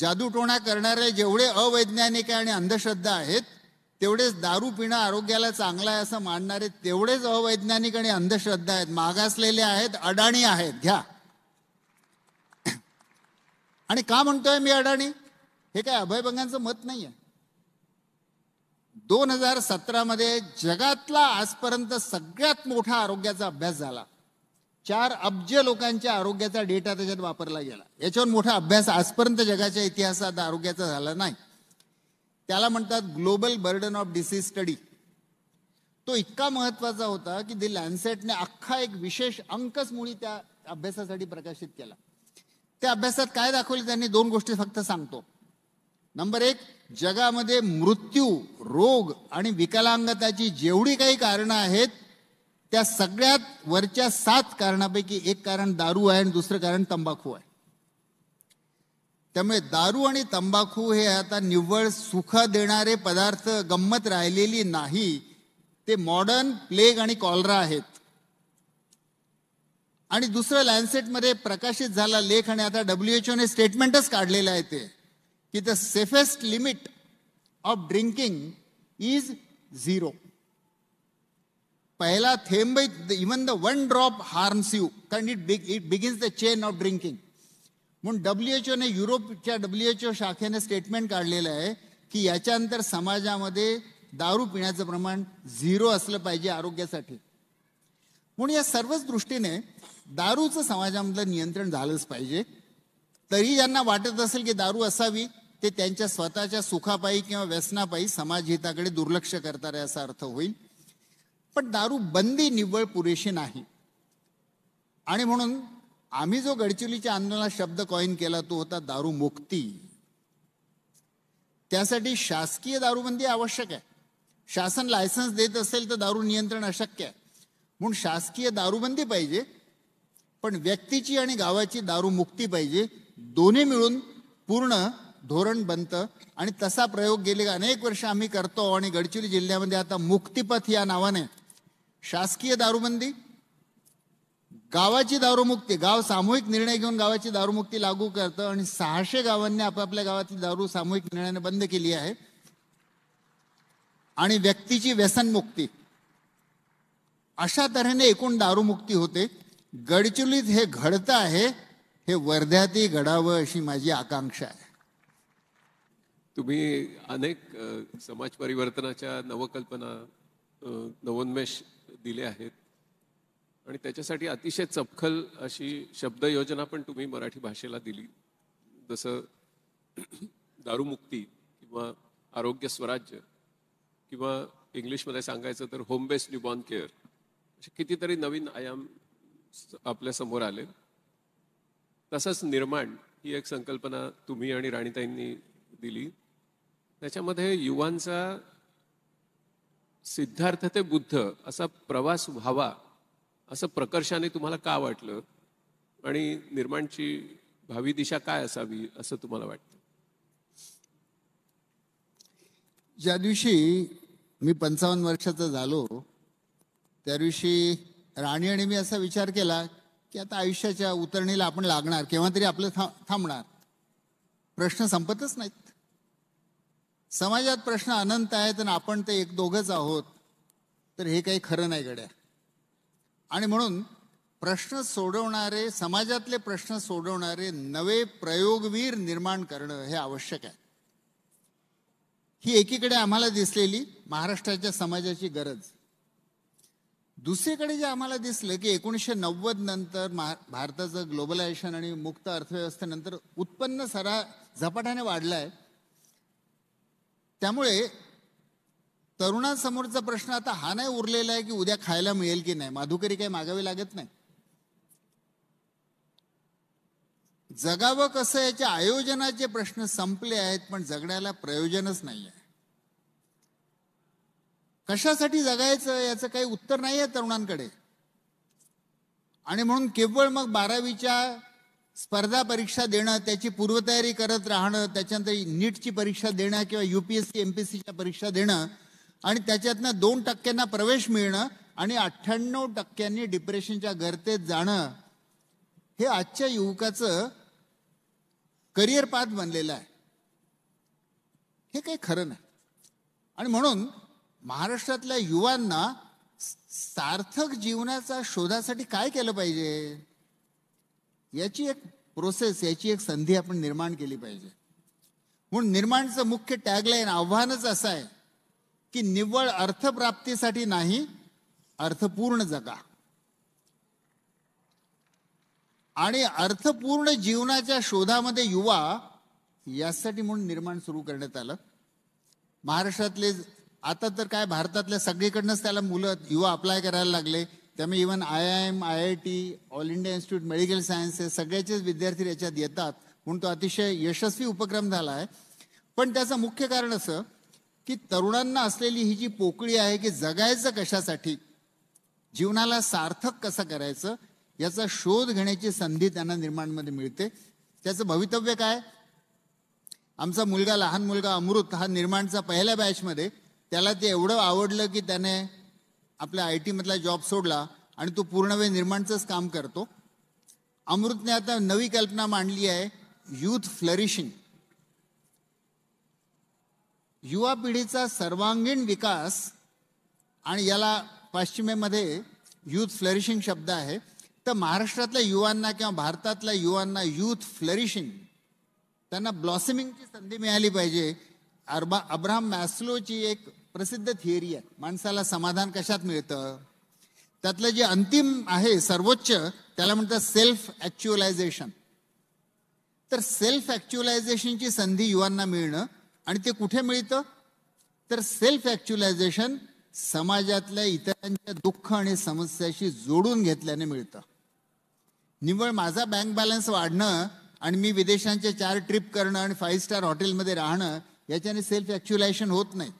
जादूटोणा करणारे जेवढे अवैज्ञानिक आहे आणि अंधश्रद्धा आहेत तेवढेच दारू पिणं आरोग्याला चांगलं आहे असं मानणारे तेवढेच अवैज्ञानिक आणि अंधश्रद्धा आहेत मागासलेले आहेत अडाणी आहेत घ्या आणि का म्हणतोय मी अडाणी हे काय अभयभंगांचं मत नाही आहे दोन हजार सतरामध्ये जगातला आजपर्यंत सगळ्यात मोठा आरोग्याचा अभ्यास झाला चार अब्ज लोकांच्या आरोग्याचा डेटा त्याच्यात वापरला गेला याच्यावर मोठा अभ्यास आजपर्यंत जगाच्या इतिहासात आरोग्याचा झाला नाही त्याला म्हणतात global burden of disease study तो इतका महत्वाचा होता की दी लॅन्सेटने अख्खा एक विशेष अंकच मुळी त्या अभ्यासासाठी प्रकाशित केला त्या अभ्यासात काय दाखवले त्यांनी दोन गोष्टी फक्त सांगतो नंबर एक जगामध्ये मृत्यू रोग आणि विकलांगताची जेवढी काही कारणं आहेत त्या सगळ्यात वरच्या सात कारणापैकी एक कारण दारू आहे आणि दुसरं कारण तंबाखू आहे त्यामुळे दारू आणि तंबाखू हे आता निव्वळ सुख देणारे पदार्थ गंमत राहिलेली नाही ते मॉडर्न प्लेग आणि कॉलरा आहेत आणि दुसरं लँडसेटमध्ये प्रकाशित झाला लेख आणि आता डब्ल्यू एच ओने स्टेटमेंटच काढलेलं आहे ते की the safest limit of drinking is zero पहिला थेंब even the one drop harms you कारण it it begins the chain of drinking म्हणून डब्ल्यू एच ओने युरोपच्या डब्ल्यू एच ओ शाखेने स्टेटमेंट काढलेलं आहे की याच्यानंतर समाजामध्ये दारू पिण्याचं प्रमाण झिरो असलं पाहिजे आरोग्यासाठी म्हणून या सर्वच दृष्टीने दारूचं समाजामधलं नियंत्रण झालंच पाहिजे तरी ज्यांना वाटत असेल की दारू असावी ते त्यांच्या स्वतःच्या सुखापायी किंवा व्यसनापायी समाजहिताकडे दुर्लक्ष करतात असा अर्थ होईल पण दारू बंदी निव्वळ पुरेशी नाही आणि म्हणून आम्ही जो गडचिरोलीच्या आंदोलनात शब्द कॉईन केला तो होता दारू मुक्ती त्यासाठी शासकीय दारूबंदी आवश्यक आहे शासन लायसन्स देत असेल तर दारू नियंत्रण अशक्य आहे म्हणून शासकीय दारूबंदी पाहिजे पण व्यक्तीची आणि गावाची दारू मुक्ती पाहिजे दोन्ही मिळून पूर्ण धोरण बनतं आणि तसा प्रयोग गेले अनेक वर्ष आम्ही करतो आणि गडचिरोली जिल्ह्यामध्ये आता मुक्तिपथ या नावाने शासकीय दारूबंदी गावाची दारूमुक्ती गाव सामूहिक निर्णय घेऊन गावाची दारूमुक्ती लागू करतं आणि सहाशे गावांनी आपापल्या गावातील दारू सामूहिक निर्णयाने बंद केली आहे आणि व्यक्तीची व्यसनमुक्ती अशा तऱ्हेने एकूण दारूमुक्ती होते गडचिरोलीत हे घडतं आहे हे वर्ध्यातही घडावं अशी माझी आकांक्षा आहे तुम्ही अनेक समाज परिवर्तनाच्या नवकल्पना नवोन्मेष दिले आहेत आणि त्याच्यासाठी अतिशय चपखल अशी शब्दयोजना पण तुम्ही मराठी भाषेला दिली जसं दारूमुक्ती किंवा आरोग्य स्वराज्य किंवा इंग्लिशमध्ये सांगायचं तर होम बेस्ड न्यूबॉर्न केअर असे कितीतरी नवीन आयाम आपल्या समोर आले तसंच निर्माण ही एक संकल्पना तुम्ही आणि राणीताईंनी दिली त्याच्यामध्ये युवांचा सिद्धार्थ ते बुद्ध असा प्रवास व्हावा असं प्रकर्षाने तुम्हाला का वाटलं आणि निर्माणची भावी दिशा काय असावी असं तुम्हाला वाटतं ज्या दिवशी मी पंचावन्न वर्षाचा झालो त्या दिवशी राणी आणि मी असा विचार केला की आता आयुष्याच्या उतरणीला आपण लागणार केव्हा तरी आपलं थांबणार प्रश्न संपतच नाहीत समाजात प्रश्न अनंत आहेत आणि आपण ते एक दोघच आहोत तर हे काही खरं नाही गड्या आणि म्हणून प्रश्न सोडवणारे समाजातले प्रश्न सोडवणारे नवे प्रयोगवीर निर्माण करणं हे आवश्यक आहे ही एकीकडे आम्हाला दिसलेली महाराष्ट्राच्या समाजाची गरज दुसरीकडे जे आम्हाला दिसलं की एकोणीसशे नव्वद नंतर भारताचं ग्लोबलायझेशन आणि मुक्त अर्थव्यवस्थेनंतर उत्पन्न सरा झपाट्याने वाढलं आहे त्यामुळे तरुणांसमोरचा प्रश्न आता हा नाही उरलेला आहे की उद्या खायला मिळेल की नाही माधुकरी काही मागावे लागत नाही जगावं कसं याच्या आयोजनाचे प्रश्न संपले आहेत पण जगण्याला प्रयोजनच नाही आहे कशासाठी जगायचं याचं काही उत्तर नाही आहे तरुणांकडे आणि म्हणून केवळ मग बारावीच्या स्पर्धा परीक्षा देणं त्याची पूर्वतयारी करत राहणं त्याच्यानंतर नीटची परीक्षा देणं किंवा युपीएससी एमपीएससीच्या परीक्षा देणं आणि त्याच्यातनं दोन टक्क्यांना प्रवेश मिळणं आणि अठ्ठ्याण्णव टक्क्यांनी डिप्रेशनच्या गर्तेत जाणं हे आजच्या युवकाचं करिअर पाथ बनलेलं आहे हे काही खरं नाही आणि म्हणून महाराष्ट्रातल्या युवांना सार्थक जीवनाचा शोधासाठी काय केलं पाहिजे याची एक प्रोसेस याची एक संधी आपण निर्माण केली पाहिजे म्हणून निर्माणचं मुख्य टॅगलाईन आव्हानच असं आहे की निव्वळ अर्थप्राप्तीसाठी नाही अर्थपूर्ण जगा आणि अर्थपूर्ण जीवनाच्या शोधामध्ये युवा यासाठी म्हणून निर्माण सुरू करण्यात आलं महाराष्ट्रातले आता तर काय भारतातल्या सगळीकडनंच त्याला मुलं युवा अप्लाय करायला लागले त्यामुळे even I I M I I T all India institute medical sciences सगळ्याचेच विद्यार्थी याच्यात येतात म्हणून तो अतिशय यशस्वी उपक्रम झाला आहे पण त्याचं मुख्य कारण असं की तरुणांना असलेली ही जी पोकळी आहे की जगायचं कशासाठी जीवनाला सार्थक कसं करायचं याचा शोध घेण्याची संधी त्यांना निर्माणमध्ये मिळते त्याचं भवितव्य काय आमचा मुलगा लहान मुलगा अमृत हा निर्माणचा पहिल्या बॅचमध्ये त्याला ते एवढं आवडलं की त्याने आपल्या आय टीमधला जॉब सोडला आणि तो पूर्णवेळ निर्माणचंच काम करतो अमृतने आता नवी कल्पना मांडली आहे यूथ फ्लरिशिंग युवा पिढीचा सर्वांगीण विकास आणि याला पाश्चिमेमध्ये यूथ फ्लरिशिंग शब्द आहे तर महाराष्ट्रातल्या युवांना किंवा भारतातल्या युवांना यूथ फ्लरिशिंग त्यांना ब्लॉसमिंगची संधी मिळाली पाहिजे अरबा अब्राहम मॅस्लोची एक प्रसिद्ध थिअरी आहे माणसाला समाधान कशात मिळतं त्यातलं जे अंतिम आहे सर्वोच्च त्याला म्हणतात सेल्फ ॲक्च्युअलायझेशन तर सेल्फ ॲक्च्युअलायझेशनची संधी युवांना मिळणं आणि ते कुठे मिळतं तर सेल्फ ॲक्च्युलायझेशन समाजातल्या इतरांच्या दुःख आणि समस्याशी जोडून घेतल्याने मिळतं निव्वळ माझा बँक बॅलन्स वाढणं आणि मी विदेशांचे चार ट्रिप करणं आणि फाईव्ह स्टार हॉटेलमध्ये राहणं याच्याने सेल्फ ॲक्च्युलायझेशन होत नाही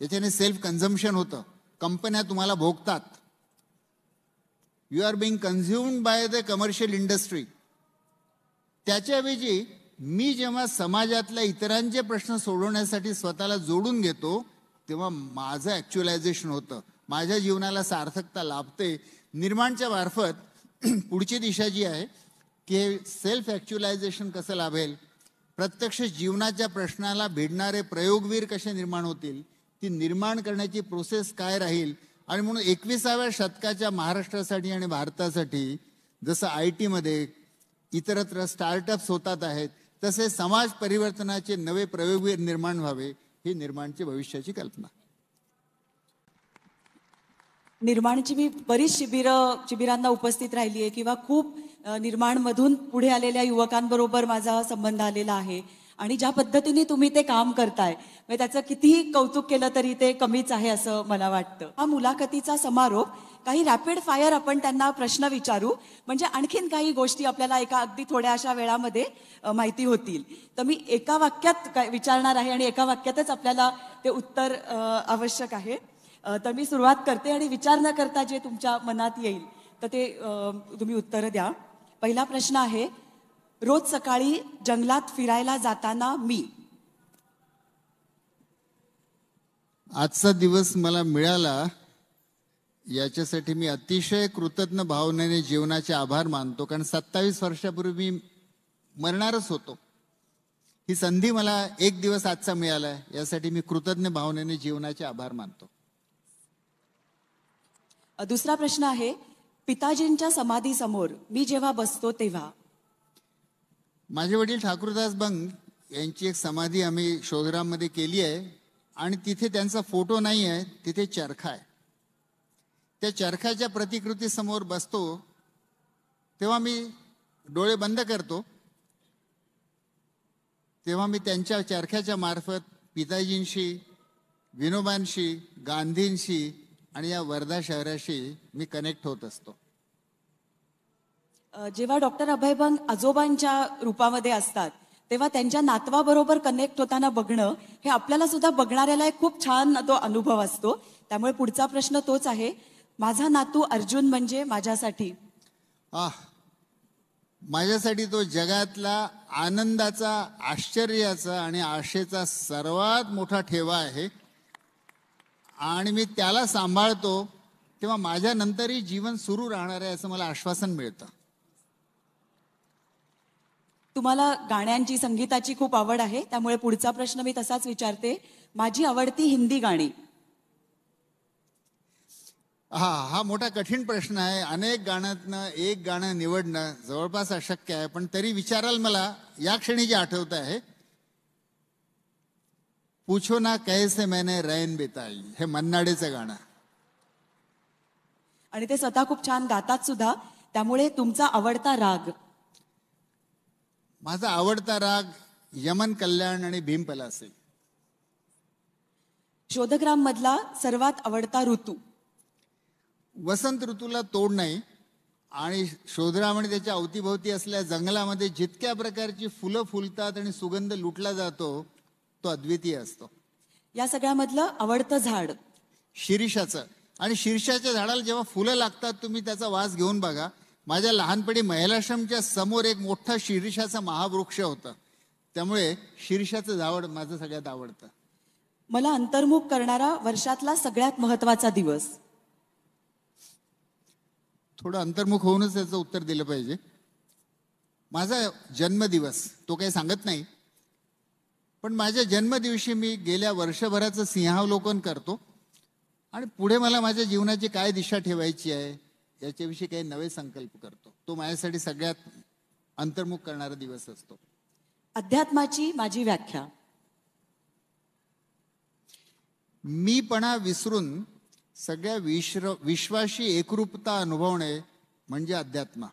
याच्याने सेल्फ कन्झम्पन होतं कंपन्या तुम्हाला भोगतात you are being consumed by the commercial industry त्याच्याऐवजी मी जेव्हा समाजातल्या इतरांचे प्रश्न सोडवण्यासाठी स्वतःला जोडून घेतो तेव्हा माझं ॲक्च्युलायझेशन होतं माझ्या जीवनाला सार्थकता लाभते निर्माणच्या मार्फत पुढची दिशा जी आहे की सेल्फ ॲक्च्युलायझेशन कसं लाभेल प्रत्यक्ष जीवनाच्या प्रश्नाला भिडणारे प्रयोगवीर कसे निर्माण होतील ती निर्माण करण्याची प्रोसेस काय राहील आणि म्हणून एकविसाव्या शतकाच्या महाराष्ट्रासाठी आणि भारतासाठी जसं आय टीमध्ये इतरत्र स्टार्टअप्स होतात आहेत तसेच समाज परिवर्तनाचे नवे प्रयोग निर्माण व्हावे ही निर्माणची भविष्याची कल्पना निर्माणची मी बरीच शिबिर शिबिरांना उपस्थित राहिली आहे किंवा खूप निर्माणमधून पुढे आलेल्या युवकांबरोबर माझा संबंध आलेला आहे आणि ज्या पद्धतीने तुम्ही ते काम करताय म्हणजे त्याचं कितीही कौतुक केलं तरी ते कमीच आहे असं मला वाटतं हा मुलाखतीचा समारोप काही रॅपिड फायर आपण त्यांना प्रश्न विचारू म्हणजे आणखीन काही गोष्टी आपल्याला एका अगदी थोड्या अशा वेळामध्ये माहिती होतील तर मी एका वाक्यात विचारणार आहे आणि एका वाक्यातच आपल्याला ते उत्तर आवश्यक आहे तर मी सुरुवात करते आणि विचार न करता जे तुमच्या मनात येईल तर ते तुम्ही उत्तर द्या पहिला प्रश्न आहे रोज सकाळी जंगलात फिरायला जाताना मी आजचा दिवस मला मिळाला याच्यासाठी मी अतिशय कृतज्ञ भावनेने जीवनाचे आभार मानतो कारण सत्तावीस वर्षापूर्वी मी मरणारच होतो ही संधी मला एक दिवस आजचा मिळाला यासाठी मी कृतज्ञ भावनेने जीवनाचे आभार मानतो दुसरा प्रश्न आहे पिताजींच्या समाधीसमोर मी जेव्हा बसतो तेव्हा माझे वडील ठाकूरदास बंग यांची एक समाधी आम्ही शोधरामध्ये केली आहे आणि तिथे त्यांचा फोटो नाही आहे तिथे चरखा आहे त्या चरख्याच्या प्रतिकृती समोर बसतो तेव्हा मी डोळे बंद करतो तेव्हा मी त्यांच्या चरख्याच्या मार्फत पिताजींशी विनोबांशी गांधींशी आणि या वर्धा शहराशी मी कनेक्ट होत असतो जेव्हा डॉक्टर अभयबंग आजोबांच्या रूपामध्ये असतात तेव्हा त्यांच्या नातवाबरोबर कनेक्ट होताना बघणं हे आपल्याला सुद्धा बघणाऱ्याला एक खूप छान तो अनुभव असतो त्यामुळे पुढचा प्रश्न तोच आहे माझा नातू अर्जुन म्हणजे माझ्यासाठी माझ्यासाठी तो जगातला आनंदाचा आश्चर्याचा आणि आशेचा सर्वात मोठा ठेवा आहे आणि मी त्याला सांभाळतो तेव्हा माझ्यानंतरही जीवन सुरू राहणार आहे असं मला आश्वासन मिळतं तुम्हाला गाण्यांची संगीताची खूप आवड आहे त्यामुळे पुढचा प्रश्न मी तसाच विचारते माझी आवडती हिंदी गाणी हा हा मोठा कठीण प्रश्न आहे अनेक गाण्यातनं एक गाणं निवडणं जवळपास अशक्य आहे पण तरी विचाराल मला या क्षणी जे आठवत आहे पूछो ना कैसे मैंने रैन बेताई हे मन्नाडेचं गाणं आणि ते स्वतः खूप छान गातात सुद्धा त्यामुळे तुमचा आवडता राग माझा आवडता राग यमन कल्याण आणि भीमपला असेल शोधग्राम मधला सर्वात आवडता ऋतू वसंत ऋतूला तोड नाही आणि शोधरा म्हणजे त्याच्या अवतीभोवती असल्या जंगलामध्ये जितक्या प्रकारची फुलं फुलतात आणि सुगंध लुटला जातो तो अद्वितीय असतो या सगळ्यामधलं आवडतं झाड शिरीषाचं आणि शिर्षाच्या झाडाला जेव्हा फुलं लागतात तुम्ही त्याचा वास घेऊन बघा माझ्या लहानपणी महिलाश्रमच्या समोर एक मोठा शिरीषाचा महावृक्ष होता त्यामुळे शिर्षाचं झाड माझं सगळ्यात आवडतं मला अंतर्मुख करणारा वर्षातला सगळ्यात महत्वाचा दिवस थोडं अंतर्मुख होऊनच त्याचं उत्तर दिलं पाहिजे माझा जन्मदिवस तो काही सांगत नाही पण माझ्या जन्मदिवशी मी गेल्या वर्षभराचं सिंहावलोकन करतो आणि पुढे मला माझ्या जीवनाची काय दिशा ठेवायची आहे याच्याविषयी काही नवे संकल्प करतो तो माझ्यासाठी सगळ्यात अंतर्मुख करणारा दिवस असतो अध्यात्माची माझी व्याख्या मी पणा विसरून सगळ्या विश्र विश्वाशी एकरूपता अनुभवणे म्हणजे अध्यात्मा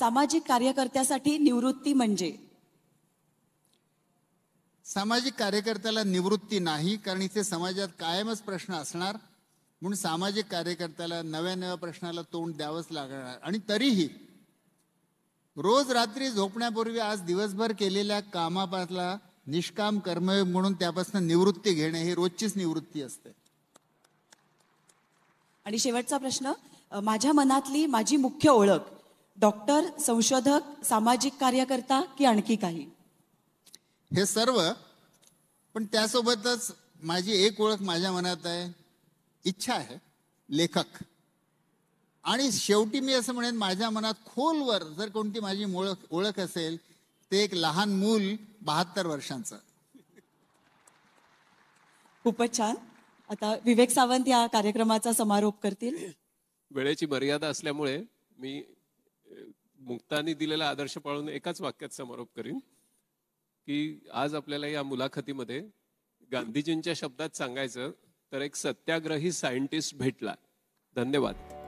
सामाजिक कार्यकर्त्यासाठी निवृत्ती म्हणजे सामाजिक कार्यकर्त्याला निवृत्ती नाही कारण इथे समाजात कायमच प्रश्न असणार म्हणून सामाजिक कार्यकर्त्याला नव्या नव्या प्रश्नाला तोंड द्यावंच लागणार आणि तरीही रोज रात्री झोपण्यापूर्वी आज दिवसभर केलेल्या कामापासला निष्काम कर्मयोग म्हणून त्यापासून निवृत्ती घेणे हे रोजचीच निवृत्ती असते आणि शेवटचा प्रश्न माझ्या मनातली माझी मुख्य ओळख डॉक्टर संशोधक सामाजिक कार्यकर्ता की आणखी काही हे सर्व पण त्यासोबतच माझी एक ओळख माझ्या मनात आहे इच्छा आहे लेखक आणि शेवटी मी असं म्हणेन माझ्या मनात खोलवर जर कोणती माझी ओळख ओळख असेल ते एक लहान मूल बहात्तर वर्षांचं खूपच छान आता विवेक सावंत या कार्यक्रमाचा समारोप करतील वेळेची मर्यादा असल्यामुळे मी मुक्तानी दिलेला आदर्श पाळून एकाच वाक्यात समारोप करीन की आज आपल्याला या मुलाखतीमध्ये गांधीजींच्या शब्दात सांगायचं तर एक सत्याग्रही सायंटिस्ट भेटला धन्यवाद